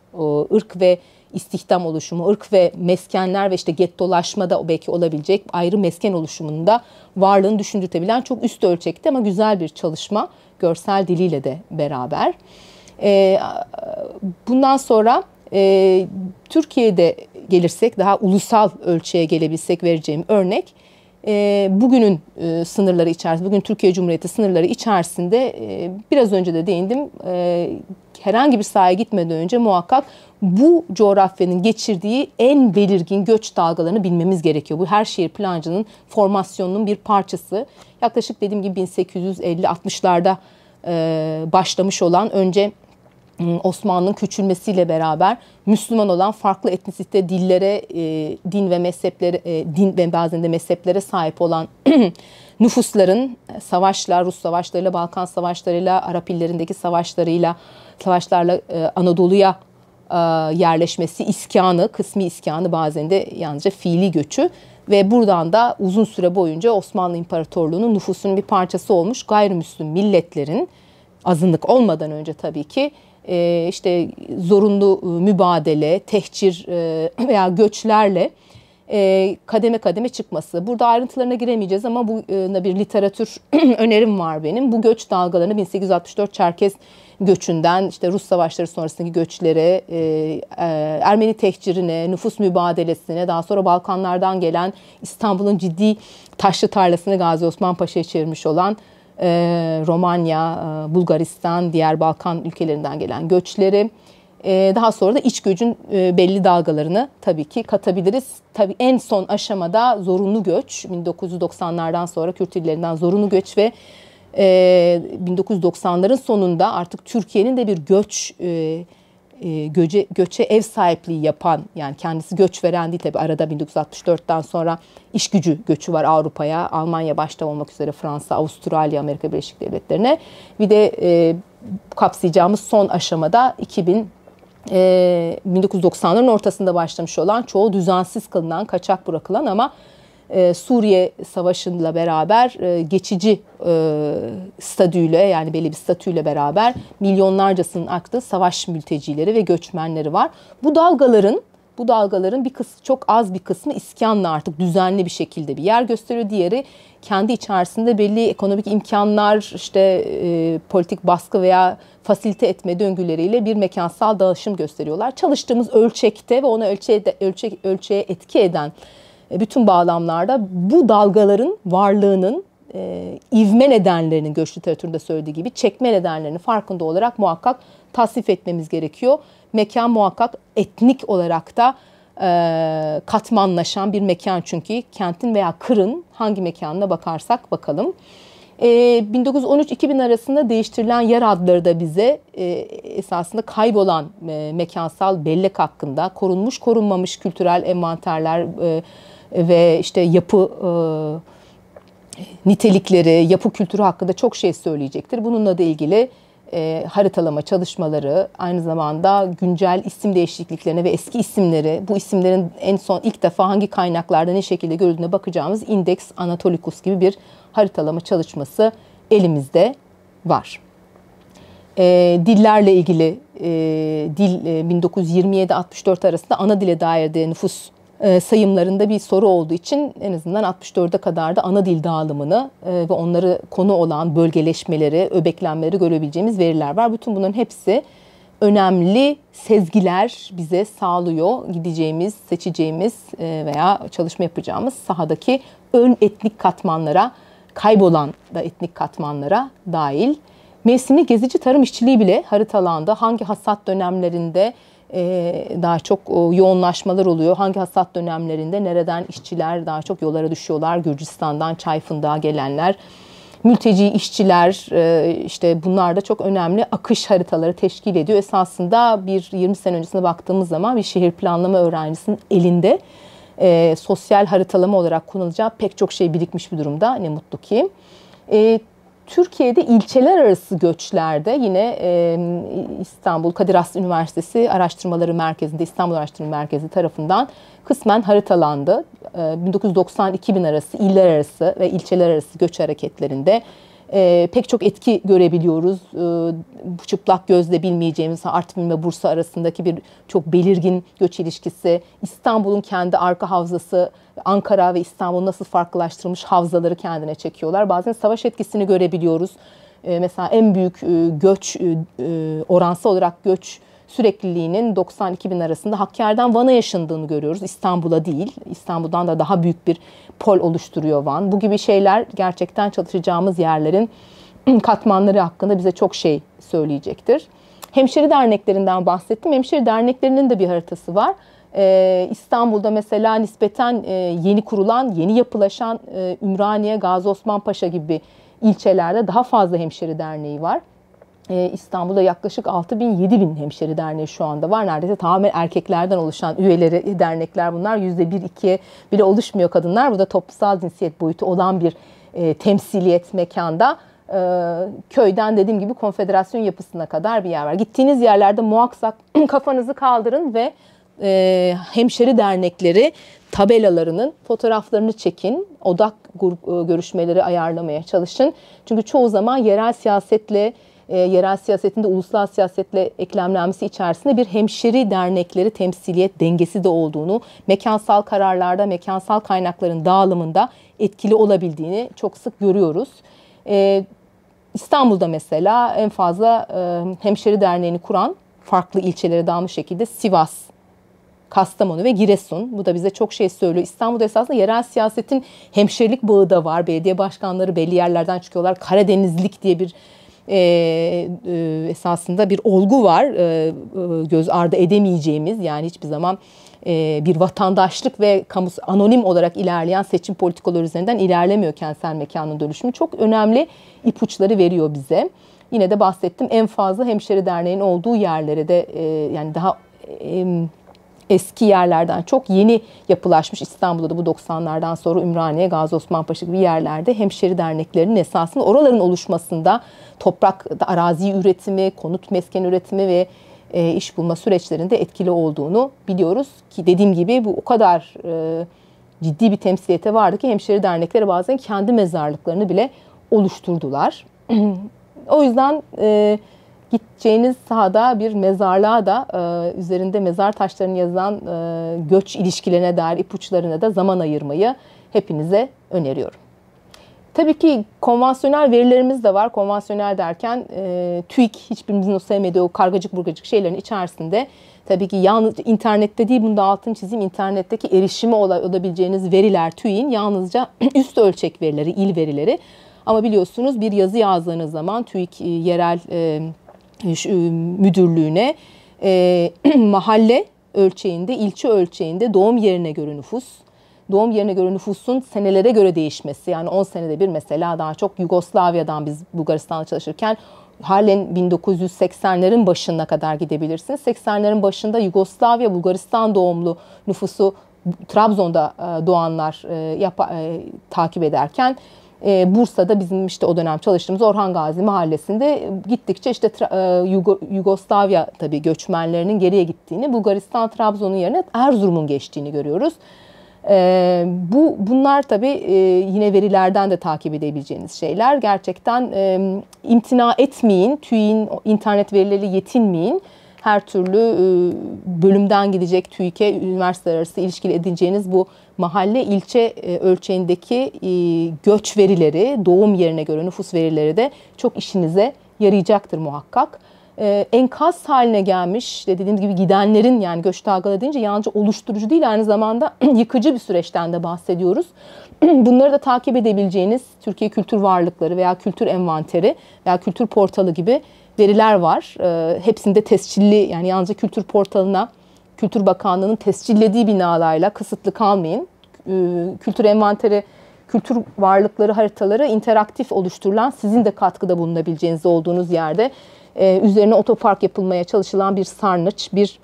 ırk ve istihdam oluşumu, ırk ve meskenler ve işte gettolaşmada belki olabilecek ayrı mesken oluşumunda varlığını düşündürtebilen çok üst ölçekte ama güzel bir çalışma görsel diliyle de beraber. Ee, bundan sonra e, Türkiye'de gelirsek daha ulusal ölçüye gelebilsek vereceğim örnek e, bugünün e, sınırları içerisinde, bugün Türkiye Cumhuriyeti sınırları içerisinde e, biraz önce de değindim e, herhangi bir sahaya gitmeden önce muhakkak bu coğrafyanın geçirdiği en belirgin göç dalgalarını bilmemiz gerekiyor. Bu her şehir plancının formasyonunun bir parçası. Yaklaşık dediğim gibi 1850-60'larda e, başlamış olan önce Hmm, Osmanlı'nın küçülmesiyle beraber Müslüman olan farklı etnisite dillere, e, din ve mezheplere, e, din ve bazen de mezheplere sahip olan nüfusların e, savaşlar, Rus savaşlarıyla, Balkan savaşlarıyla, Arap illerindeki savaşlarıyla, savaşlarla e, Anadolu'ya e, yerleşmesi, iskanı, kısmi iskanı bazen de yalnızca fiili göçü ve buradan da uzun süre boyunca Osmanlı İmparatorluğu'nun nüfusunun bir parçası olmuş gayrimüslim milletlerin azınlık olmadan önce tabii ki e, işte zorunlu e, mübadele, tehcir e, veya göçlerle e, kademe kademe çıkması. Burada ayrıntılarına giremeyeceğiz ama buna bir literatür önerim var benim. Bu göç dalgalarını 1864 Çerkez göçünden işte Rus savaşları sonrasındaki göçlere, Ermeni tehcirine, nüfus mübadelesine, daha sonra Balkanlardan gelen İstanbul'un ciddi taşlı tarlasını Gazi Osman Paşa'ya çevirmiş olan e, Romanya, e, Bulgaristan, diğer Balkan ülkelerinden gelen göçleri, e, daha sonra da iç göçün e, belli dalgalarını tabii ki katabiliriz. Tabii en son aşamada zorunlu göç, 1990'lardan sonra Kürt illerinden zorunlu göç ve e, 1990'ların sonunda artık Türkiye'nin de bir göç e, e, göce, göçe ev sahipliği yapan yani kendisi göç veren değil tabi arada 1964'ten sonra iş gücü göçü var Avrupa'ya Almanya başta olmak üzere Fransa, Avustralya, Amerika Birleşik Devletleri'ne bir de e, kapsayacağımız son aşamada 2000 e, 1990'ların ortasında başlamış olan çoğu düzensiz kılınan, kaçak bırakılan ama ee, Suriye Savaşı'nla beraber e, geçici e, statüyle yani belli bir statüyle beraber milyonlarcasının aktığı savaş mültecileri ve göçmenleri var. Bu dalgaların bu dalgaların bir kısmı çok az bir kısmı iskanla artık düzenli bir şekilde bir yer gösteriyor. Diğeri kendi içerisinde belli ekonomik imkanlar işte e, politik baskı veya fasilite etme döngüleriyle bir mekansal dağılışım gösteriyorlar. Çalıştığımız ölçekte ve ona ölçeğe, ölçek, ölçeğe etki eden e, bütün bağlamlarda bu dalgaların varlığının e, ivme nedenlerinin göç literatüründe söylediği gibi çekme nedenlerini farkında olarak muhakkak tasnif etmemiz gerekiyor. Mekan muhakkak etnik olarak da e, katmanlaşan bir mekan çünkü kentin veya kırın hangi mekanına bakarsak bakalım. E, 1913-2000 arasında değiştirilen yer adları da bize e, esasında kaybolan e, mekansal bellek hakkında korunmuş korunmamış kültürel envanterler, e, ve işte yapı e, nitelikleri, yapı kültürü hakkında çok şey söyleyecektir. Bununla da ilgili e, haritalama çalışmaları, aynı zamanda güncel isim değişikliklerine ve eski isimleri, bu isimlerin en son ilk defa hangi kaynaklarda ne şekilde görüldüğüne bakacağımız Index Anatolikus gibi bir haritalama çalışması elimizde var. E, dillerle ilgili e, dil e, 1927-64 arasında ana dile dair de nüfus e, sayımlarında bir soru olduğu için en azından 64'e kadar da ana dil dağılımını e, ve onları konu olan bölgeleşmeleri, öbeklenmeleri görebileceğimiz veriler var. Bütün bunların hepsi önemli sezgiler bize sağlıyor gideceğimiz, seçeceğimiz e, veya çalışma yapacağımız sahadaki ön etnik katmanlara, kaybolan da etnik katmanlara dahil. Mevsimli gezici tarım işçiliği bile haritalandı. Hangi hasat dönemlerinde e, daha çok yoğunlaşmalar oluyor. Hangi hasat dönemlerinde nereden işçiler daha çok yollara düşüyorlar? Gürcistan'dan, Çayfın'da gelenler mülteci işçiler e, işte bunlar da çok önemli akış haritaları teşkil ediyor. Esasında bir 20 sene öncesine baktığımız zaman bir şehir planlama öğrencisinin elinde e, sosyal haritalama olarak kullanılacağı pek çok şey birikmiş bir durumda ne mutlu ki. E, Türkiye'de ilçeler arası göçlerde yine e, İstanbul Kadir Has Üniversitesi Araştırmaları Merkezi'nde İstanbul Araştırma Merkezi tarafından kısmen haritalandı. E, 1990-2000 arası iller arası ve ilçeler arası göç hareketlerinde e, pek çok etki görebiliyoruz. E, çıplak gözle bilmeyeceğimiz Artvin ve Bursa arasındaki bir çok belirgin göç ilişkisi, İstanbul'un kendi arka havzası Ankara ve İstanbul nasıl farklılaştırılmış havzaları kendine çekiyorlar. Bazen savaş etkisini görebiliyoruz. E, mesela en büyük e, göç e, e oransı olarak göç sürekliliğinin 92 bin arasında Hakkari'den Van'a yaşandığını görüyoruz. İstanbul'a değil, İstanbul'dan da daha büyük bir pol oluşturuyor Van. Bu gibi şeyler gerçekten çalışacağımız yerlerin katmanları hakkında bize çok şey söyleyecektir. Hemşeri derneklerinden bahsettim. Hemşeri derneklerinin de bir haritası var. Ee, İstanbul'da mesela nispeten e, yeni kurulan, yeni yapılaşan e, Ümraniye, Gazi Osman Paşa gibi ilçelerde daha fazla hemşeri derneği var. Ee, İstanbul'da yaklaşık 6 bin, 7 bin hemşeri derneği şu anda var. Neredeyse tamamen erkeklerden oluşan üyeleri, dernekler bunlar. Yüzde bir, ikiye bile oluşmuyor kadınlar. Bu da toplumsal cinsiyet boyutu olan bir e, temsiliyet mekanda ee, köyden dediğim gibi konfederasyon yapısına kadar bir yer var. Gittiğiniz yerlerde muhakkak kafanızı kaldırın ve e, hemşeri dernekleri tabelalarının fotoğraflarını çekin, odak grup, e, görüşmeleri ayarlamaya çalışın. Çünkü çoğu zaman yerel siyasetle e, yerel siyasetinde ulusal siyasetle eklemlenmesi içerisinde bir hemşeri dernekleri temsiliyet dengesi de olduğunu, mekansal kararlarda, mekansal kaynakların dağılımında etkili olabildiğini çok sık görüyoruz. E, İstanbul'da mesela en fazla e, hemşeri derneğini kuran farklı ilçelere dağılmış şekilde Sivas Kastamonu ve Giresun. Bu da bize çok şey söylüyor. İstanbul'da esasında yerel siyasetin hemşerilik bağı da var. Belediye başkanları belli yerlerden çıkıyorlar. Karadenizlik diye bir e, e, esasında bir olgu var. E, e, göz ardı edemeyeceğimiz yani hiçbir zaman e, bir vatandaşlık ve kamu anonim olarak ilerleyen seçim politikaları üzerinden ilerlemiyor kentsel mekanın dönüşümü. Çok önemli ipuçları veriyor bize. Yine de bahsettim en fazla hemşeri derneğin olduğu yerlere de e, yani daha e, eski yerlerden çok yeni yapılaşmış İstanbul'da da bu 90'lardan sonra Ümraniye, Gazi Osman gibi yerlerde hemşeri derneklerinin esasında oraların oluşmasında toprak, arazi üretimi, konut mesken üretimi ve e, iş bulma süreçlerinde etkili olduğunu biliyoruz ki dediğim gibi bu o kadar e, ciddi bir temsiliyete vardı ki hemşeri dernekleri bazen kendi mezarlıklarını bile oluşturdular. o yüzden e, gideceğiniz sahada bir mezarlığa da e, üzerinde mezar taşlarını yazan e, göç ilişkilerine dair ipuçlarına da zaman ayırmayı hepinize öneriyorum. Tabii ki konvansiyonel verilerimiz de var. Konvansiyonel derken e, TÜİK hiçbirimizin o sevmediği o kargacık burgacık şeylerin içerisinde tabii ki yalnız internette değil bunu da altını çizeyim internetteki erişimi olabileceğiniz veriler TÜİK'in yalnızca üst ölçek verileri, il verileri. Ama biliyorsunuz bir yazı yazdığınız zaman TÜİK e, yerel e, müdürlüğüne e, mahalle ölçeğinde, ilçe ölçeğinde doğum yerine göre nüfus, doğum yerine göre nüfusun senelere göre değişmesi. Yani 10 senede bir mesela daha çok Yugoslavya'dan biz Bulgaristan'da çalışırken halen 1980'lerin başına kadar gidebilirsiniz. 80'lerin başında Yugoslavya, Bulgaristan doğumlu nüfusu Trabzon'da e, doğanlar e, yapa, e, takip ederken e, Bursa'da bizim işte o dönem çalıştığımız Orhan Gazi mahallesinde gittikçe işte e, Yugo, Yugoslavya tabii göçmenlerinin geriye gittiğini, Bulgaristan Trabzon'un yerine Erzurum'un geçtiğini görüyoruz. E, bu bunlar tabii e, yine verilerden de takip edebileceğiniz şeyler. Gerçekten e, imtina etmeyin, TÜİ'nin internet verileriyle yetinmeyin her türlü e, bölümden gidecek TÜİK'e üniversite arası ilişkili edineceğiniz bu mahalle ilçe e, ölçeğindeki e, göç verileri, doğum yerine göre nüfus verileri de çok işinize yarayacaktır muhakkak. Ee, enkaz haline gelmiş dediğim gibi gidenlerin yani göç dalgaları deyince yalnızca oluşturucu değil aynı zamanda yıkıcı bir süreçten de bahsediyoruz. Bunları da takip edebileceğiniz Türkiye Kültür Varlıkları veya Kültür Envanteri veya Kültür Portalı gibi veriler var. E, hepsinde tescilli yani yalnızca Kültür Portalı'na Kültür Bakanlığı'nın tescillediği binalarla kısıtlı kalmayın. E, kültür envanteri, kültür varlıkları haritaları interaktif oluşturulan sizin de katkıda bulunabileceğiniz olduğunuz yerde e, üzerine otopark yapılmaya çalışılan bir sarnıç, bir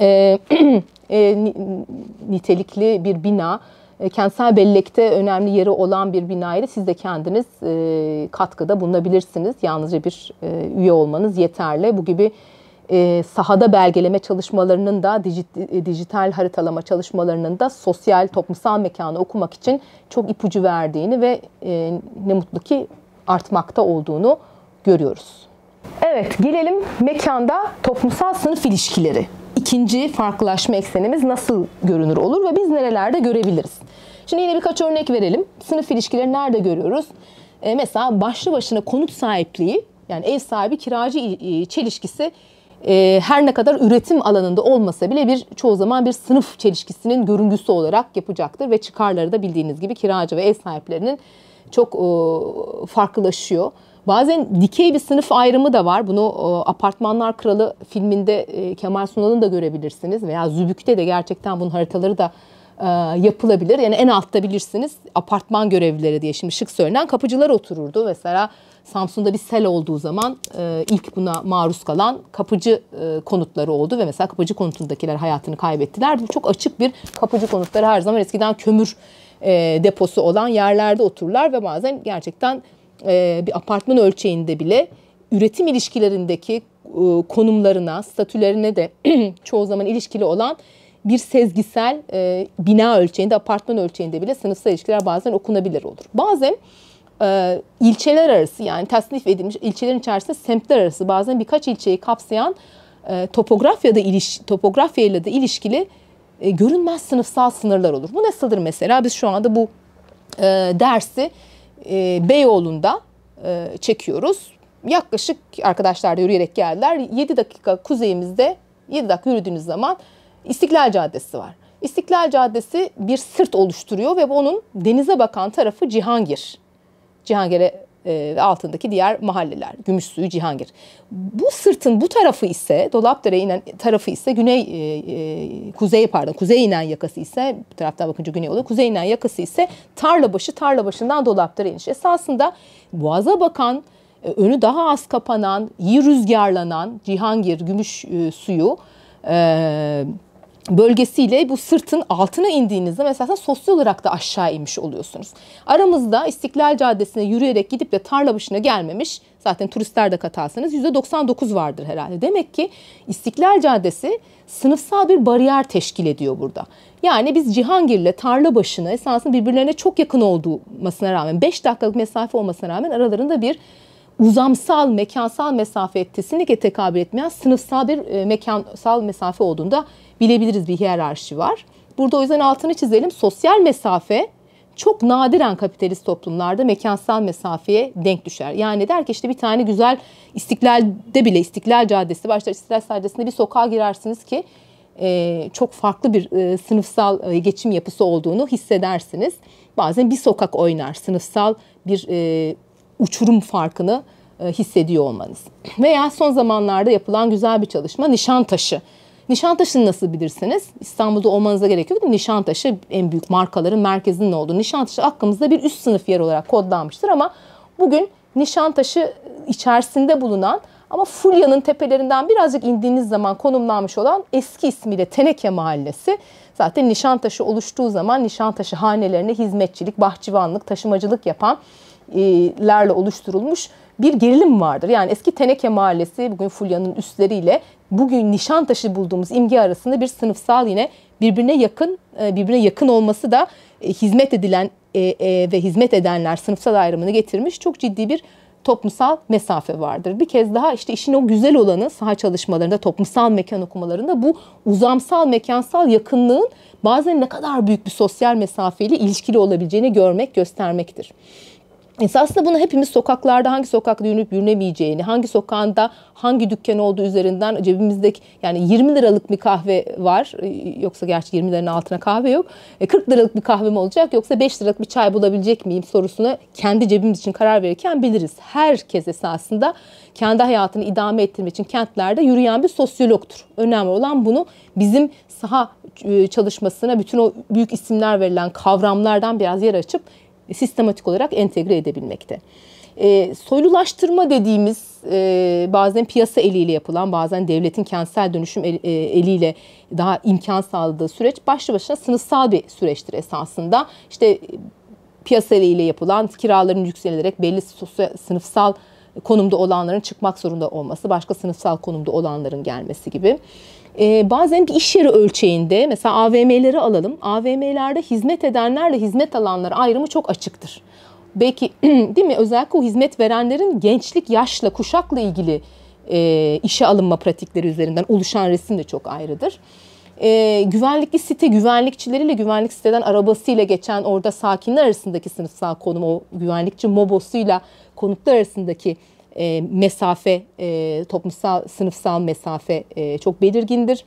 e, e, nitelikli bir bina e, kentsel bellekte önemli yeri olan bir binayla siz de kendiniz e, katkıda bulunabilirsiniz. Yalnızca bir e, üye olmanız yeterli. Bu gibi sahada belgeleme çalışmalarının da dijital haritalama çalışmalarının da sosyal toplumsal mekanı okumak için çok ipucu verdiğini ve ne mutlu ki artmakta olduğunu görüyoruz. Evet gelelim mekanda toplumsal sınıf ilişkileri ikinci farklılaşma eksenimiz nasıl görünür olur ve biz nerelerde görebiliriz? Şimdi yine birkaç örnek verelim. Sınıf ilişkileri nerede görüyoruz? E, mesela başlı başına konut sahipliği yani ev sahibi kiracı e, çelişkisi e, her ne kadar üretim alanında olmasa bile bir çoğu zaman bir sınıf çelişkisinin görüngüsü olarak yapacaktır ve çıkarları da bildiğiniz gibi kiracı ve ev sahiplerinin çok e, farklılaşıyor. Bazen dikey bir sınıf ayrımı da var. Bunu e, Apartmanlar Kralı filminde e, Kemal Sunal'ın da görebilirsiniz veya Zübük'te de gerçekten bunun haritaları da e, yapılabilir. Yani en altta bilirsiniz apartman görevlileri diye şimdi şık söylenen kapıcılar otururdu. Mesela Samsun'da bir sel olduğu zaman ilk buna maruz kalan kapıcı konutları oldu ve mesela kapıcı konutundakiler hayatını kaybettiler. Bu çok açık bir kapıcı konutları her zaman eskiden kömür deposu olan yerlerde otururlar ve bazen gerçekten e, bir apartman ölçeğinde bile üretim ilişkilerindeki e, konumlarına, statülerine de çoğu zaman ilişkili olan bir sezgisel e, bina ölçeğinde, apartman ölçeğinde bile sınıfsal ilişkiler bazen okunabilir olur. Bazen ilçeler arası yani tasnif edilmiş ilçelerin içerisinde semtler arası bazen birkaç ilçeyi kapsayan e, topografyada iliş, topografyayla da ilişkili görünmez sınıfsal sınırlar olur. Bu nasıldır mesela? Biz şu anda bu dersi e, Beyoğlu'nda e, çekiyoruz. Yaklaşık arkadaşlar da yürüyerek geldiler. 7 dakika kuzeyimizde 7 dakika yürüdüğünüz zaman İstiklal Caddesi var. İstiklal Caddesi bir sırt oluşturuyor ve onun denize bakan tarafı Cihangir. Cihangir'e e, ve altındaki diğer mahalleler. Gümüşsuyu, Cihangir. Bu sırtın bu tarafı ise dolapdere inen tarafı ise güney e, e, kuzey pardon kuzey inen yakası ise bu taraftan bakınca güney oluyor. Kuzey inen yakası ise Tarlabaşı, Tarlabaşı'ndan Dolapdere iniş. Esasında Boğaz'a bakan e, önü daha az kapanan, iyi rüzgarlanan Cihangir, Gümüşsuyu. e, suyu eee bölgesiyle bu sırtın altına indiğinizde mesela sosyal olarak da aşağı inmiş oluyorsunuz. Aramızda İstiklal Caddesi'ne yürüyerek gidip de tarla başına gelmemiş zaten turistler de katarsanız %99 vardır herhalde. Demek ki İstiklal Caddesi sınıfsal bir bariyer teşkil ediyor burada. Yani biz Cihangir ile tarla başına esasında birbirlerine çok yakın olmasına rağmen 5 dakikalık mesafe olmasına rağmen aralarında bir uzamsal, mekansal mesafe kesinlikle tekabül etmeyen sınıfsal bir e, mekansal mesafe olduğunda bilebiliriz bir hiyerarşi var. Burada o yüzden altını çizelim. Sosyal mesafe çok nadiren kapitalist toplumlarda mekansal mesafeye denk düşer. Yani der ki işte bir tane güzel İstiklal'de bile İstiklal Caddesi, başta İstiklal Caddesi'nde bir sokağa girersiniz ki e, çok farklı bir e, sınıfsal e, geçim yapısı olduğunu hissedersiniz. Bazen bir sokak oynar sınıfsal bir uçurum farkını hissediyor olmanız. Veya son zamanlarda yapılan güzel bir çalışma Nişantaşı. taşı Nişantaşı'nı nasıl bilirsiniz? İstanbul'da olmanıza gerek yok. Nişantaşı en büyük markaların merkezinin olduğu. Nişantaşı aklımızda bir üst sınıf yer olarak kodlanmıştır ama bugün Nişantaşı içerisinde bulunan ama Fulya'nın tepelerinden birazcık indiğiniz zaman konumlanmış olan eski ismiyle Teneke Mahallesi zaten Nişantaşı oluştuğu zaman Nişantaşı hanelerine hizmetçilik, bahçıvanlık, taşımacılık yapan e, lerle oluşturulmuş bir gerilim vardır. Yani eski Teneke Mahallesi bugün Fulya'nın üstleriyle bugün Nişantaşı bulduğumuz imge arasında bir sınıfsal yine birbirine yakın e, birbirine yakın olması da e, hizmet edilen e, ve hizmet edenler sınıfsal ayrımını getirmiş. Çok ciddi bir toplumsal mesafe vardır. Bir kez daha işte işin o güzel olanı saha çalışmalarında, toplumsal mekan okumalarında bu uzamsal, mekansal yakınlığın bazen ne kadar büyük bir sosyal mesafeyle ilişkili olabileceğini görmek, göstermektir aslında bunu hepimiz sokaklarda hangi sokakta yürünüp yürünemeyeceğini, hangi sokağında hangi dükkan olduğu üzerinden cebimizdeki yani 20 liralık bir kahve var e, yoksa gerçi 20 liranın altına kahve yok. 40 e, liralık bir kahve mi olacak yoksa 5 liralık bir çay bulabilecek miyim sorusuna kendi cebimiz için karar verirken biliriz. Herkes esasında kendi hayatını idame ettirmek için kentlerde yürüyen bir sosyologtur. Önemli olan bunu bizim saha e, çalışmasına bütün o büyük isimler verilen kavramlardan biraz yer açıp sistematik olarak entegre edebilmekte. E, soylulaştırma dediğimiz e, bazen piyasa eliyle yapılan bazen devletin kentsel dönüşüm el, e, eliyle daha imkan sağladığı süreç başlı başına sınıfsal bir süreçtir esasında. İşte e, piyasa eliyle yapılan kiraların yükselerek belli sosyal, sınıfsal konumda olanların çıkmak zorunda olması, başka sınıfsal konumda olanların gelmesi gibi e, bazen bir iş yeri ölçeğinde mesela AVM'leri alalım. AVM'lerde hizmet edenlerle hizmet alanlar ayrımı çok açıktır. Belki değil mi özellikle o hizmet verenlerin gençlik, yaşla, kuşakla ilgili e, işe alınma pratikleri üzerinden oluşan resim de çok ayrıdır. E, güvenlikli site güvenlikçileriyle güvenlik siteden arabasıyla geçen orada sakinler arasındaki sınıfsal konum o güvenlikçi mobosuyla konutlar arasındaki e, mesafe, e, toplumsal, sınıfsal mesafe e, çok belirgindir.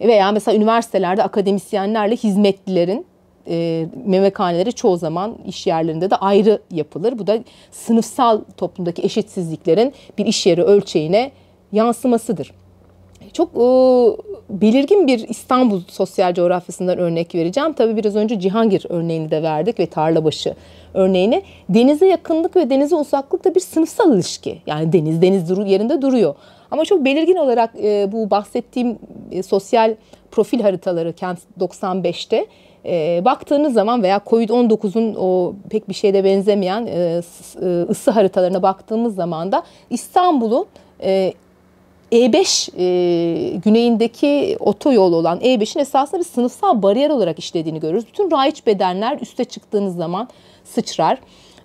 Veya mesela üniversitelerde akademisyenlerle hizmetlilerin e, memekhaneleri çoğu zaman iş yerlerinde de ayrı yapılır. Bu da sınıfsal toplumdaki eşitsizliklerin bir iş yeri ölçeğine yansımasıdır. Çok e, belirgin bir İstanbul sosyal coğrafyasından örnek vereceğim. Tabii biraz önce Cihangir örneğini de verdik ve Tarlabaşı örneğini. Denize yakınlık ve denize uzaklık da bir sınıfsal ilişki. Yani deniz deniz duru, yerinde duruyor. Ama çok belirgin olarak e, bu bahsettiğim e, sosyal profil haritaları kent 95'te e, baktığınız zaman veya Covid-19'un o pek bir şeyde benzemeyen e, e, ısı haritalarına baktığımız zaman da İstanbul'un e, e5 e, güneyindeki otoyol olan E5'in esasında bir sınıfsal bariyer olarak işlediğini görürüz. Bütün raiç bedenler üste çıktığınız zaman sıçrar.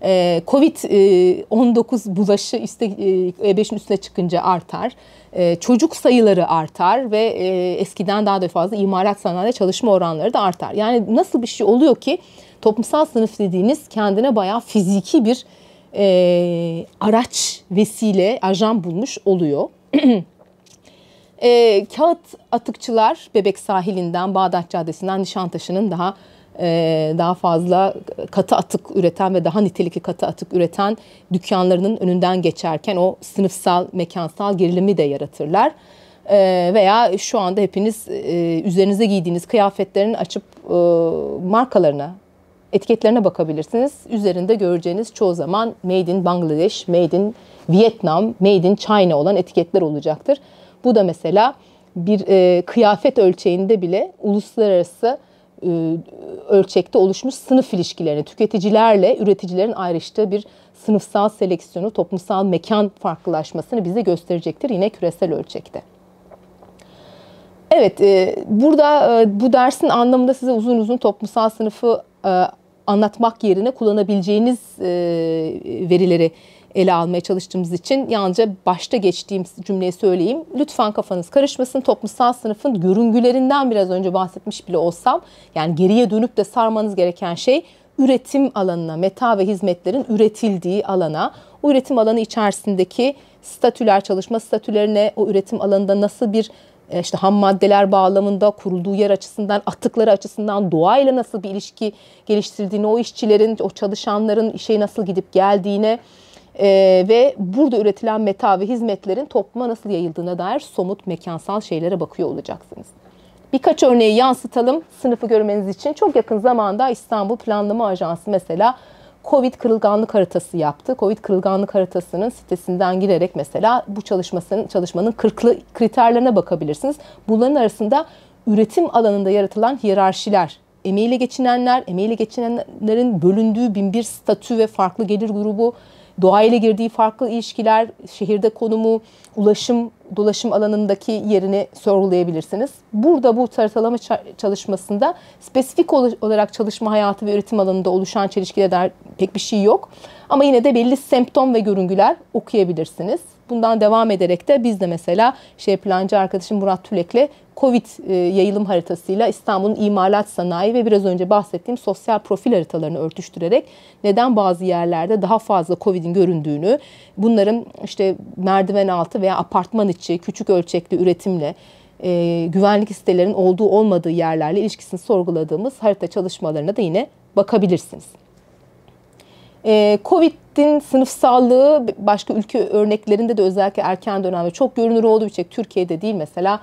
E, Covid-19 e, bulaşı üste, E5'in e üstüne çıkınca artar. E, çocuk sayıları artar ve e, eskiden daha da fazla imalat sanayide çalışma oranları da artar. Yani nasıl bir şey oluyor ki toplumsal sınıf dediğiniz kendine bayağı fiziki bir e, araç, vesile, ajan bulmuş oluyor. e, kağıt atıkçılar Bebek sahilinden, Bağdat Caddesi'nden Nişantaşı'nın daha e, daha fazla katı atık üreten ve daha nitelikli katı atık üreten dükkanlarının önünden geçerken o sınıfsal, mekansal gerilimi de yaratırlar. E, veya şu anda hepiniz e, üzerinize giydiğiniz kıyafetlerin açıp e, markalarına, etiketlerine bakabilirsiniz. Üzerinde göreceğiniz çoğu zaman Made in Bangladesh, Made in Vietnam, Made in China olan etiketler olacaktır. Bu da mesela bir e, kıyafet ölçeğinde bile uluslararası e, ölçekte oluşmuş sınıf ilişkilerini, tüketicilerle üreticilerin ayrıştığı bir sınıfsal seleksiyonu, toplumsal mekan farklılaşmasını bize gösterecektir yine küresel ölçekte. Evet, e, burada e, bu dersin anlamında size uzun uzun toplumsal sınıfı e, anlatmak yerine kullanabileceğiniz e, verileri ele almaya çalıştığımız için yalnızca başta geçtiğim cümleyi söyleyeyim. Lütfen kafanız karışmasın. Toplumsal sınıfın görüngülerinden biraz önce bahsetmiş bile olsam yani geriye dönüp de sarmanız gereken şey üretim alanına, meta ve hizmetlerin üretildiği alana, o üretim alanı içerisindeki statüler, çalışma statülerine, o üretim alanında nasıl bir e, işte ham maddeler bağlamında kurulduğu yer açısından, atıkları açısından doğayla nasıl bir ilişki geliştirdiğini, o işçilerin, o çalışanların işe nasıl gidip geldiğine, e, ve burada üretilen meta ve hizmetlerin topluma nasıl yayıldığına dair somut mekansal şeylere bakıyor olacaksınız. Birkaç örneği yansıtalım sınıfı görmeniz için. Çok yakın zamanda İstanbul Planlama Ajansı mesela Covid kırılganlık haritası yaptı. Covid kırılganlık haritasının sitesinden girerek mesela bu çalışmasının çalışmanın kırklı kriterlerine bakabilirsiniz. Bunların arasında üretim alanında yaratılan hiyerarşiler, emeğiyle geçinenler, emeğiyle geçinenlerin bölündüğü binbir statü ve farklı gelir grubu, doğayla girdiği farklı ilişkiler, şehirde konumu, ulaşım, dolaşım alanındaki yerini sorgulayabilirsiniz. Burada bu taratalama çalışmasında spesifik olarak çalışma hayatı ve üretim alanında oluşan çelişkiler pek bir şey yok. Ama yine de belli semptom ve görüngüler okuyabilirsiniz. Bundan devam ederek de biz de mesela şey plancı arkadaşım Murat Tülek'le Covid e, yayılım haritasıyla İstanbul'un imalat sanayi ve biraz önce bahsettiğim sosyal profil haritalarını örtüştürerek neden bazı yerlerde daha fazla Covid'in göründüğünü, bunların işte merdiven altı veya apartman içi küçük ölçekli üretimle e, güvenlik sitelerinin olduğu olmadığı yerlerle ilişkisini sorguladığımız harita çalışmalarına da yine bakabilirsiniz. E, Covid'in sınıfsallığı başka ülke örneklerinde de özellikle erken dönemde çok görünür olduğu için Türkiye'de değil mesela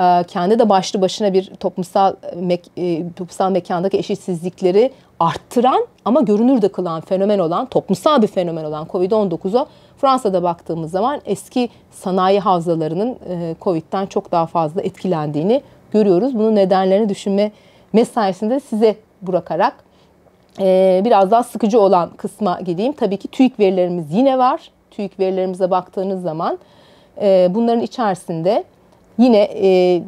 e, kendi de başlı başına bir toplumsal mek- e, toplumsal mekandaki eşitsizlikleri arttıran ama görünür de kılan fenomen olan, toplumsal bir fenomen olan Covid-19'a Fransa'da baktığımız zaman eski sanayi havzalarının e, Covid'den çok daha fazla etkilendiğini görüyoruz. Bunun nedenlerini düşünme mesaisinde size bırakarak ee, biraz daha sıkıcı olan kısma gideyim. Tabii ki TÜİK verilerimiz yine var. TÜİK verilerimize baktığınız zaman e, bunların içerisinde yine e,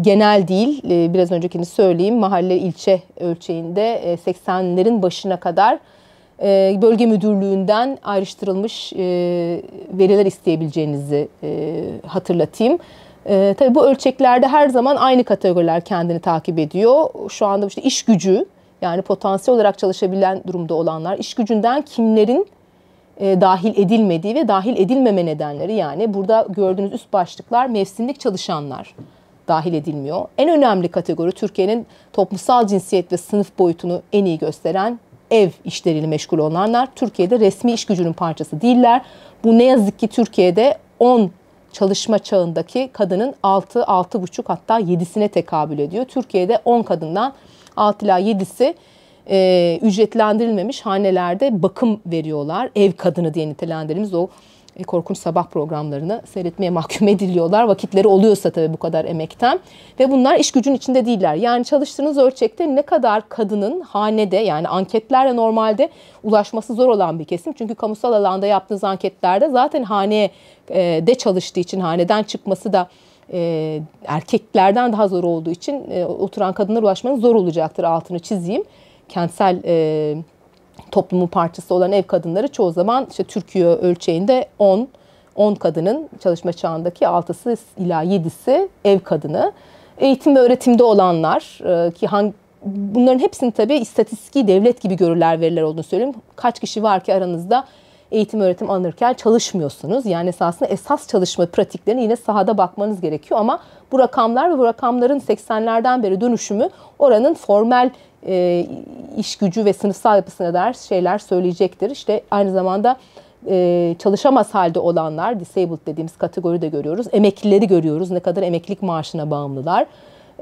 genel değil e, biraz öncekini söyleyeyim mahalle ilçe ölçeğinde 80'lerin başına kadar bölge müdürlüğünden ayrıştırılmış veriler isteyebileceğinizi hatırlatayım. Tabii bu ölçeklerde her zaman aynı kategoriler kendini takip ediyor. Şu anda işte iş gücü, yani potansiyel olarak çalışabilen durumda olanlar, iş gücünden kimlerin e, dahil edilmediği ve dahil edilmeme nedenleri yani burada gördüğünüz üst başlıklar mevsimlik çalışanlar dahil edilmiyor. En önemli kategori Türkiye'nin toplumsal cinsiyet ve sınıf boyutunu en iyi gösteren ev işleriyle meşgul olanlar Türkiye'de resmi iş gücünün parçası değiller. Bu ne yazık ki Türkiye'de 10 çalışma çağındaki kadının 6, 6,5 hatta 7'sine tekabül ediyor. Türkiye'de 10 kadından 6 ila 7'si e, ücretlendirilmemiş hanelerde bakım veriyorlar. Ev kadını diye nitelendirilmiş o e, korkunç sabah programlarını seyretmeye mahkum ediliyorlar. Vakitleri oluyorsa tabii bu kadar emekten. Ve bunlar iş gücün içinde değiller. Yani çalıştığınız ölçekte ne kadar kadının hanede yani anketlerle normalde ulaşması zor olan bir kesim. Çünkü kamusal alanda yaptığınız anketlerde zaten hane e, de çalıştığı için haneden çıkması da e, erkeklerden daha zor olduğu için e, oturan kadınlara ulaşmanın zor olacaktır altını çizeyim. Kentsel e, toplumun parçası olan ev kadınları çoğu zaman işte Türkiye ölçeğinde 10 10 kadının çalışma çağındaki 6'sı ila 7'si ev kadını. Eğitim ve öğretimde olanlar e, ki hangi bunların hepsini tabii istatistiki devlet gibi görürler veriler olduğunu söyleyeyim. Kaç kişi var ki aranızda eğitim öğretim alırken çalışmıyorsunuz. Yani esasında esas çalışma pratiklerini yine sahada bakmanız gerekiyor ama bu rakamlar ve bu rakamların 80'lerden beri dönüşümü oranın formal e, iş gücü ve sınıfsal yapısına dair şeyler söyleyecektir. İşte aynı zamanda e, çalışamaz halde olanlar, disabled dediğimiz kategoride görüyoruz. Emeklileri görüyoruz, ne kadar emeklilik maaşına bağımlılar.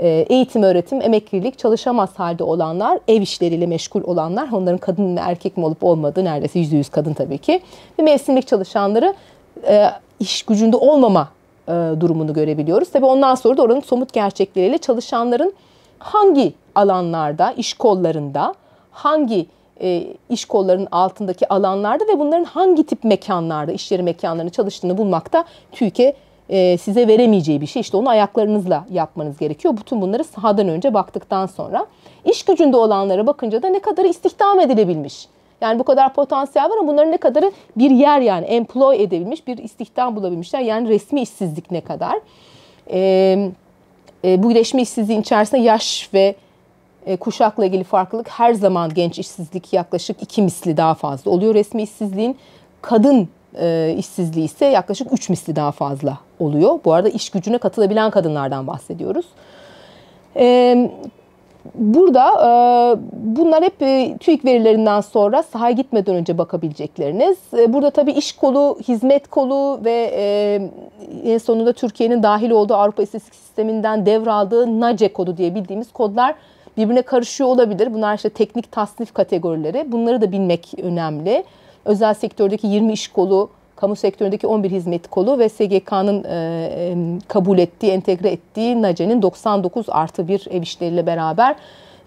Ee, eğitim, öğretim, emeklilik, çalışamaz halde olanlar, ev işleriyle meşgul olanlar, onların kadın mı erkek mi olup olmadığı neredeyse yüzde yüz kadın tabii ki. Ve mevsimlik çalışanları e, iş gücünde olmama e, durumunu görebiliyoruz. Tabii ondan sonra da oranın somut gerçekleriyle çalışanların hangi alanlarda, iş kollarında, hangi e, iş kollarının altındaki alanlarda ve bunların hangi tip mekanlarda, işleri yeri mekanlarında çalıştığını bulmakta TÜİK'e e, size veremeyeceği bir şey. İşte onu ayaklarınızla yapmanız gerekiyor. Bütün bunları sahadan önce baktıktan sonra. iş gücünde olanlara bakınca da ne kadar istihdam edilebilmiş. Yani bu kadar potansiyel var ama bunların ne kadarı bir yer yani employ edebilmiş, bir istihdam bulabilmişler. Yani resmi işsizlik ne kadar. E, e bu resmi işsizliğin içerisinde yaş ve e, kuşakla ilgili farklılık her zaman genç işsizlik yaklaşık iki misli daha fazla oluyor. Resmi işsizliğin kadın e, işsizliği ise yaklaşık üç misli daha fazla oluyor. Bu arada iş gücüne katılabilen kadınlardan bahsediyoruz. Ee, burada e, bunlar hep e, TÜİK verilerinden sonra sahaya gitmeden önce bakabilecekleriniz. E, burada tabii iş kolu, hizmet kolu ve e, en sonunda Türkiye'nin dahil olduğu Avrupa İstatistik Sisteminden devraldığı NACE kodu diye bildiğimiz kodlar birbirine karışıyor olabilir. Bunlar işte teknik tasnif kategorileri. Bunları da bilmek önemli. Özel sektördeki 20 iş kolu kamu sektöründeki 11 hizmet kolu ve SGK'nın e, kabul ettiği, entegre ettiği NACE'nin 99 artı bir ev işleriyle beraber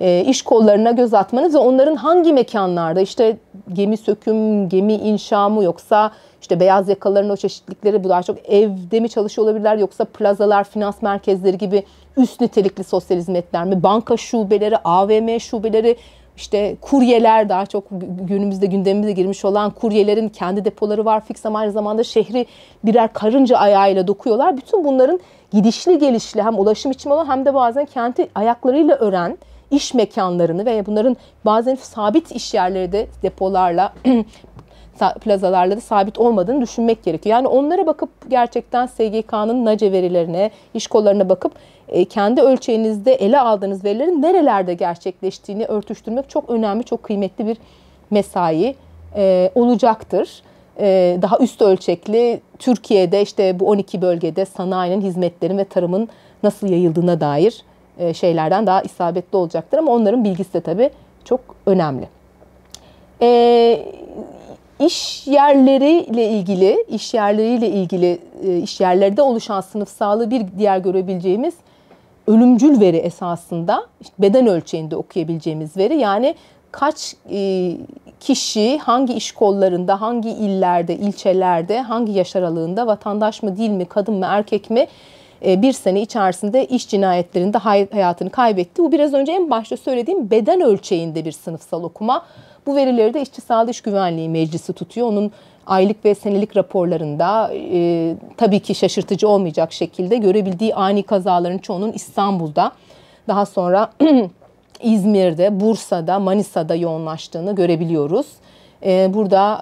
e, iş kollarına göz atmanız ve onların hangi mekanlarda işte gemi söküm, gemi inşa mı yoksa işte beyaz yakaların o çeşitlikleri, bu daha çok evde mi çalışıyor olabilirler yoksa plazalar, finans merkezleri gibi üst nitelikli sosyal hizmetler mi, banka şubeleri, AVM şubeleri işte kuryeler daha çok günümüzde gündemimize girmiş olan kuryelerin kendi depoları var. Fixam aynı zamanda şehri birer karınca ayağıyla dokuyorlar. Bütün bunların gidişli gelişli hem ulaşım için olan hem de bazen kendi ayaklarıyla ören iş mekanlarını veya bunların bazen sabit iş yerleri de depolarla plazalarla da sabit olmadığını düşünmek gerekiyor. Yani onlara bakıp gerçekten SGK'nın NACE verilerine, iş kollarına bakıp e, kendi ölçeğinizde ele aldığınız verilerin nerelerde gerçekleştiğini örtüştürmek çok önemli, çok kıymetli bir mesai e, olacaktır e, daha üst ölçekli Türkiye'de işte bu 12 bölgede sanayinin, hizmetlerin ve tarımın nasıl yayıldığına dair şeylerden daha isabetli olacaktır. Ama onların bilgisi de tabii çok önemli iş yerleriyle ilgili, iş yerleriyle ilgili e, iş yerlerde oluşan sınıfsallığı bir diğer görebileceğimiz ölümcül veri esasında işte beden ölçeğinde okuyabileceğimiz veri. Yani kaç e, kişi hangi iş kollarında, hangi illerde, ilçelerde, hangi yaş aralığında vatandaş mı, değil mi, kadın mı, erkek mi e, bir sene içerisinde iş cinayetlerinde hayatını kaybetti. Bu biraz önce en başta söylediğim beden ölçeğinde bir sınıfsal okuma. Bu verileri de İşçi Sağlığı İş Güvenliği Meclisi tutuyor. Onun aylık ve senelik raporlarında e, tabii ki şaşırtıcı olmayacak şekilde görebildiği ani kazaların çoğunun İstanbul'da daha sonra İzmir'de, Bursa'da, Manisa'da yoğunlaştığını görebiliyoruz. E, burada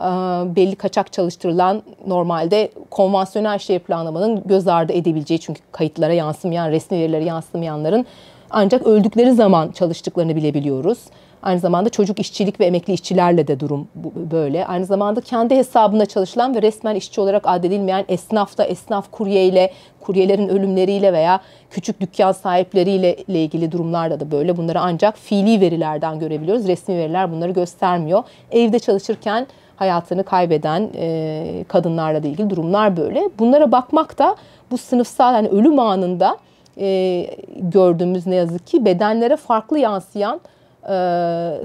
e, belli kaçak çalıştırılan normalde konvansiyonel şehir planlamanın göz ardı edebileceği çünkü kayıtlara yansımayan, resmi verilere yansımayanların ancak öldükleri zaman çalıştıklarını bilebiliyoruz. Aynı zamanda çocuk işçilik ve emekli işçilerle de durum böyle. Aynı zamanda kendi hesabına çalışılan ve resmen işçi olarak adedilmeyen esnaf da esnaf kuryeyle, kuryelerin ölümleriyle veya küçük dükkan sahipleriyle ile ilgili durumlarda da böyle. Bunları ancak fiili verilerden görebiliyoruz. Resmi veriler bunları göstermiyor. Evde çalışırken hayatını kaybeden e, kadınlarla da ilgili durumlar böyle. Bunlara bakmak da bu sınıfsal yani ölüm anında e, gördüğümüz ne yazık ki bedenlere farklı yansıyan e,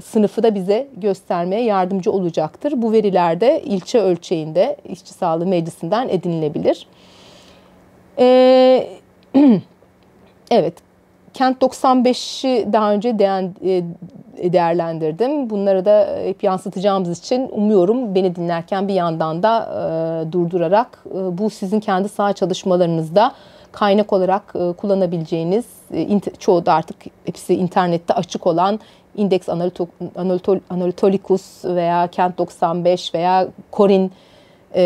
sınıfı da bize göstermeye yardımcı olacaktır. Bu veriler de ilçe ölçeğinde işçi Sağlığı Meclisi'nden edinilebilir. E, evet, Kent 95'i daha önce e, değerlendirdim. Bunları da hep yansıtacağımız için umuyorum beni dinlerken bir yandan da durdurarak bu sizin kendi sağ çalışmalarınızda kaynak olarak kullanabileceğiniz çoğu da artık hepsi internette açık olan Index Anatolicus veya Kent 95 veya Corin e,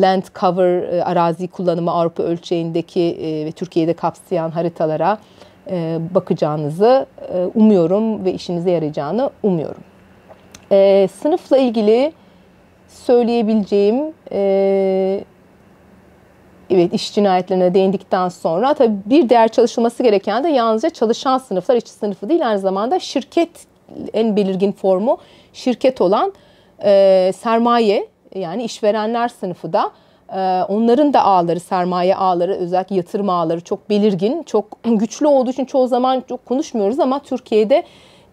land cover e, arazi kullanımı Avrupa ölçeğindeki e, ve Türkiye'de kapsayan haritalara bakacağınızı umuyorum ve işinize yarayacağını umuyorum. sınıfla ilgili söyleyebileceğim evet iş cinayetlerine değindikten sonra tabii bir değer çalışılması gereken de yalnızca çalışan sınıflar işçi sınıfı değil aynı zamanda şirket en belirgin formu şirket olan e, sermaye yani işverenler sınıfı da e, onların da ağları, sermaye ağları, özellikle yatırım ağları çok belirgin, çok güçlü olduğu için çoğu zaman çok konuşmuyoruz ama Türkiye'de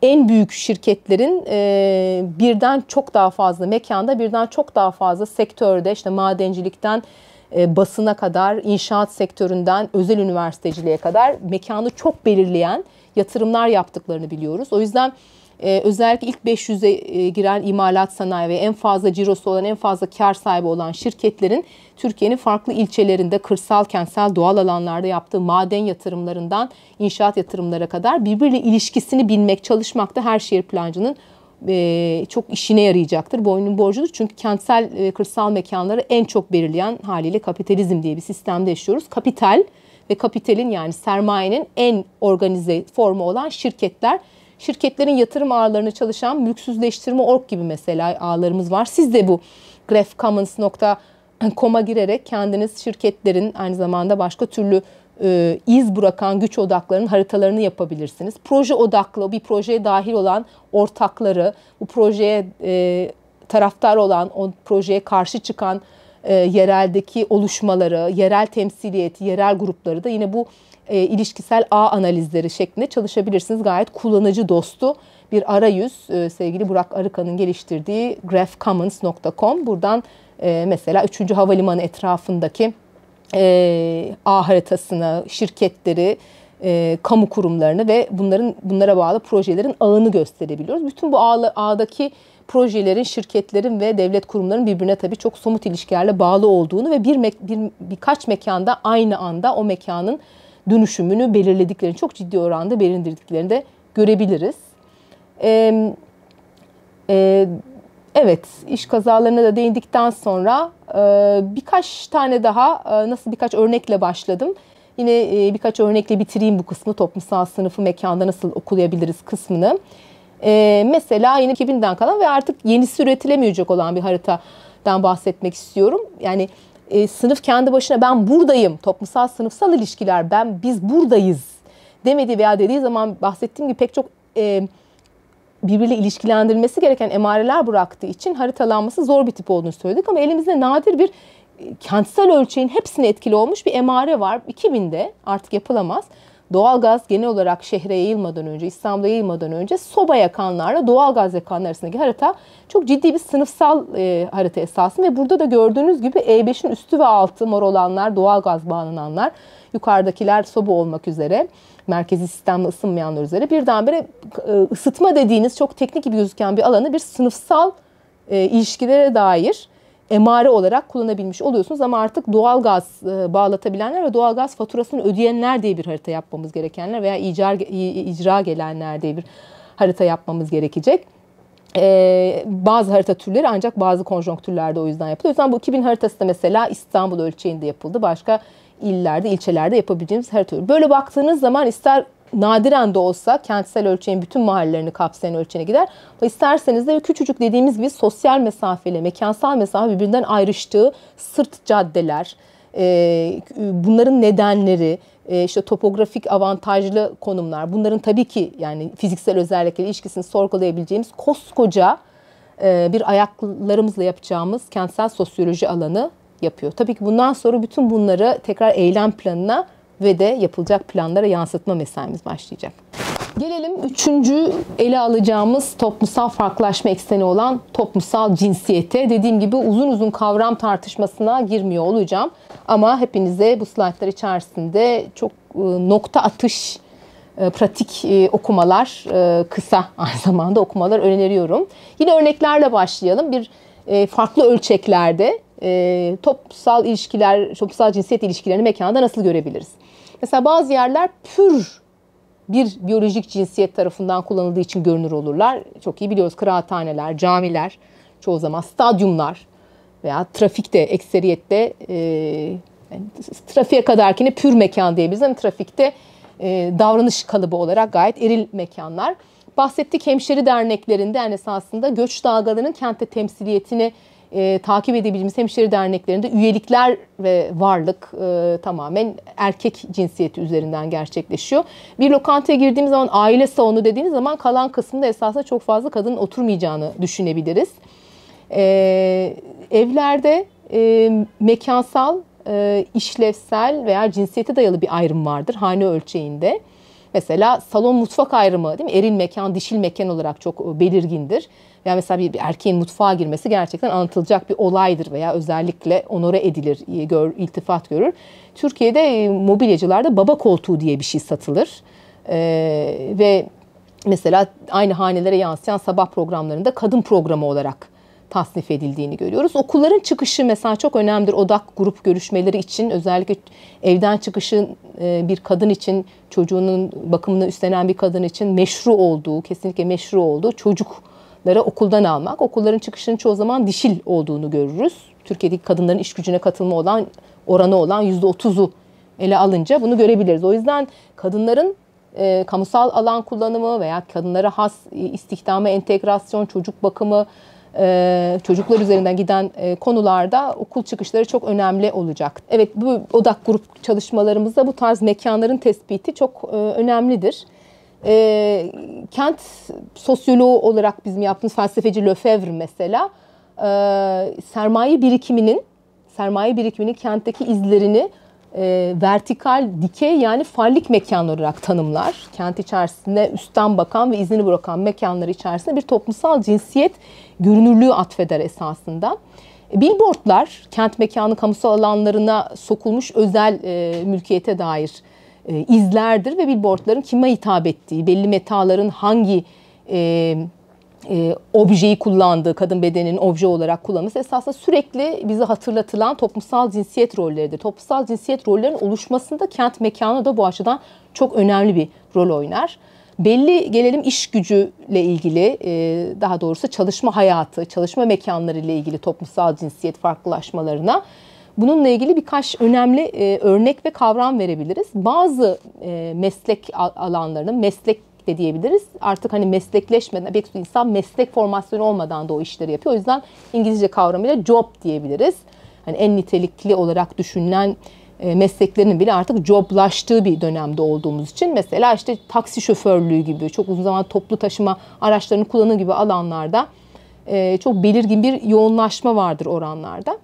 en büyük şirketlerin e, birden çok daha fazla mekanda, birden çok daha fazla sektörde işte madencilikten e, basına kadar, inşaat sektöründen özel üniversiteciliğe kadar mekanı çok belirleyen yatırımlar yaptıklarını biliyoruz. O yüzden e, özellikle ilk 500'e e, giren imalat sanayi ve en fazla cirosu olan en fazla kar sahibi olan şirketlerin Türkiye'nin farklı ilçelerinde kırsal, kentsel, doğal alanlarda yaptığı maden yatırımlarından inşaat yatırımlara kadar birbiriyle ilişkisini bilmek, çalışmak da her şehir plancının e, çok işine yarayacaktır. Boynun borcudur çünkü kentsel ve kırsal mekanları en çok belirleyen haliyle kapitalizm diye bir sistemde yaşıyoruz. Kapital ve kapitalin yani sermayenin en organize formu olan şirketler şirketlerin yatırım ağlarını çalışan mülksüzleştirme org gibi mesela ağlarımız var. Siz de bu graphcommons.com'a girerek kendiniz şirketlerin aynı zamanda başka türlü e, iz bırakan güç odaklarının haritalarını yapabilirsiniz. Proje odaklı bir projeye dahil olan ortakları, bu projeye e, taraftar olan, o projeye karşı çıkan e, yereldeki oluşmaları, yerel temsiliyeti, yerel grupları da yine bu e, ilişkisel ağ analizleri şeklinde çalışabilirsiniz. Gayet kullanıcı dostu bir arayüz e, sevgili Burak Arıkan'ın geliştirdiği graphcommons.com. Buradan e, mesela 3. Havalimanı etrafındaki e, ağ haritasını, şirketleri, e, kamu kurumlarını ve bunların bunlara bağlı projelerin ağını gösterebiliyoruz. Bütün bu ağ, ağdaki projelerin, şirketlerin ve devlet kurumlarının birbirine tabii çok somut ilişkilerle bağlı olduğunu ve bir, me, bir birkaç mekanda aynı anda o mekanın dönüşümünü belirlediklerini, çok ciddi oranda belirlediklerini de görebiliriz. Ee, e, evet, iş kazalarına da değindikten sonra e, birkaç tane daha, e, nasıl birkaç örnekle başladım. Yine e, birkaç örnekle bitireyim bu kısmı, toplumsal sınıfı mekanda nasıl okuyabiliriz kısmını. E, mesela yine 2000'den kalan ve artık yenisi üretilemeyecek olan bir haritadan bahsetmek istiyorum. Yani e, sınıf kendi başına ben buradayım, toplumsal sınıfsal ilişkiler, ben biz buradayız demedi veya dediği zaman bahsettiğim gibi pek çok e, birbiriyle ilişkilendirilmesi gereken emareler bıraktığı için haritalanması zor bir tip olduğunu söyledik ama elimizde nadir bir e, kentsel ölçeğin hepsine etkili olmuş bir emare var. 2000'de artık yapılamaz doğalgaz genel olarak şehre yayılmadan önce, İstanbul'a yayılmadan önce soba yakanlarla doğalgaz yakanlar arasındaki harita çok ciddi bir sınıfsal e, harita esasında ve burada da gördüğünüz gibi E5'in üstü ve altı mor olanlar doğalgaz bağlananlar, yukarıdakiler soba olmak üzere merkezi sistemle ısınmayanlar üzere birdenbire e, ısıtma dediğiniz çok teknik gibi gözüken bir alanı bir sınıfsal e, ilişkilere dair emare olarak kullanabilmiş oluyorsunuz ama artık doğalgaz e, bağlatabilenler ve doğalgaz faturasını ödeyenler diye bir harita yapmamız gerekenler veya icra, icra gelenler diye bir harita yapmamız gerekecek. Ee, bazı harita türleri ancak bazı konjonktürlerde o yüzden yapılıyor. O yüzden bu 2000 haritası da mesela İstanbul ölçeğinde yapıldı. Başka illerde, ilçelerde yapabileceğimiz harita türlü. Böyle baktığınız zaman ister nadiren de olsa kentsel ölçeğin bütün mahallelerini kapsayan ölçeğine gider. İsterseniz de küçücük dediğimiz bir sosyal mesafeyle, mekansal mesafe birbirinden ayrıştığı sırt caddeler, e, bunların nedenleri, e, işte topografik avantajlı konumlar, bunların tabii ki yani fiziksel özellikleri ilişkisini sorgulayabileceğimiz koskoca e, bir ayaklarımızla yapacağımız kentsel sosyoloji alanı yapıyor. Tabii ki bundan sonra bütün bunları tekrar eylem planına ve de yapılacak planlara yansıtma mesaimiz başlayacak. Gelelim üçüncü ele alacağımız toplumsal farklılaşma ekseni olan toplumsal cinsiyete. Dediğim gibi uzun uzun kavram tartışmasına girmiyor olacağım. Ama hepinize bu slaytlar içerisinde çok e, nokta atış e, pratik e, okumalar, kısa aynı zamanda okumalar öneriyorum. Yine örneklerle başlayalım. Bir farklı ölçeklerde toplumsal ilişkiler, toplumsal cinsiyet ilişkilerini mekanda nasıl görebiliriz? Mesela bazı yerler pür bir biyolojik cinsiyet tarafından kullanıldığı için görünür olurlar. Çok iyi biliyoruz kıraathaneler, camiler, çoğu zaman stadyumlar veya trafikte, ekseriyette e, yani trafiğe kadarkini pür mekan diyebiliriz ama trafikte e, davranış kalıbı olarak gayet eril mekanlar. Bahsettik hemşeri derneklerinde yani esasında göç dalgalarının kente temsiliyetini e, takip edebileceğimiz hemşire derneklerinde üyelikler ve varlık e, tamamen erkek cinsiyeti üzerinden gerçekleşiyor. Bir lokantaya girdiğimiz zaman aile salonu dediğiniz zaman kalan kısmında esasında çok fazla kadının oturmayacağını düşünebiliriz. E, evlerde e, mekansal, e, işlevsel veya cinsiyete dayalı bir ayrım vardır hane ölçeğinde. Mesela salon mutfak ayrımı değil mi? Eril mekan, dişil mekan olarak çok e, belirgindir. Yani mesela bir, bir erkeğin mutfağa girmesi gerçekten anlatılacak bir olaydır veya özellikle onore edilir, gör, iltifat görür. Türkiye'de e, mobilyacılarda baba koltuğu diye bir şey satılır. Ee, ve mesela aynı hanelere yansıyan sabah programlarında kadın programı olarak tasnif edildiğini görüyoruz. Okulların çıkışı mesela çok önemlidir. Odak grup görüşmeleri için özellikle evden çıkışı e, bir kadın için çocuğunun bakımını üstlenen bir kadın için meşru olduğu, kesinlikle meşru olduğu çocuk kadınlara okuldan almak. Okulların çıkışının çoğu zaman dişil olduğunu görürüz. Türkiye'deki kadınların iş gücüne katılma olan oranı olan %30'u ele alınca bunu görebiliriz. O yüzden kadınların e, kamusal alan kullanımı veya kadınlara has e, istihdama entegrasyon, çocuk bakımı, e, çocuklar üzerinden giden e, konularda okul çıkışları çok önemli olacak. Evet bu odak grup çalışmalarımızda bu tarz mekanların tespiti çok e, önemlidir. E, kent sosyoloğu olarak bizim yaptığımız felsefeci Lefebvre mesela e, sermaye birikiminin sermaye birikiminin kentteki izlerini e, vertikal, dikey yani farlik mekan olarak tanımlar. Kent içerisinde üstten bakan ve izini bırakan mekanlar içerisinde bir toplumsal cinsiyet görünürlüğü atfeder esasında. Billboardlar kent mekanı kamusal alanlarına sokulmuş özel e, mülkiyete dair e, izlerdir ve billboardların kime hitap ettiği, belli metaların hangi e, e, objeyi kullandığı, kadın bedeninin obje olarak kullanması esasında sürekli bize hatırlatılan toplumsal cinsiyet rolleridir. Toplumsal cinsiyet rollerinin oluşmasında kent mekanı da bu açıdan çok önemli bir rol oynar. Belli gelelim iş gücüyle ilgili e, daha doğrusu çalışma hayatı, çalışma mekanları ile ilgili toplumsal cinsiyet farklılaşmalarına. Bununla ilgili birkaç önemli e, örnek ve kavram verebiliriz. Bazı e, meslek alanlarının meslek de diyebiliriz. Artık hani meslekleşmeden, pek çok insan meslek formasyonu olmadan da o işleri yapıyor. O yüzden İngilizce kavramıyla job diyebiliriz. Hani en nitelikli olarak düşünülen e, mesleklerin bile artık joblaştığı bir dönemde olduğumuz için mesela işte taksi şoförlüğü gibi çok uzun zaman toplu taşıma araçlarını kullanı gibi alanlarda e, çok belirgin bir yoğunlaşma vardır oranlarda.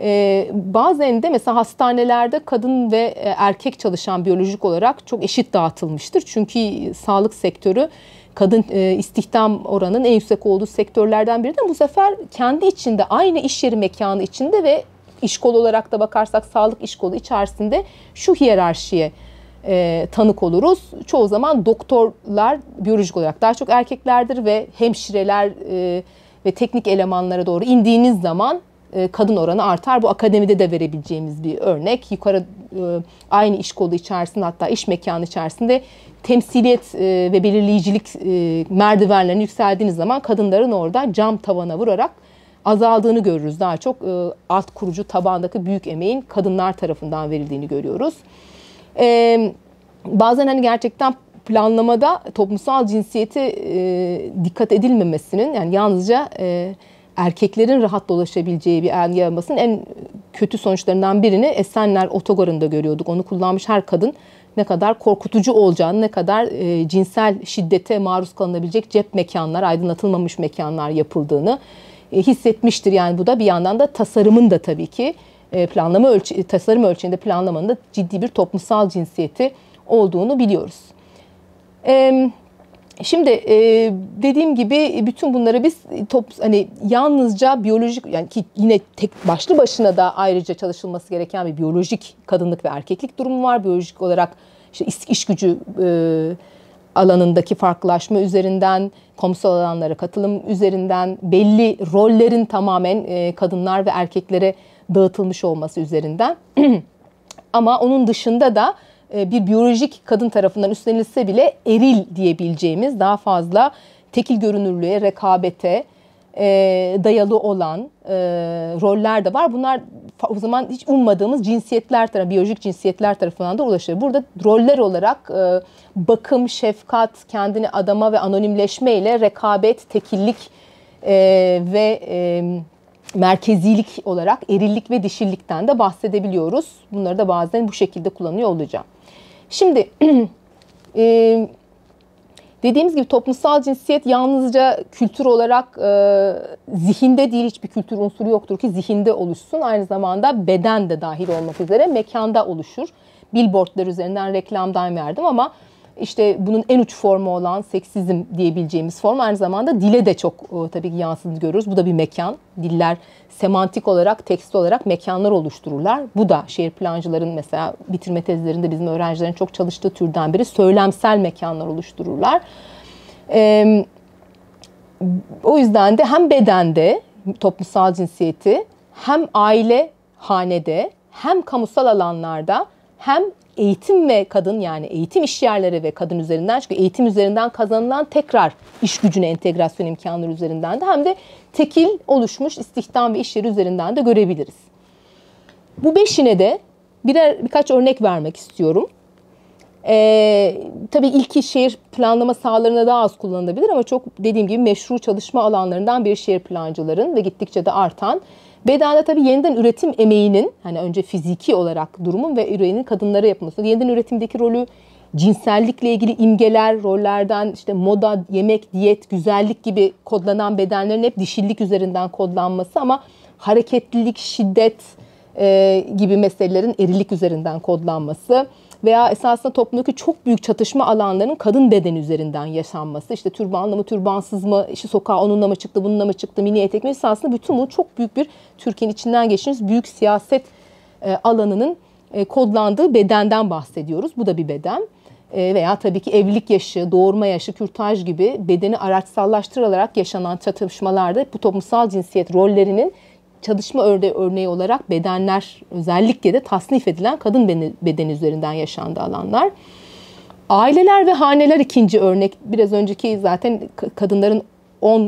E, bazen de mesela hastanelerde kadın ve e, erkek çalışan biyolojik olarak çok eşit dağıtılmıştır. Çünkü sağlık sektörü kadın e, istihdam oranının en yüksek olduğu sektörlerden biridir bu sefer kendi içinde aynı iş yeri mekanı içinde ve iş kolu olarak da bakarsak sağlık iş kolu içerisinde şu hiyerarşiye e, tanık oluruz. Çoğu zaman doktorlar biyolojik olarak daha çok erkeklerdir ve hemşireler e, ve teknik elemanlara doğru indiğiniz zaman e, kadın oranı artar. Bu akademide de verebileceğimiz bir örnek. Yukarı e, aynı iş kolu içerisinde hatta iş mekanı içerisinde temsiliyet e, ve belirleyicilik merdivenlerini yükseldiğiniz zaman kadınların orada cam tavana vurarak azaldığını görürüz. Daha çok alt kurucu tabandaki büyük emeğin kadınlar tarafından verildiğini görüyoruz. Bazen hani gerçekten planlamada toplumsal cinsiyeti dikkat edilmemesinin yani yalnızca erkeklerin rahat dolaşabileceği bir el yayılmasının en kötü sonuçlarından birini Esenler Otogarı'nda görüyorduk. Onu kullanmış her kadın ne kadar korkutucu olacağını, ne kadar e, cinsel şiddete maruz kalınabilecek cep mekanlar, aydınlatılmamış mekanlar yapıldığını e, hissetmiştir. Yani bu da bir yandan da tasarımın da tabii ki e, planlama ölçü tasarım ölçeğinde planlamanın da ciddi bir toplumsal cinsiyeti olduğunu biliyoruz. E, e, şimdi e, dediğim gibi e, bütün bunları biz e, top, hani yalnızca biyolojik yani ki yine tek başlı başına da ayrıca çalışılması gereken bir biyolojik kadınlık ve erkeklik durumu var. Biyolojik olarak işte iş, iş gücü e, alanındaki farklılaşma üzerinden, komisyon alanlara katılım üzerinden, belli rollerin tamamen e, kadınlar ve erkeklere dağıtılmış olması üzerinden. Ama onun dışında da e, bir biyolojik kadın tarafından üstlenilse bile eril diyebileceğimiz daha fazla tekil görünürlüğe, rekabete e, dayalı olan e, roller de var. Bunlar o zaman hiç ummadığımız cinsiyetler tarafı, biyolojik cinsiyetler tarafından da ulaşır. Burada roller olarak bakım, şefkat, kendini adama ve anonimleşme ile rekabet, tekillik ve merkezilik olarak erillik ve dişillikten de bahsedebiliyoruz. Bunları da bazen bu şekilde kullanıyor olacağım. Şimdi e, dediğimiz gibi toplumsal cinsiyet yalnızca kültür olarak e, zihinde değil hiçbir kültür unsuru yoktur ki zihinde oluşsun. Aynı zamanda beden de dahil olmak üzere mekanda oluşur. Billboardlar üzerinden reklamdan verdim ama işte bunun en uç formu olan seksizm diyebileceğimiz form aynı zamanda dile de çok e, tabii ki yansıdığını görürüz. Bu da bir mekan. Diller semantik olarak, tekst olarak mekanlar oluştururlar. Bu da şehir plancıların mesela bitirme tezlerinde bizim öğrencilerin çok çalıştığı türden biri söylemsel mekanlar oluştururlar. E, o yüzden de hem bedende toplumsal cinsiyeti hem aile hanede hem kamusal alanlarda hem eğitim ve kadın yani eğitim işyerleri ve kadın üzerinden çünkü eğitim üzerinden kazanılan tekrar iş gücüne entegrasyon imkanları üzerinden de hem de tekil oluşmuş istihdam ve işyeri üzerinden de görebiliriz. Bu beşine de birer birkaç örnek vermek istiyorum. Ee, tabii ilki şehir planlama sahalarına daha az kullanılabilir ama çok dediğim gibi meşru çalışma alanlarından bir şehir plancıların ve gittikçe de artan Bedada tabii yeniden üretim emeğinin hani önce fiziki olarak durumun ve üreğinin kadınlara yapılması. Yeniden üretimdeki rolü cinsellikle ilgili imgeler, rollerden işte moda, yemek, diyet, güzellik gibi kodlanan bedenlerin hep dişillik üzerinden kodlanması ama hareketlilik, şiddet e, gibi meselelerin erilik üzerinden kodlanması veya esasında toplumdaki çok büyük çatışma alanlarının kadın beden üzerinden yaşanması. işte türbanlı mı, türbansız mı, işte sokağa onunla mı çıktı, bununla mı çıktı, mini etek mi? Esasında bütün bu çok büyük bir Türkiye'nin içinden geçtiğimiz büyük siyaset e, alanının e, kodlandığı bedenden bahsediyoruz. Bu da bir beden e, veya tabii ki evlilik yaşı, doğurma yaşı, kürtaj gibi bedeni araçsallaştırılarak yaşanan çatışmalarda bu toplumsal cinsiyet rollerinin çalışma örne örneği olarak bedenler özellikle de tasnif edilen kadın bedeni üzerinden yaşandığı alanlar. Aileler ve haneler ikinci örnek. Biraz önceki zaten kadınların 10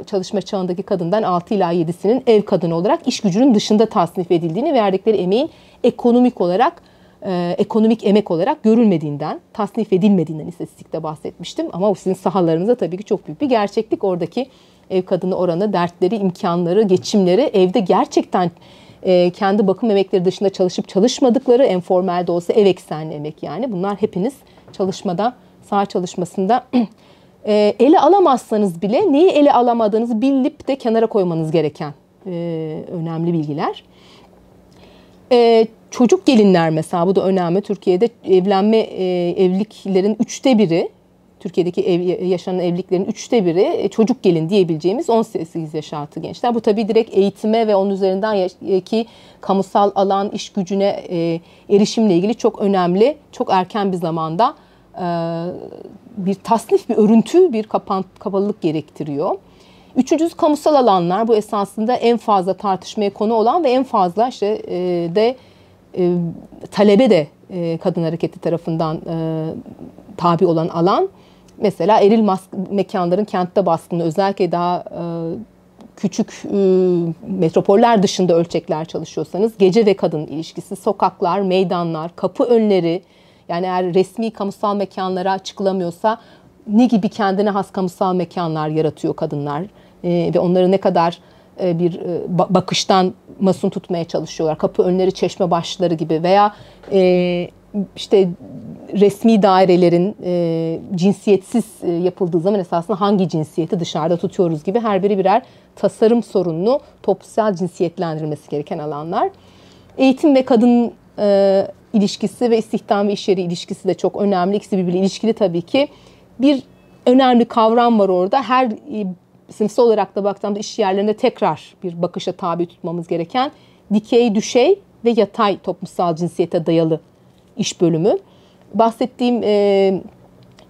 e, çalışma çağındaki kadından 6 ila 7'sinin ev kadını olarak iş gücünün dışında tasnif edildiğini, verdikleri emeğin ekonomik olarak e, ekonomik emek olarak görülmediğinden, tasnif edilmediğinden istatistikte bahsetmiştim. Ama sizin sahalarınıza tabii ki çok büyük bir gerçeklik. Oradaki ev kadını oranı, dertleri, imkanları, geçimleri evde gerçekten e, kendi bakım emekleri dışında çalışıp çalışmadıkları enformel de olsa ev eksenli emek yani. Bunlar hepiniz çalışmada, sağ çalışmasında e, ele alamazsanız bile neyi ele alamadığınızı bilip de kenara koymanız gereken e, önemli bilgiler. E, çocuk gelinler mesela bu da önemli. Türkiye'de evlenme e, evliliklerin üçte biri Türkiye'deki ev, yaşanan evliliklerin üçte biri e, çocuk gelin diyebileceğimiz 18 yaş altı gençler. Bu tabii direkt eğitime ve onun üzerinden e, ki kamusal alan iş gücüne e, erişimle ilgili çok önemli, çok erken bir zamanda bir tasnif, bir örüntü, bir kapan, kapalılık gerektiriyor. Üçüncüsü kamusal alanlar. Bu esasında en fazla tartışmaya konu olan ve en fazla işte e, de e, talebe de e, kadın hareketi tarafından e, tabi olan alan. Mesela eril mekanların kentte baskını özellikle daha e, küçük e, metropoller dışında ölçekler çalışıyorsanız gece ve kadın ilişkisi, sokaklar, meydanlar, kapı önleri yani eğer resmi kamusal mekanlara açıklamıyorsa ne gibi kendine has kamusal mekanlar yaratıyor kadınlar e, ve onları ne kadar e, bir e, bakıştan masum tutmaya çalışıyorlar. Kapı önleri, çeşme başları gibi veya e, işte resmi dairelerin e, cinsiyetsiz e, yapıldığı zaman esasında hangi cinsiyeti dışarıda tutuyoruz gibi her biri birer tasarım sorununu toplumsal cinsiyetlendirmesi gereken alanlar. Eğitim ve kadın e, ilişkisi ve istihdam ve iş yeri ilişkisi de çok önemli. İkisi birbiriyle ilişkili tabii ki. Bir önemli kavram var orada. Her e, sınıfsal olarak da baktığımda iş yerlerinde tekrar bir bakışa tabi tutmamız gereken dikey, düşey ve yatay toplumsal cinsiyete dayalı iş bölümü. Bahsettiğim e,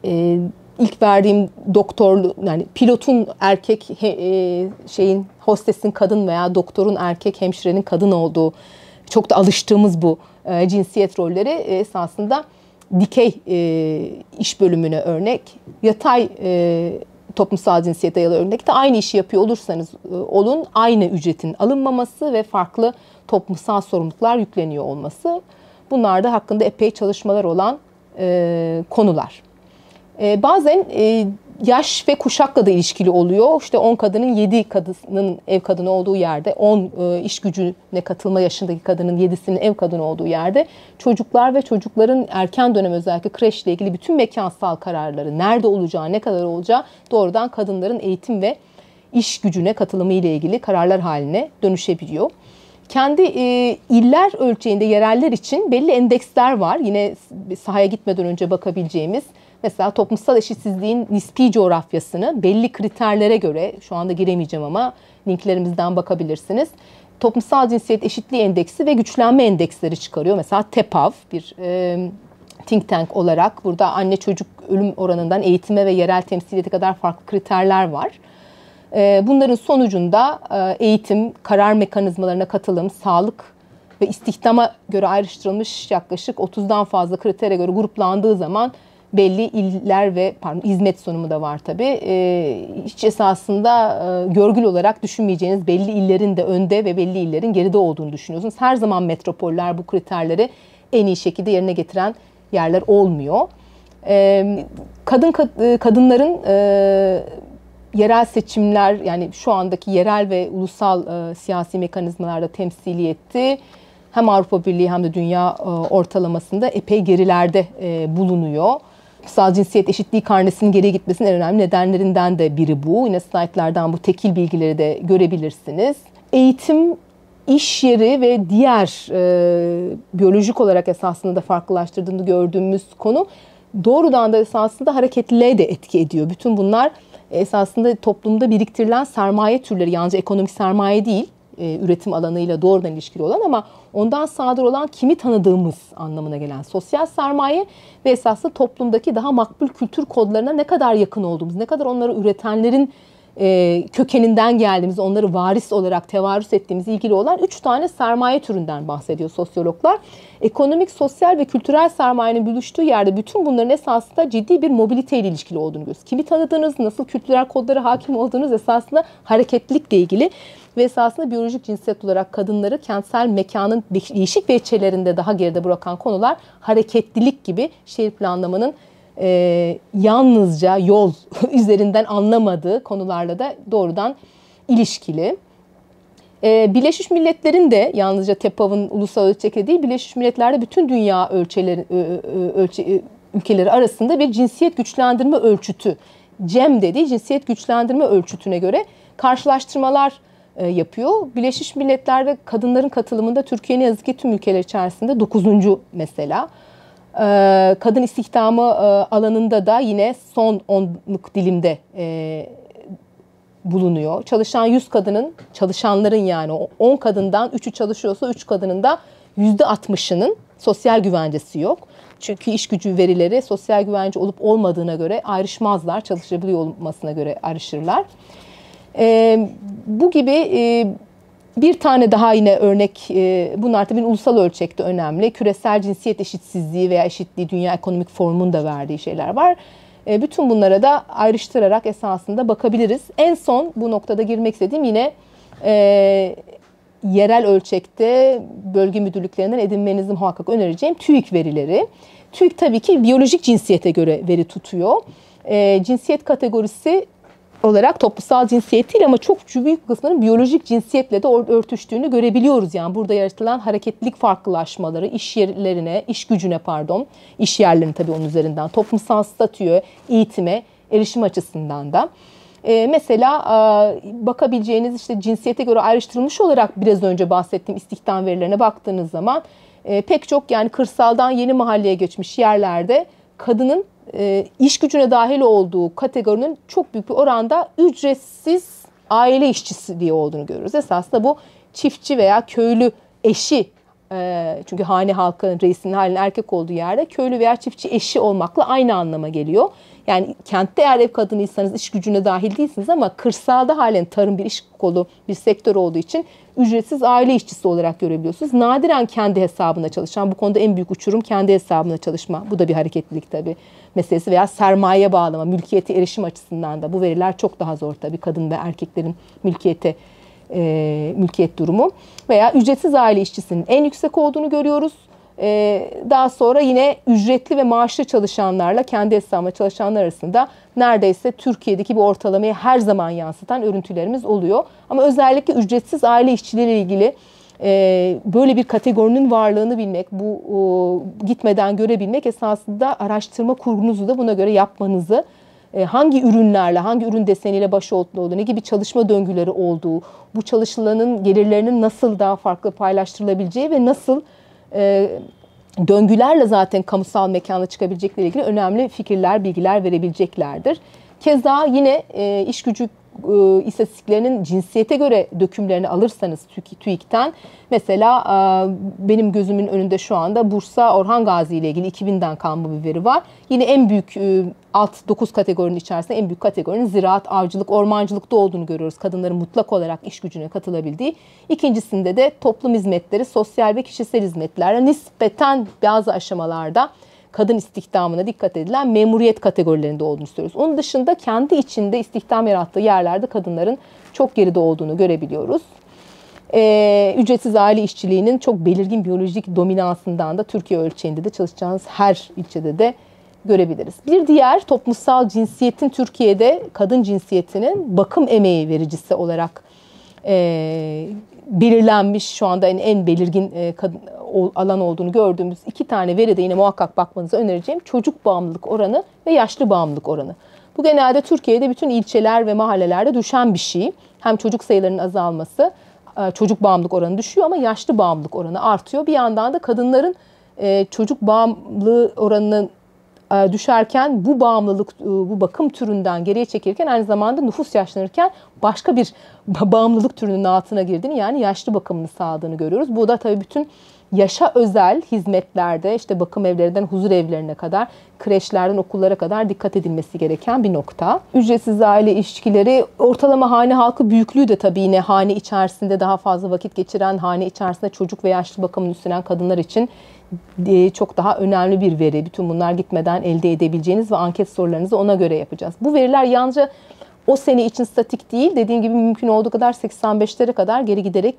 e, ilk verdiğim doktorlu yani pilotun erkek he, e, şeyin hostesin kadın veya doktorun erkek hemşirenin kadın olduğu çok da alıştığımız bu e, cinsiyet rolleri e, esasında dikey e, iş bölümüne örnek, yatay e, toplumsal cinsiyete dayalı örnekte aynı işi yapıyor olursanız e, olun aynı ücretin alınmaması ve farklı toplumsal sorumluluklar yükleniyor olması Bunlar da hakkında epey çalışmalar olan e, konular. E, bazen e, yaş ve kuşakla da ilişkili oluyor. İşte 10 kadının 7 kadının ev kadını olduğu yerde, 10 e, iş gücüne katılma yaşındaki kadının 7'sinin ev kadını olduğu yerde çocuklar ve çocukların erken dönem özellikle kreşle ilgili bütün mekansal kararları, nerede olacağı, ne kadar olacağı doğrudan kadınların eğitim ve iş gücüne katılımı ile ilgili kararlar haline dönüşebiliyor kendi e, iller ölçeğinde yereller için belli endeksler var. Yine sahaya gitmeden önce bakabileceğimiz. Mesela toplumsal eşitsizliğin nispi coğrafyasını belli kriterlere göre, şu anda giremeyeceğim ama linklerimizden bakabilirsiniz. Toplumsal cinsiyet eşitliği endeksi ve güçlenme endeksleri çıkarıyor. Mesela TEPAV bir e, think tank olarak burada anne çocuk ölüm oranından eğitime ve yerel temsiliyete kadar farklı kriterler var. Ee, bunların sonucunda e, eğitim, karar mekanizmalarına katılım, sağlık ve istihdama göre ayrıştırılmış yaklaşık 30'dan fazla kritere göre gruplandığı zaman belli iller ve pardon hizmet sunumu da var tabii. Ee, hiç esasında e, görgül olarak düşünmeyeceğiniz belli illerin de önde ve belli illerin geride olduğunu düşünüyorsunuz. Her zaman metropoller bu kriterleri en iyi şekilde yerine getiren yerler olmuyor. Ee, kadın e, kadınların yerel seçimler yani şu andaki yerel ve ulusal e, siyasi mekanizmalarda temsiliyeti hem Avrupa Birliği hem de dünya e, ortalamasında epey gerilerde e, bulunuyor. Kutsal cinsiyet eşitliği karnesinin geriye gitmesinin en önemli nedenlerinden de biri bu. Yine slaytlardan bu tekil bilgileri de görebilirsiniz. Eğitim, iş yeri ve diğer e, biyolojik olarak esasında da farklılaştırdığını gördüğümüz konu doğrudan da esasında hareketliliğe de etki ediyor. Bütün bunlar esasında toplumda biriktirilen sermaye türleri yalnızca ekonomik sermaye değil e, üretim alanıyla doğrudan ilişkili olan ama ondan sadır olan kimi tanıdığımız anlamına gelen sosyal sermaye ve esaslı toplumdaki daha makbul kültür kodlarına ne kadar yakın olduğumuz, ne kadar onları üretenlerin e, kökeninden geldiğimiz, onları varis olarak tevarüs ettiğimiz ilgili olan üç tane sermaye türünden bahsediyor sosyologlar. Ekonomik, sosyal ve kültürel sermayenin buluştuğu yerde bütün bunların esasında ciddi bir mobilite ile ilişkili olduğunu görüyoruz. Kimi tanıdığınız, nasıl kültürel kodlara hakim olduğunuz esasında hareketlilikle ilgili ve esasında biyolojik cinsiyet olarak kadınları kentsel mekanın değişik veçelerinde daha geride bırakan konular hareketlilik gibi şehir planlamanın e, yalnızca yol üzerinden anlamadığı konularla da doğrudan ilişkili. E, Birleşmiş Milletler'in de yalnızca TEPAV'ın ulusal ölçekte değil, Birleşmiş Milletler'de bütün dünya ölçeleri, ölçe, ülkeleri arasında bir cinsiyet güçlendirme ölçütü, CEM dediği cinsiyet güçlendirme ölçütüne göre karşılaştırmalar e, yapıyor. Birleşmiş Milletler'de kadınların katılımında Türkiye'nin yazık ki tüm ülkeler içerisinde 9. mesela. Ee, kadın istihdamı e, alanında da yine son onluk dilimde e, bulunuyor. Çalışan 100 kadının, çalışanların yani 10 kadından 3'ü çalışıyorsa 3 kadının da %60'ının sosyal güvencesi yok. Çünkü iş gücü verileri sosyal güvence olup olmadığına göre ayrışmazlar. Çalışabiliyor olmasına göre ayrışırlar. E, bu gibi e, bir tane daha yine örnek, e, bunlar tabii ulusal ölçekte önemli. Küresel cinsiyet eşitsizliği veya eşitliği Dünya Ekonomik Forumu'nun da verdiği şeyler var. E, bütün bunlara da ayrıştırarak esasında bakabiliriz. En son bu noktada girmek istediğim yine e, yerel ölçekte bölge müdürlüklerinden edinmenizi muhakkak önereceğim TÜİK verileri. TÜİK tabii ki biyolojik cinsiyete göre veri tutuyor. E, cinsiyet kategorisi olarak toplumsal cinsiyetiyle ama çok büyük kısmının biyolojik cinsiyetle de örtüştüğünü görebiliyoruz. Yani burada yaratılan hareketlilik farklılaşmaları iş yerlerine, iş gücüne pardon, iş yerlerine tabii onun üzerinden toplumsal statüye, eğitime erişim açısından da. Ee, mesela e, bakabileceğiniz işte cinsiyete göre ayrıştırılmış olarak biraz önce bahsettiğim istihdam verilerine baktığınız zaman e, pek çok yani kırsaldan yeni mahalleye geçmiş yerlerde kadının e, iş gücüne dahil olduğu kategorinin çok büyük bir oranda ücretsiz aile işçisi diye olduğunu görürüz. Esasında bu çiftçi veya köylü eşi e, çünkü hane halkının reisinin halinin erkek olduğu yerde köylü veya çiftçi eşi olmakla aynı anlama geliyor. Yani kentte eğer ev kadınıysanız iş gücüne dahil değilsiniz ama kırsalda halen tarım bir iş kolu, bir sektör olduğu için ücretsiz aile işçisi olarak görebiliyorsunuz. Nadiren kendi hesabına çalışan, bu konuda en büyük uçurum kendi hesabına çalışma. Bu da bir hareketlilik tabii meselesi veya sermaye bağlama, mülkiyete erişim açısından da bu veriler çok daha zor tabii kadın ve erkeklerin mülkiyete e, mülkiyet durumu veya ücretsiz aile işçisinin en yüksek olduğunu görüyoruz. E, daha sonra yine ücretli ve maaşlı çalışanlarla kendi hesabına çalışanlar arasında neredeyse Türkiye'deki bir ortalamayı her zaman yansıtan örüntülerimiz oluyor. Ama özellikle ücretsiz aile işçileriyle ilgili ee, böyle bir kategorinin varlığını bilmek, bu gitmeden görebilmek esasında araştırma kurgunuzu da buna göre yapmanızı e, hangi ürünlerle, hangi ürün deseniyle başörtülü olduğu, ne gibi çalışma döngüleri olduğu, bu çalışılanın gelirlerinin nasıl daha farklı paylaştırılabileceği ve nasıl e, döngülerle zaten kamusal mekana çıkabilecekleri ilgili önemli fikirler, bilgiler verebileceklerdir. Keza yine e, iş gücü e, istatistiklerinin cinsiyete göre dökümlerini alırsanız TÜİK'ten mesela e, benim gözümün önünde şu anda Bursa Orhan Gazi ile ilgili 2000'den kalma bir veri var. Yine en büyük e, alt 9 kategorinin içerisinde en büyük kategorinin ziraat, avcılık, ormancılıkta olduğunu görüyoruz. Kadınların mutlak olarak iş gücüne katılabildiği. İkincisinde de toplum hizmetleri, sosyal ve kişisel hizmetlerle nispeten bazı aşamalarda kadın istihdamına dikkat edilen memuriyet kategorilerinde olduğunu istiyoruz. Onun dışında kendi içinde istihdam yarattığı yerlerde kadınların çok geride olduğunu görebiliyoruz. Ee, ücretsiz aile işçiliğinin çok belirgin biyolojik dominansından da Türkiye ölçeğinde de çalışacağınız her ilçede de görebiliriz. Bir diğer toplumsal cinsiyetin Türkiye'de kadın cinsiyetinin bakım emeği vericisi olarak e, belirlenmiş şu anda en, en belirgin e, kadın, alan olduğunu gördüğümüz iki tane veride yine muhakkak bakmanızı önereceğim. Çocuk bağımlılık oranı ve yaşlı bağımlılık oranı. Bu genelde Türkiye'de bütün ilçeler ve mahallelerde düşen bir şey. Hem çocuk sayılarının azalması, e, çocuk bağımlılık oranı düşüyor ama yaşlı bağımlılık oranı artıyor. Bir yandan da kadınların e, çocuk bağımlılığı oranının e, düşerken bu bağımlılık bu bakım türünden geriye çekilirken aynı zamanda nüfus yaşlanırken başka bir bağımlılık türünün altına girdiğini yani yaşlı bakımını sağladığını görüyoruz. Bu da tabii bütün yaşa özel hizmetlerde işte bakım evlerinden huzur evlerine kadar kreşlerden okullara kadar dikkat edilmesi gereken bir nokta. Ücretsiz aile ilişkileri ortalama hane halkı büyüklüğü de tabii yine hane içerisinde daha fazla vakit geçiren hane içerisinde çocuk ve yaşlı bakımını üstlenen kadınlar için e, çok daha önemli bir veri. Bütün bunlar gitmeden elde edebileceğiniz ve anket sorularınızı ona göre yapacağız. Bu veriler yalnızca o sene için statik değil. Dediğim gibi mümkün olduğu kadar 85'lere kadar geri giderek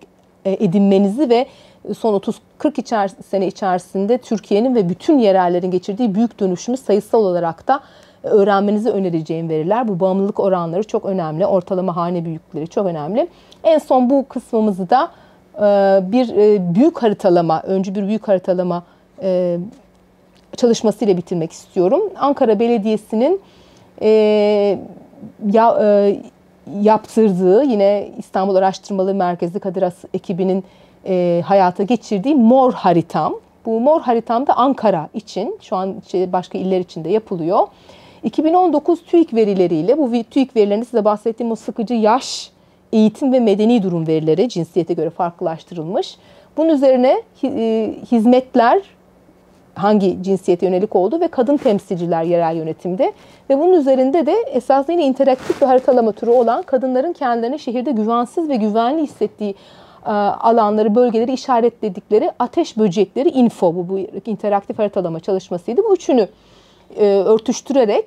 e, edinmenizi ve son 30-40 içer sene içerisinde Türkiye'nin ve bütün yerellerin geçirdiği büyük dönüşümü sayısal olarak da e, öğrenmenizi önereceğim veriler. Bu bağımlılık oranları çok önemli. Ortalama hane büyüklükleri çok önemli. En son bu kısmımızı da e, e, bir büyük haritalama, önce bir büyük haritalama çalışmasıyla bitirmek istiyorum. Ankara Belediyesi'nin yaptırdığı yine İstanbul Araştırmalı Merkezi Kadir As ekibinin e, hayata geçirdiği mor haritam. Bu mor haritamda Ankara için şu an başka iller için de yapılıyor. 2019 TÜİK verileriyle bu TÜİK verilerini size bahsettiğim o sıkıcı yaş, eğitim ve medeni durum verileri cinsiyete göre farklılaştırılmış. Bunun üzerine e, hizmetler hangi cinsiyete yönelik oldu ve kadın temsilciler yerel yönetimde ve bunun üzerinde de esasında interaktif bir haritalama türü olan kadınların kendilerini şehirde güvensiz ve güvenli hissettiği e, alanları, bölgeleri işaretledikleri ateş böcekleri info bu, bu interaktif haritalama çalışmasıydı. Bu üçünü e, örtüştürerek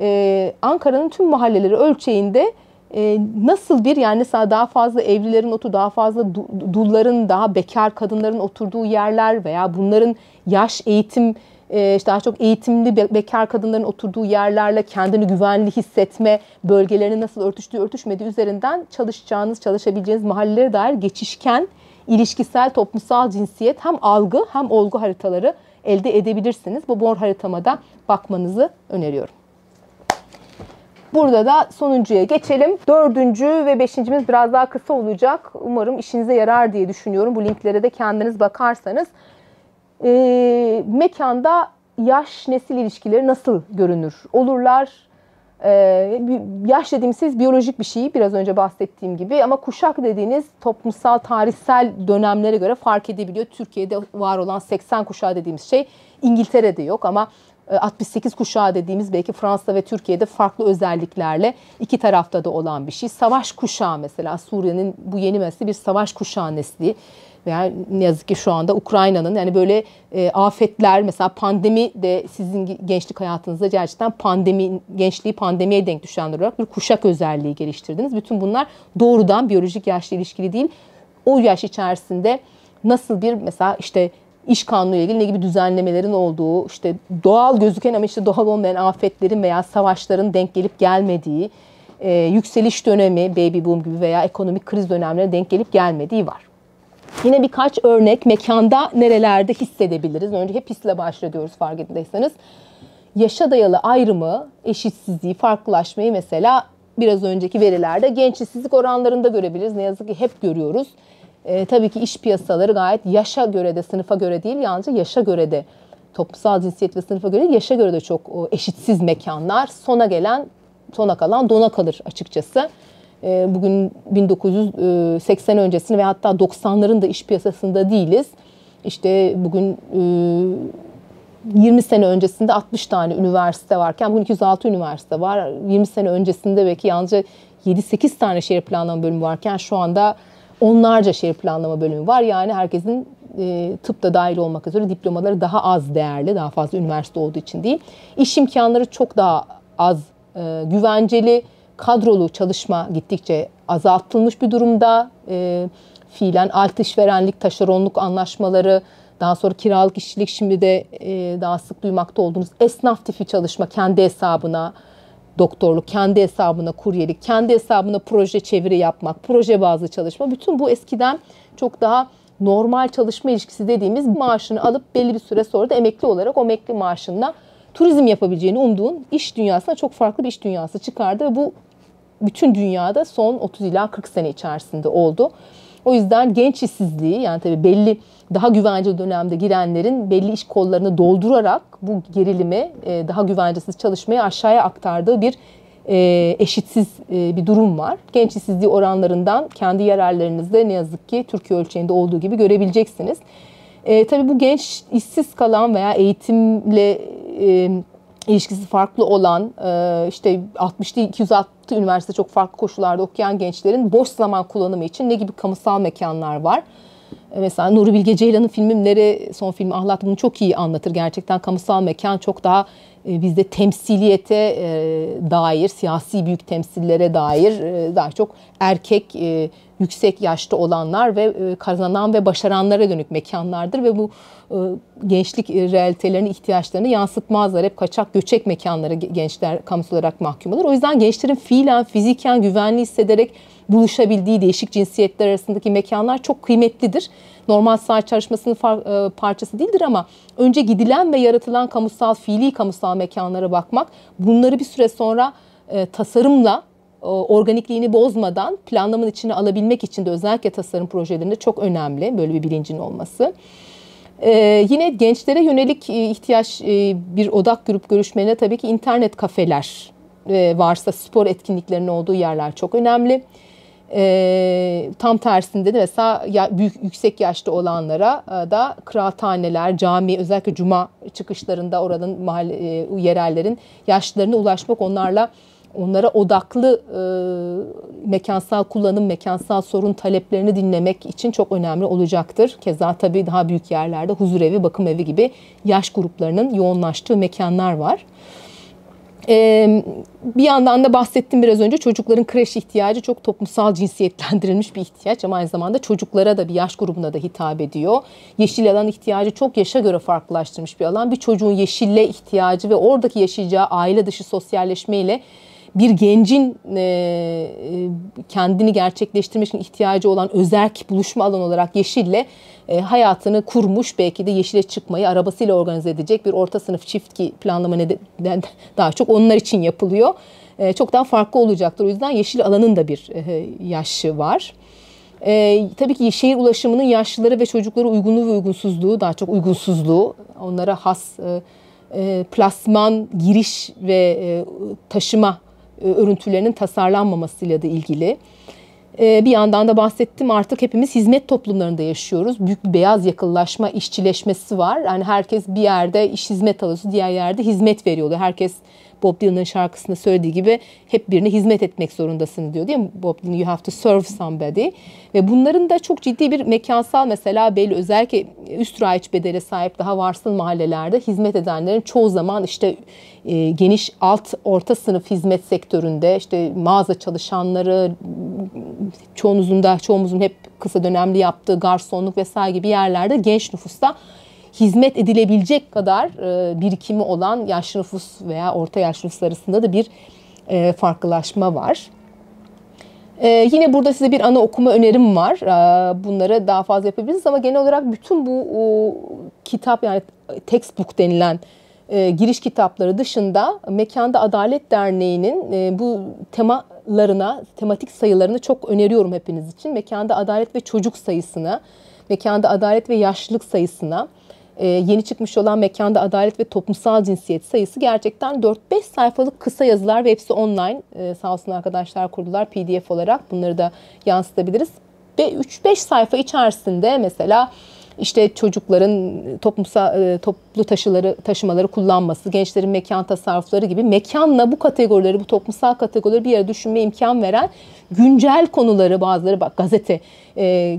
e, Ankara'nın tüm mahalleleri ölçeğinde e, nasıl bir yani mesela daha fazla evlilerin otu, daha fazla dulların, daha bekar kadınların oturduğu yerler veya bunların yaş eğitim e, işte daha çok eğitimli bekar kadınların oturduğu yerlerle kendini güvenli hissetme bölgelerini nasıl örtüştüğü örtüşmediği üzerinden çalışacağınız, çalışabileceğiniz mahallelere dair geçişken ilişkisel, toplumsal cinsiyet hem algı hem olgu haritaları elde edebilirsiniz. Bu bor haritamada bakmanızı öneriyorum. Burada da sonuncuya geçelim. Dördüncü ve beşincimiz biraz daha kısa olacak. Umarım işinize yarar diye düşünüyorum. Bu linklere de kendiniz bakarsanız e, mekanda yaş nesil ilişkileri nasıl görünür? Olurlar e, yaş dediğimiz siz biyolojik bir şey biraz önce bahsettiğim gibi ama kuşak dediğiniz toplumsal tarihsel dönemlere göre fark edebiliyor. Türkiye'de var olan 80 kuşağı dediğimiz şey İngiltere'de yok ama 68 e, kuşağı dediğimiz belki Fransa ve Türkiye'de farklı özelliklerle iki tarafta da olan bir şey. Savaş kuşağı mesela Suriye'nin bu yeni nesli bir savaş kuşağı nesli veya ne yazık ki şu anda Ukrayna'nın yani böyle e, afetler mesela pandemi de sizin gençlik hayatınızda gerçekten pandemi gençliği pandemiye denk düşen olarak bir kuşak özelliği geliştirdiniz. Bütün bunlar doğrudan biyolojik yaşla ilişkili değil. O yaş içerisinde nasıl bir mesela işte iş kanunu ile ilgili ne gibi düzenlemelerin olduğu, işte doğal gözüken ama işte doğal olmayan afetlerin veya savaşların denk gelip gelmediği, e, yükseliş dönemi, baby boom gibi veya ekonomik kriz dönemlerine denk gelip gelmediği var. Yine birkaç örnek mekanda nerelerde hissedebiliriz? Önce hep hisle başlıyoruz farkındaysanız. Yaşa dayalı ayrımı, eşitsizliği, farklılaşmayı mesela biraz önceki verilerde genç işsizlik oranlarında görebiliriz. Ne yazık ki hep görüyoruz. E, tabii ki iş piyasaları gayet yaşa göre de, sınıfa göre değil, yalnızca yaşa göre de toplumsal cinsiyet ve sınıfa göre yaşa göre de çok eşitsiz mekanlar. Sona gelen, sona kalan dona kalır açıkçası. Ee, bugün 1980 e, öncesini ve hatta 90'ların da iş piyasasında değiliz. İşte bugün 20 e, sene öncesinde 60 tane üniversite varken bugün 206 üniversite var. 20 sene öncesinde belki yalnızca 7-8 tane şehir planlama bölümü varken şu anda onlarca şehir planlama bölümü var. Yani herkesin e, tıp da dahil olmak üzere diplomaları daha az değerli, daha fazla üniversite olduğu için değil. İş imkanları çok daha az, e, güvenceli kadrolu çalışma gittikçe azaltılmış bir durumda. E, fiilen alt işverenlik, taşeronluk anlaşmaları, daha sonra kiralık işçilik şimdi de e, daha sık duymakta olduğumuz esnaf tipi çalışma kendi hesabına doktorluk, kendi hesabına kuryelik, kendi hesabına proje çeviri yapmak, proje bazlı çalışma. Bütün bu eskiden çok daha normal çalışma ilişkisi dediğimiz maaşını alıp belli bir süre sonra da emekli olarak o emekli maaşında turizm yapabileceğini umduğun iş dünyasına çok farklı bir iş dünyası çıkardı ve bu bütün dünyada son 30 ila 40 sene içerisinde oldu. O yüzden genç işsizliği yani tabii belli daha güvence dönemde girenlerin belli iş kollarını doldurarak bu gerilimi e, daha güvencesiz çalışmayı aşağıya aktardığı bir e, eşitsiz e, bir durum var. Genç işsizliği oranlarından kendi yararlarınızda ne yazık ki Türkiye ölçeğinde olduğu gibi görebileceksiniz. E, tabii bu genç işsiz kalan veya eğitimle e, ilişkisi farklı olan e, işte 60'lı 206 üniversite çok farklı koşullarda okuyan gençlerin boş zaman kullanımı için ne gibi kamusal mekanlar var? E, mesela Nuri Bilge Ceylan'ın filmleri, son filmi Ahlat bunu çok iyi anlatır. Gerçekten kamusal mekan çok daha e, bizde temsiliyete dair, siyasi büyük temsillere dair daha çok erkek yüksek yaşta olanlar ve e, kazanan ve başaranlara dönük mekanlardır ve bu e, gençlik e, realitelerinin ihtiyaçlarını yansıtmazlar. Hep kaçak göçek mekanlara gençler kamusal olarak mahkum olur. O yüzden gençlerin fiilen, fiziken güvenli hissederek buluşabildiği değişik cinsiyetler arasındaki mekanlar çok kıymetlidir. Normal saat çalışmasının parçası değildir ama önce gidilen ve yaratılan kamusal, fiili kamusal mekanlara bakmak bunları bir süre sonra tasarımla organikliğini bozmadan planlamanın içine alabilmek için de özellikle tasarım projelerinde çok önemli böyle bir bilincin olması. Ee, yine gençlere yönelik e, ihtiyaç e, bir odak grup görüşmelerine tabii ki internet kafeler e, varsa spor etkinliklerinin olduğu yerler çok önemli. Ee, tam tersinde de mesela ya, büyük yüksek yaşta olanlara da kıraathaneler, cami özellikle cuma çıkışlarında oranın mahalle, yerellerin yaşlarına ulaşmak onlarla onlara odaklı e, mekansal kullanım, mekansal sorun taleplerini dinlemek için çok önemli olacaktır. Keza tabii daha büyük yerlerde huzurevi, bakım evi gibi yaş gruplarının yoğunlaştığı mekanlar var. Ee, bir yandan da bahsettim biraz önce çocukların kreş ihtiyacı çok toplumsal cinsiyetlendirilmiş bir ihtiyaç ama aynı zamanda çocuklara da bir yaş grubuna da hitap ediyor. Yeşil alan ihtiyacı çok yaşa göre farklılaştırmış bir alan. Bir çocuğun yeşille ihtiyacı ve oradaki yaşayacağı aile dışı sosyalleşmeyle bir gencin e, e, kendini gerçekleştirmek için ihtiyacı olan özerk buluşma alanı olarak Yeşil'le e, hayatını kurmuş belki de Yeşil'e çıkmayı arabasıyla organize edecek bir orta sınıf çift ki planlama neden daha çok onlar için yapılıyor. E, çok daha farklı olacaktır. O yüzden Yeşil alanın da bir e, yaşı var. E, tabii ki şehir ulaşımının yaşlıları ve çocuklara uygunluğu ve uygunsuzluğu, daha çok uygunsuzluğu, onlara has e, e plasman, giriş ve e, taşıma e, örüntülerinin tasarlanmamasıyla da ilgili. E, bir yandan da bahsettim artık hepimiz hizmet toplumlarında yaşıyoruz. Büyük bir beyaz yakıllaşma, işçileşmesi var. Yani herkes bir yerde iş hizmet alıyor, diğer yerde hizmet veriyordu. Herkes Bob Dylan'ın şarkısında söylediği gibi hep birine hizmet etmek zorundasın diyor değil mi? Bob Dylan you have to serve somebody. Ve bunların da çok ciddi bir mekansal mesela belli özellikle üst rayiç bedele sahip daha varsın mahallelerde hizmet edenlerin çoğu zaman işte e, geniş alt orta sınıf hizmet sektöründe işte mağaza çalışanları çoğunuzun da çoğumuzun hep kısa dönemli yaptığı garsonluk vesaire gibi yerlerde genç nüfusta hizmet edilebilecek kadar e, birikimi olan yaşlı nüfus veya orta yaşlı nüfus arasında da bir e, farklılaşma var. E, yine burada size bir ana okuma önerim var. bunları daha fazla yapabiliriz ama genel olarak bütün bu kitap yani textbook denilen giriş kitapları dışında Mekanda Adalet Derneği'nin bu temalarına, tematik sayılarını çok öneriyorum hepiniz için. Mekanda Adalet ve Çocuk sayısına, Mekanda Adalet ve Yaşlılık sayısına, e, yeni çıkmış olan Mekanda Adalet ve Toplumsal Cinsiyet sayısı gerçekten 4-5 sayfalık kısa yazılar ve hepsi online. E, sağ olsun arkadaşlar kurdular pdf olarak bunları da yansıtabiliriz. Ve 3-5 sayfa içerisinde mesela işte çocukların toplumsal e, toplu taşıları taşımaları kullanması, gençlerin mekan tasarrufları gibi mekanla bu kategorileri, bu toplumsal kategorileri bir yere düşünme imkan veren güncel konuları bazıları bak gazete e, e,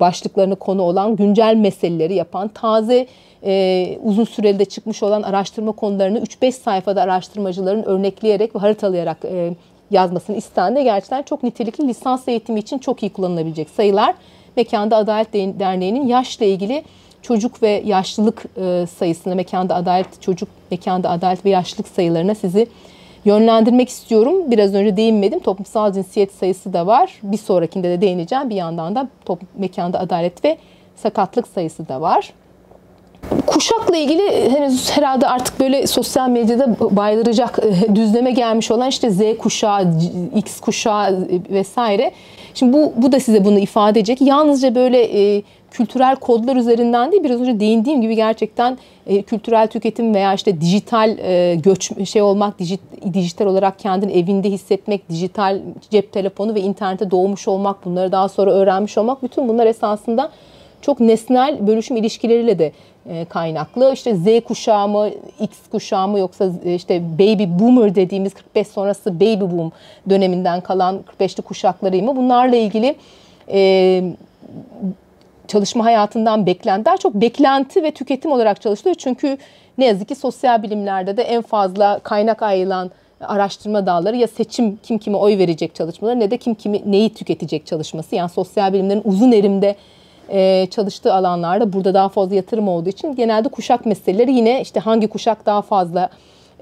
başlıklarını konu olan güncel meseleleri yapan taze e, uzun süreli de çıkmış olan araştırma konularını 3-5 sayfada araştırmacıların örnekleyerek ve haritalayarak e, yazmasını istendi. Gerçekten çok nitelikli lisans eğitimi için çok iyi kullanılabilecek sayılar. Mekanda Adalet Derneği'nin yaşla ilgili çocuk ve yaşlılık e, sayısına, mekanda adalet çocuk, mekanda adalet ve yaşlılık sayılarına sizi yönlendirmek istiyorum. Biraz önce değinmedim. Toplumsal cinsiyet sayısı da var. Bir sonrakinde de değineceğim. Bir yandan da top, mekanda adalet ve sakatlık sayısı da var. Kuşakla ilgili henüz herhalde artık böyle sosyal medyada bayılacak e, düzleme gelmiş olan işte Z kuşağı, X kuşağı e, vesaire Şimdi bu, bu da size bunu ifade edecek. Yalnızca böyle e, kültürel kodlar üzerinden değil biraz önce değindiğim gibi gerçekten e, kültürel tüketim veya işte dijital e, göç şey olmak dijital olarak kendini evinde hissetmek dijital cep telefonu ve internete doğmuş olmak bunları daha sonra öğrenmiş olmak bütün bunlar esasında çok nesnel bölüşüm ilişkileriyle de e, kaynaklı. İşte Z kuşağı mı, X kuşağı mı yoksa e, işte baby boomer dediğimiz 45 sonrası baby boom döneminden kalan 45'li kuşakları mı? Bunlarla ilgili e, çalışma hayatından beklenti, daha çok beklenti ve tüketim olarak çalışılıyor. Çünkü ne yazık ki sosyal bilimlerde de en fazla kaynak ayrılan araştırma dalları ya seçim kim kime oy verecek çalışmaları ne de kim kimi neyi tüketecek çalışması. Yani sosyal bilimlerin uzun erimde e, çalıştığı alanlarda burada daha fazla yatırım olduğu için genelde kuşak meseleleri yine işte hangi kuşak daha fazla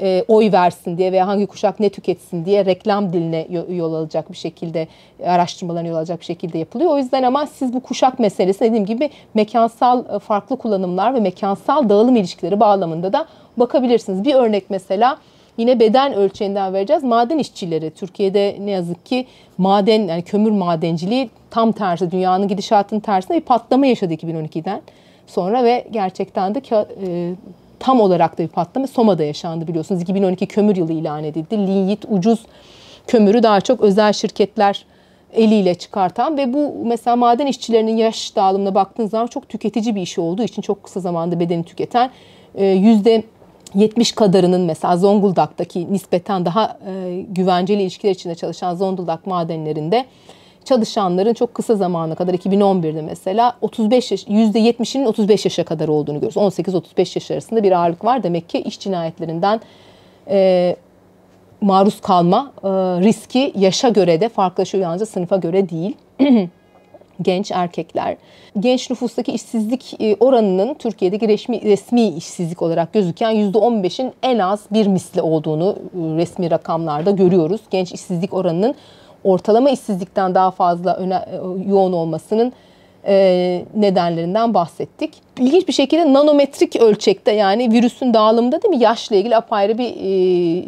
e, oy versin diye veya hangi kuşak ne tüketsin diye reklam diline yol alacak bir şekilde araştırmalarına yol alacak bir şekilde yapılıyor. O yüzden ama siz bu kuşak meselesi dediğim gibi mekansal e, farklı kullanımlar ve mekansal dağılım ilişkileri bağlamında da bakabilirsiniz. Bir örnek mesela yine beden ölçeğinden vereceğiz. Maden işçileri Türkiye'de ne yazık ki maden yani kömür madenciliği tam tersi dünyanın gidişatının tersine bir patlama yaşadı 2012'den sonra ve gerçekten de e, tam olarak da bir patlama Soma'da yaşandı biliyorsunuz. 2012 kömür yılı ilan edildi. Linyit ucuz kömürü daha çok özel şirketler eliyle çıkartan ve bu mesela maden işçilerinin yaş dağılımına baktığınız zaman çok tüketici bir iş olduğu için çok kısa zamanda bedeni tüketen e, yüzde 70 kadarının mesela Zonguldak'taki nispeten daha e, güvenceli ilişkiler içinde çalışan Zonguldak madenlerinde çalışanların çok kısa zamana kadar 2011'de mesela 35 yaş, %70'inin 35 yaşa kadar olduğunu görüyoruz. 18-35 yaş arasında bir ağırlık var. Demek ki iş cinayetlerinden e, maruz kalma e, riski yaşa göre de farklılaşıyor yalnızca sınıfa göre değil. genç erkekler. Genç nüfustaki işsizlik e, oranının Türkiye'deki resmi, resmi işsizlik olarak gözüken %15'in en az bir misli olduğunu e, resmi rakamlarda görüyoruz. Genç işsizlik oranının ortalama işsizlikten daha fazla öne, e, yoğun olmasının nedenlerinden bahsettik. İlginç bir şekilde nanometrik ölçekte yani virüsün dağılımında değil mi yaşla ilgili apayrı bir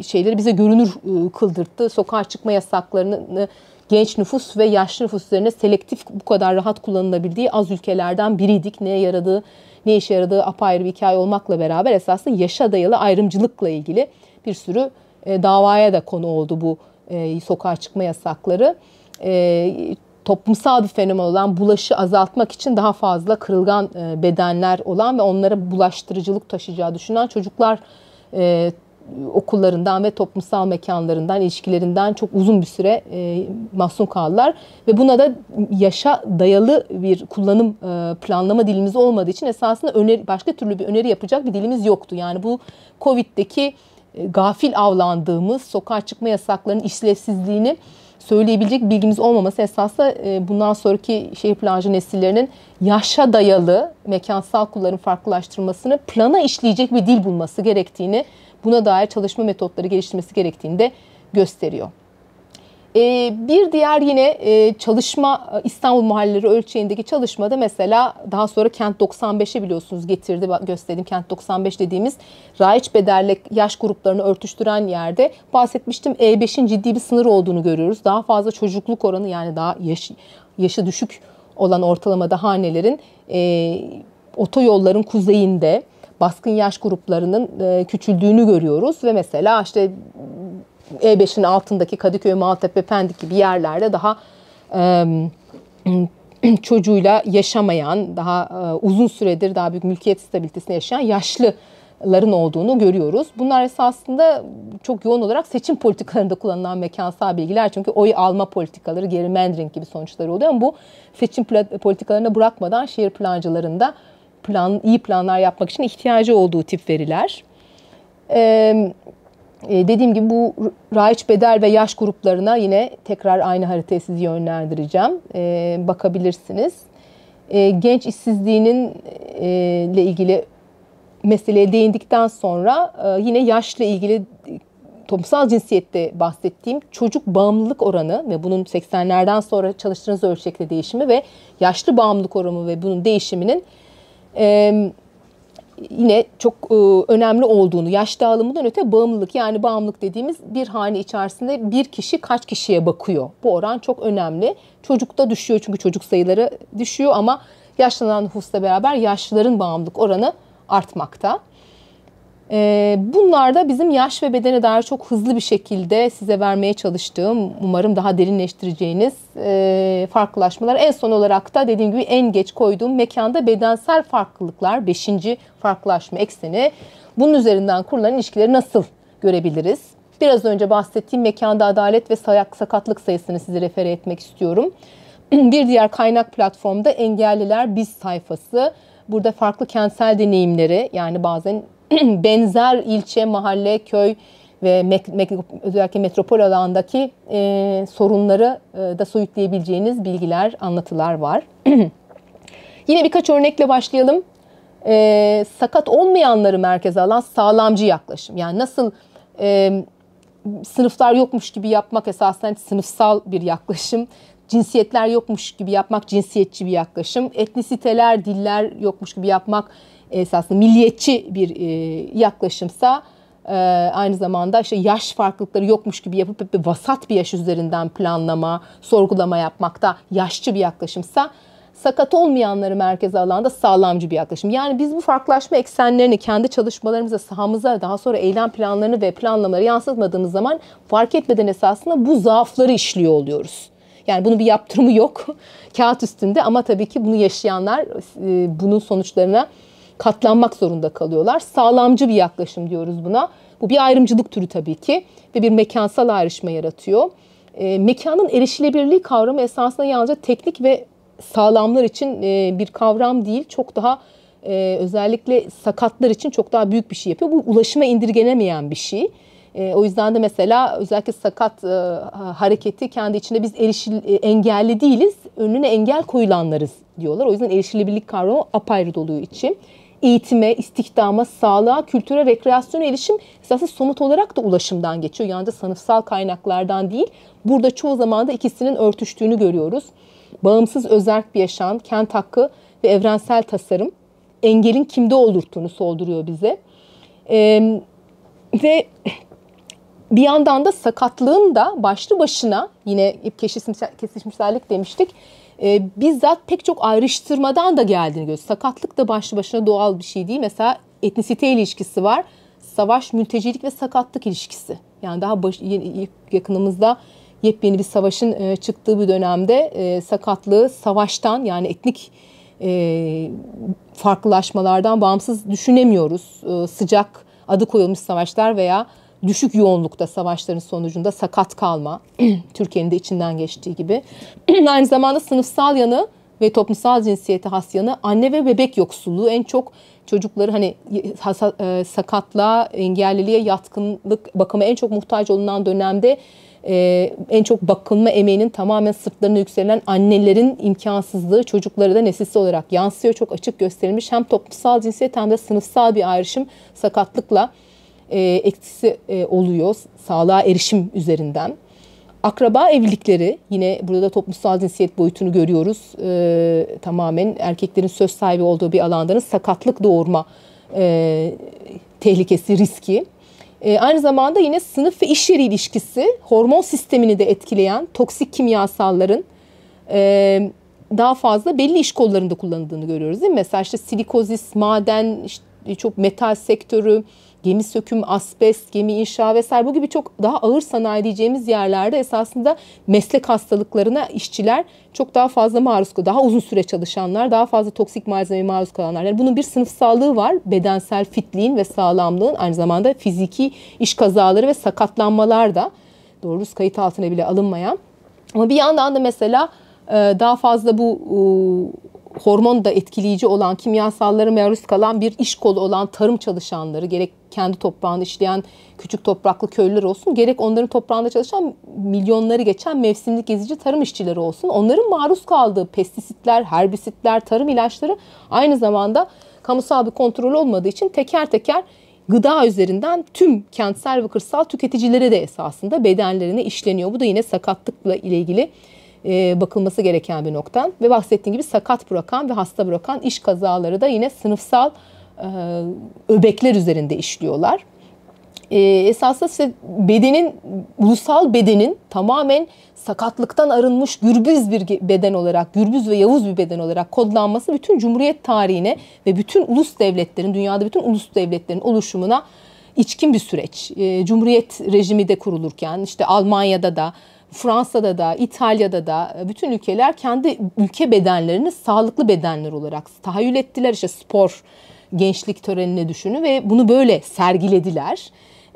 şeyleri bize görünür e, kıldırttı. Sokağa çıkma yasaklarını genç nüfus ve yaşlı nüfus üzerine selektif bu kadar rahat kullanılabildiği az ülkelerden biriydik. Neye yaradığı, ne işe yaradığı apayrı bir hikaye olmakla beraber esasında yaşa dayalı ayrımcılıkla ilgili bir sürü e, davaya da konu oldu bu e, sokağa çıkma yasakları. E, toplumsal bir fenomen olan bulaşı azaltmak için daha fazla kırılgan e, bedenler olan ve onlara bulaştırıcılık taşıyacağı düşünen çocuklar e, okullarından ve toplumsal mekanlarından, ilişkilerinden çok uzun bir süre e, mahzun kaldılar. Ve buna da yaşa dayalı bir kullanım e, planlama dilimiz olmadığı için esasında öneri, başka türlü bir öneri yapacak bir dilimiz yoktu. Yani bu Covid'deki e, gafil avlandığımız sokağa çıkma yasaklarının işlevsizliğini söyleyebilecek bilgimiz olmaması esasında e, bundan sonraki şehir plancı nesillerinin yaşa dayalı mekansal kulların farklılaştırmasını plana işleyecek bir dil bulması gerektiğini buna dair çalışma metotları geliştirmesi gerektiğini de gösteriyor. Ee, bir diğer yine e, çalışma e, İstanbul mahalleleri ölçeğindeki çalışmada mesela daha sonra Kent 95'e biliyorsunuz getirdi gösterdim. Kent 95 dediğimiz raiç bedelle yaş gruplarını örtüştüren yerde bahsetmiştim E5'in ciddi bir sınır olduğunu görüyoruz. Daha fazla çocukluk oranı yani daha yaşı, yaşı düşük olan ortalamada hanelerin e, otoyolların kuzeyinde baskın yaş gruplarının e, küçüldüğünü görüyoruz ve mesela işte E5'in altındaki Kadıköy, Maltepe, Pendik gibi yerlerde daha e, çocuğuyla yaşamayan, daha e, uzun süredir daha büyük mülkiyet stabilitesini yaşayan yaşlı ların olduğunu görüyoruz. Bunlar esasında çok yoğun olarak seçim politikalarında kullanılan mekansal bilgiler. Çünkü oy alma politikaları, gerrymandering gibi sonuçları oluyor ama bu seçim politikalarına bırakmadan şehir plancılarında plan, iyi planlar yapmak için ihtiyacı olduğu tip veriler. Ee, dediğim gibi bu raiç bedel ve yaş gruplarına yine tekrar aynı haritayı sizi yönlendireceğim. Ee, bakabilirsiniz. Ee, genç işsizliğinin e, ile ilgili meseleye değindikten sonra e, yine yaşla ilgili toplumsal cinsiyette bahsettiğim çocuk bağımlılık oranı ve bunun 80'lerden sonra çalıştığınız ölçekte değişimi ve yaşlı bağımlılık oranı ve bunun değişiminin ee, yine çok e, önemli olduğunu, yaş dağılımından öte bağımlılık yani bağımlılık dediğimiz bir hane içerisinde bir kişi kaç kişiye bakıyor. Bu oran çok önemli. Çocukta düşüyor çünkü çocuk sayıları düşüyor ama yaşlanan nüfusla beraber yaşlıların bağımlılık oranı artmakta. Ee, bunlar da bizim yaş ve bedene dair çok hızlı bir şekilde size vermeye çalıştığım, umarım daha derinleştireceğiniz e, farklılaşmalar. En son olarak da dediğim gibi en geç koyduğum mekanda bedensel farklılıklar, beşinci farklılaşma ekseni. Bunun üzerinden kurulan ilişkileri nasıl görebiliriz? Biraz önce bahsettiğim mekanda adalet ve sayak sakatlık sayısını size refere etmek istiyorum. Bir diğer kaynak platformda engelliler biz sayfası. Burada farklı kentsel deneyimleri yani bazen benzer ilçe, mahalle, köy ve mek, mek, özellikle metropol alandaki e, sorunları e, da soyutlayabileceğiniz bilgiler, anlatılar var. Yine birkaç örnekle başlayalım. E, sakat olmayanları merkeze alan sağlamcı yaklaşım. Yani nasıl e, sınıflar yokmuş gibi yapmak esasen sınıfsal bir yaklaşım. Cinsiyetler yokmuş gibi yapmak cinsiyetçi bir yaklaşım. Etnisiteler, diller yokmuş gibi yapmak esasında milliyetçi bir e, yaklaşımsa e, aynı zamanda işte yaş farklılıkları yokmuş gibi yapıp bir vasat bir yaş üzerinden planlama, sorgulama yapmakta yaşçı bir yaklaşımsa sakat olmayanları merkeze alanda sağlamcı bir yaklaşım. Yani biz bu farklılaşma eksenlerini kendi çalışmalarımıza, sahamıza daha sonra eylem planlarını ve planlamaları yansıtmadığımız zaman fark etmeden esasında bu zaafları işliyor oluyoruz. Yani bunun bir yaptırımı yok kağıt üstünde ama tabii ki bunu yaşayanlar e, bunun sonuçlarına katlanmak zorunda kalıyorlar. Sağlamcı bir yaklaşım diyoruz buna. Bu bir ayrımcılık türü tabii ki ve bir mekansal ayrışma yaratıyor. E, mekanın erişilebilirliği kavramı esasında yalnızca teknik ve sağlamlar için e, bir kavram değil. Çok daha e, özellikle sakatlar için çok daha büyük bir şey yapıyor. Bu ulaşıma indirgenemeyen bir şey. E, o yüzden de mesela özellikle sakat e, hareketi kendi içinde biz erişil, e, engelli değiliz, önüne engel koyulanlarız diyorlar. O yüzden erişilebilirlik kavramı apayrı doluyor için eğitime, istihdama, sağlığa, kültüre, rekreasyona erişim esasında somut olarak da ulaşımdan geçiyor. Yalnızca sınıfsal kaynaklardan değil. Burada çoğu zaman da ikisinin örtüştüğünü görüyoruz. Bağımsız özerk bir yaşam, kent hakkı ve evrensel tasarım engelin kimde olurttuğunu solduruyor bize. Ee, ve bir yandan da sakatlığın da başlı başına yine kesişimsellik demiştik e, bizzat pek çok ayrıştırmadan da geldiğini görüyoruz. Sakatlık da başlı başına doğal bir şey değil. Mesela etnisite ilişkisi var. Savaş, mültecilik ve sakatlık ilişkisi. Yani daha baş, yakınımızda yepyeni bir savaşın e, çıktığı bir dönemde e, sakatlığı savaştan yani etnik e, farklılaşmalardan bağımsız düşünemiyoruz. E, sıcak adı koyulmuş savaşlar veya düşük yoğunlukta savaşların sonucunda sakat kalma, Türkiye'nin de içinden geçtiği gibi. Aynı zamanda sınıfsal yanı ve toplumsal cinsiyeti has yanı anne ve bebek yoksulluğu en çok çocukları hani e, sakatlığa, engelliliğe yatkınlık bakımı en çok muhtaç olunan dönemde e, en çok bakılma emeğinin tamamen sırtlarına yükselen annelerin imkansızlığı çocuklara da nesilsi olarak yansıyor. Çok açık gösterilmiş hem toplumsal cinsiyet hem de sınıfsal bir ayrışım sakatlıkla e, etkisi e, oluyor sağlığa erişim üzerinden. Akraba evlilikleri yine burada da toplumsal cinsiyet boyutunu görüyoruz. E, tamamen erkeklerin söz sahibi olduğu bir alandanın sakatlık doğurma e, tehlikesi, riski. E, aynı zamanda yine sınıf ve iş yeri ilişkisi hormon sistemini de etkileyen toksik kimyasalların e, daha fazla belli iş kollarında kullanıldığını görüyoruz değil mi? Mesela işte silikozis, maden, işte e, çok metal sektörü, gemi söküm, asbest, gemi inşa vesaire bu gibi çok daha ağır sanayi diyeceğimiz yerlerde esasında meslek hastalıklarına işçiler çok daha fazla maruz kalıyor. Daha uzun süre çalışanlar, daha fazla toksik malzemeye maruz kalanlar. Yani bunun bir sınıfsallığı var. Bedensel fitliğin ve sağlamlığın aynı zamanda fiziki iş kazaları ve sakatlanmalar da doğrusu kayıt altına bile alınmayan. Ama bir yandan da mesela e, daha fazla bu hormon da etkileyici olan, kimyasallara maruz kalan bir iş kolu olan tarım çalışanları, gerek kendi toprağını işleyen küçük topraklı köylüler olsun, gerek onların toprağında çalışan milyonları geçen mevsimlik gezici tarım işçileri olsun. Onların maruz kaldığı pestisitler, herbisitler, tarım ilaçları aynı zamanda kamusal bir kontrol olmadığı için teker teker gıda üzerinden tüm kentsel ve kırsal tüketicilere de esasında bedenlerine işleniyor. Bu da yine sakatlıkla ilgili e, bakılması gereken bir nokta. Ve bahsettiğim gibi sakat bırakan ve hasta bırakan iş kazaları da yine sınıfsal e, öbekler üzerinde işliyorlar. E, esasında işte bedenin, ulusal bedenin tamamen sakatlıktan arınmış gürbüz bir beden olarak, gürbüz ve yavuz bir beden olarak kodlanması bütün Cumhuriyet tarihine ve bütün ulus devletlerin, dünyada bütün ulus devletlerin oluşumuna içkin bir süreç. E, Cumhuriyet rejimi de kurulurken işte Almanya'da da Fransa'da da, İtalya'da da e, bütün ülkeler kendi ülke bedenlerini sağlıklı bedenler olarak tahayyül ettiler. İşte spor gençlik törenine düşünü ve bunu böyle sergilediler.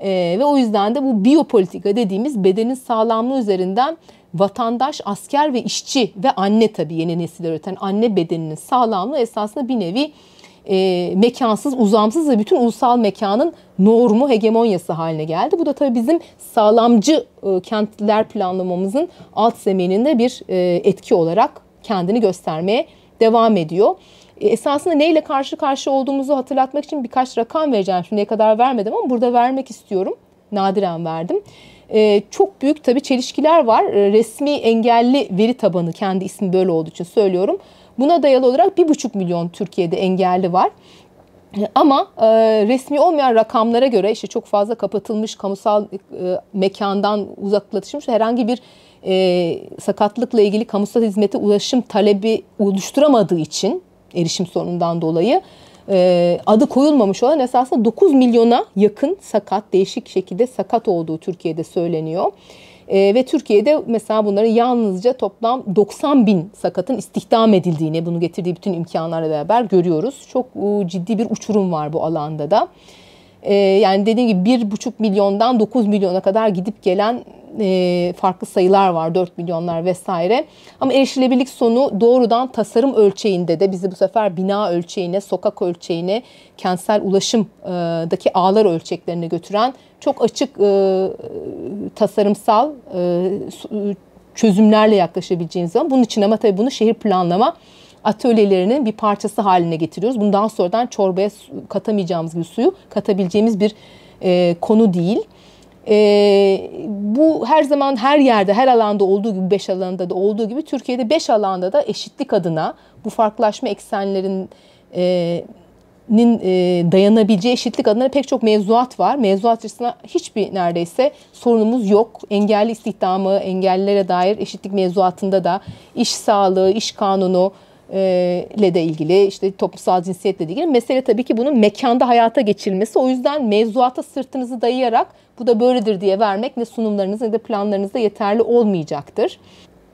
Ee, ve o yüzden de bu biyopolitika dediğimiz bedenin sağlamlığı üzerinden vatandaş, asker ve işçi ve anne tabii yeni nesil öğreten anne bedeninin sağlamlığı esasında bir nevi e, mekansız, uzamsız ve bütün ulusal mekanın normu, hegemonyası haline geldi. Bu da tabii bizim sağlamcı e, kentler planlamamızın alt zemininde bir e, etki olarak kendini göstermeye devam ediyor. E, esasında neyle karşı karşı olduğumuzu hatırlatmak için birkaç rakam vereceğim. Şimdiye kadar vermedim ama burada vermek istiyorum. Nadiren verdim. Ee, çok büyük tabii çelişkiler var. E, resmi engelli veri tabanı kendi ismi böyle olduğu için söylüyorum. Buna dayalı olarak 1,5 milyon Türkiye'de engelli var. E, ama e, resmi olmayan rakamlara göre işte çok fazla kapatılmış kamusal e, mekandan uzaklaşılmış herhangi bir e, sakatlıkla ilgili kamusal hizmete ulaşım talebi oluşturamadığı için erişim sorunundan dolayı e, adı koyulmamış olan esasında 9 milyona yakın sakat değişik şekilde sakat olduğu Türkiye'de söyleniyor. E, ve Türkiye'de mesela bunların yalnızca toplam 90 bin sakatın istihdam edildiğini, bunu getirdiği bütün imkanlarla beraber görüyoruz. Çok e, ciddi bir uçurum var bu alanda da. E, yani dediğim gibi bir buçuk milyondan 9 milyona kadar gidip gelen e, farklı sayılar var 4 milyonlar vesaire. Ama erişilebilirlik sonu doğrudan tasarım ölçeğinde de bizi bu sefer bina ölçeğine, sokak ölçeğine, kentsel ulaşımdaki e, ağlar ölçeklerine götüren çok açık e, tasarımsal e, çözümlerle yaklaşabileceğiniz zaman bunun için ama tabii bunu şehir planlama atölyelerinin bir parçası haline getiriyoruz. Bundan sonradan çorbaya katamayacağımız bir suyu katabileceğimiz bir e, konu değil. E, bu her zaman her yerde, her alanda olduğu gibi, beş alanda da olduğu gibi Türkiye'de beş alanda da eşitlik adına bu farklılaşma eksenlerinin e, e, dayanabileceği eşitlik adına pek çok mevzuat var. Mevzuat açısından hiçbir neredeyse sorunumuz yok. Engelli istihdamı, engellilere dair eşitlik mevzuatında da iş sağlığı, iş kanunu, e, ile de ilgili işte toplumsal cinsiyetle ilgili mesele tabii ki bunun mekanda hayata geçirilmesi. O yüzden mevzuata sırtınızı dayayarak bu da böyledir diye vermek ne sunumlarınızda ne de planlarınızda yeterli olmayacaktır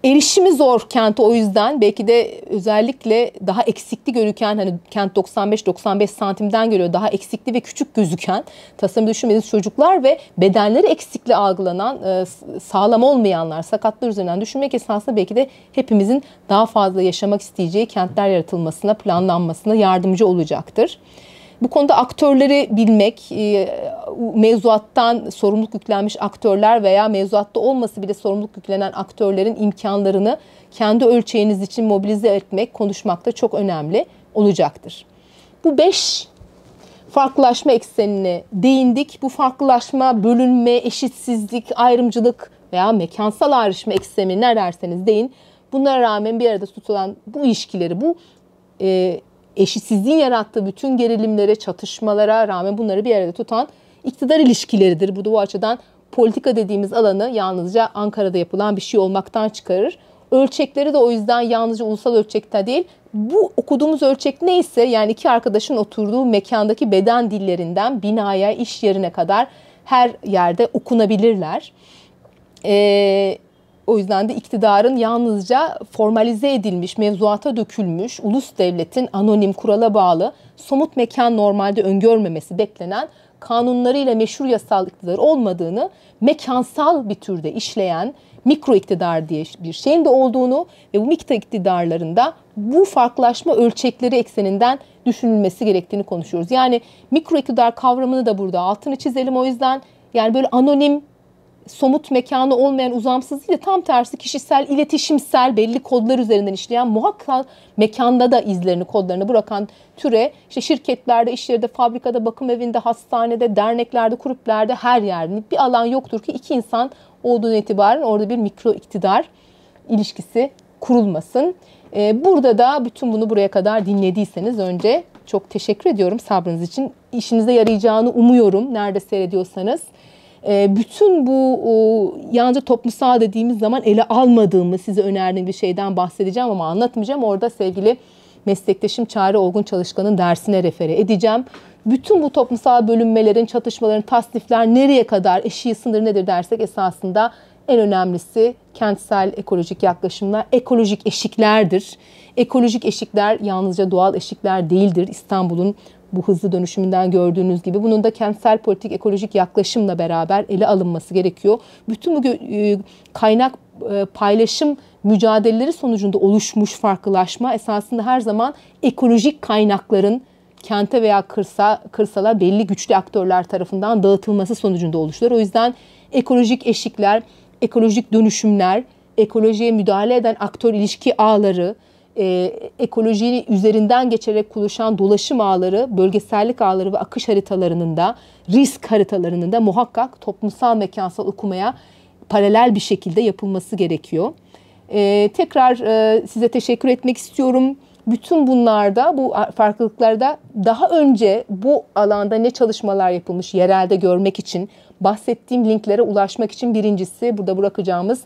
erişimi zor kenti o yüzden belki de özellikle daha eksikli görüken hani kent 95-95 santimden geliyor daha eksikli ve küçük gözüken tasarım düşünmediğiniz çocuklar ve bedenleri eksikli algılanan e, sağlam olmayanlar sakatlar üzerinden düşünmek esasında belki de hepimizin daha fazla yaşamak isteyeceği kentler yaratılmasına planlanmasına yardımcı olacaktır. Bu konuda aktörleri bilmek, e, mevzuattan sorumluluk yüklenmiş aktörler veya mevzuatta olması bile sorumluluk yüklenen aktörlerin imkanlarını kendi ölçeğiniz için mobilize etmek, konuşmak da çok önemli olacaktır. Bu beş farklılaşma eksenine değindik. Bu farklılaşma, bölünme, eşitsizlik, ayrımcılık veya mekansal ayrışma ekseni ne derseniz deyin. Bunlara rağmen bir arada tutulan bu ilişkileri, bu e, eşitsizliğin yarattığı bütün gerilimlere, çatışmalara rağmen bunları bir arada tutan iktidar ilişkileridir. Bu da bu açıdan politika dediğimiz alanı yalnızca Ankara'da yapılan bir şey olmaktan çıkarır. Ölçekleri de o yüzden yalnızca ulusal ölçekte değil, bu okuduğumuz ölçek neyse yani iki arkadaşın oturduğu mekandaki beden dillerinden binaya, iş yerine kadar her yerde okunabilirler. Ee, o yüzden de iktidarın yalnızca formalize edilmiş, mevzuata dökülmüş, ulus devletin anonim kurala bağlı, somut mekan normalde öngörmemesi beklenen kanunlarıyla meşhur yasal iktidar olmadığını, mekansal bir türde işleyen mikro iktidar diye bir şeyin de olduğunu ve bu mikro iktidarlarında bu farklılaşma ölçekleri ekseninden düşünülmesi gerektiğini konuşuyoruz. Yani mikro iktidar kavramını da burada altını çizelim o yüzden. Yani böyle anonim somut mekanı olmayan uzamsız değil de tam tersi kişisel, iletişimsel belli kodlar üzerinden işleyen muhakkak mekanda da izlerini, kodlarını bırakan türe işte şirketlerde, işyerinde, fabrikada, bakım evinde, hastanede, derneklerde, kulüplerde her yerde bir alan yoktur ki iki insan olduğunu itibaren orada bir mikro iktidar ilişkisi kurulmasın. Ee, burada da bütün bunu buraya kadar dinlediyseniz önce çok teşekkür ediyorum sabrınız için. İşinize yarayacağını umuyorum nerede seyrediyorsanız. Ee, bütün bu yalnızca toplumsal dediğimiz zaman ele almadığımız size önerdiğim bir şeyden bahsedeceğim ama anlatmayacağım. Orada sevgili meslektaşım Çağrı Olgun Çalışkan'ın dersine refere edeceğim. Bütün bu toplumsal bölünmelerin, çatışmaların, tasnifler nereye kadar, eşiği sınırı nedir dersek esasında en önemlisi kentsel ekolojik yaklaşımlar, ekolojik eşiklerdir. Ekolojik eşikler yalnızca doğal eşikler değildir. İstanbul'un bu hızlı dönüşümünden gördüğünüz gibi. Bunun da kentsel politik ekolojik yaklaşımla beraber ele alınması gerekiyor. Bütün bu e, kaynak e, paylaşım mücadeleleri sonucunda oluşmuş farklılaşma esasında her zaman ekolojik kaynakların kente veya kırsa, kırsala belli güçlü aktörler tarafından dağıtılması sonucunda oluşuyor. O yüzden ekolojik eşikler, ekolojik dönüşümler, ekolojiye müdahale eden aktör ilişki ağları, e, ekolojiyi üzerinden geçerek oluşan dolaşım ağları, bölgesellik ağları ve akış haritalarının da risk haritalarının da muhakkak toplumsal mekansal okumaya paralel bir şekilde yapılması gerekiyor. E, tekrar e, size teşekkür etmek istiyorum. Bütün bunlarda bu farklılıklarda daha önce bu alanda ne çalışmalar yapılmış yerelde görmek için bahsettiğim linklere ulaşmak için birincisi burada bırakacağımız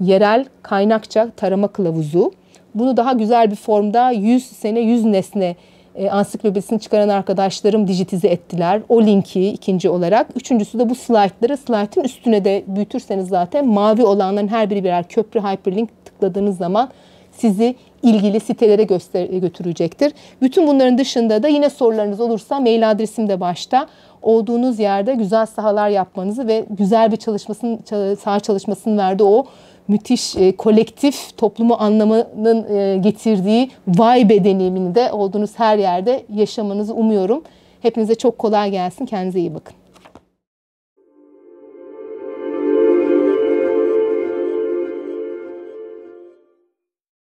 yerel kaynakça tarama kılavuzu. Bunu daha güzel bir formda 100 sene 100 nesne e, ansiklopedisini çıkaran arkadaşlarım dijitize ettiler. O linki ikinci olarak. Üçüncüsü de bu slaytları slaytın üstüne de büyütürseniz zaten mavi olanların her biri birer köprü hyperlink tıkladığınız zaman sizi ilgili sitelere göster götürecektir. Bütün bunların dışında da yine sorularınız olursa mail adresim de başta. Olduğunuz yerde güzel sahalar yapmanızı ve güzel bir çalışmasın sağ çalışmasının verdi o müthiş e, kolektif toplumu anlamanın e, getirdiği vibe deneyimini de olduğunuz her yerde yaşamanızı umuyorum. Hepinize çok kolay gelsin. Kendinize iyi bakın.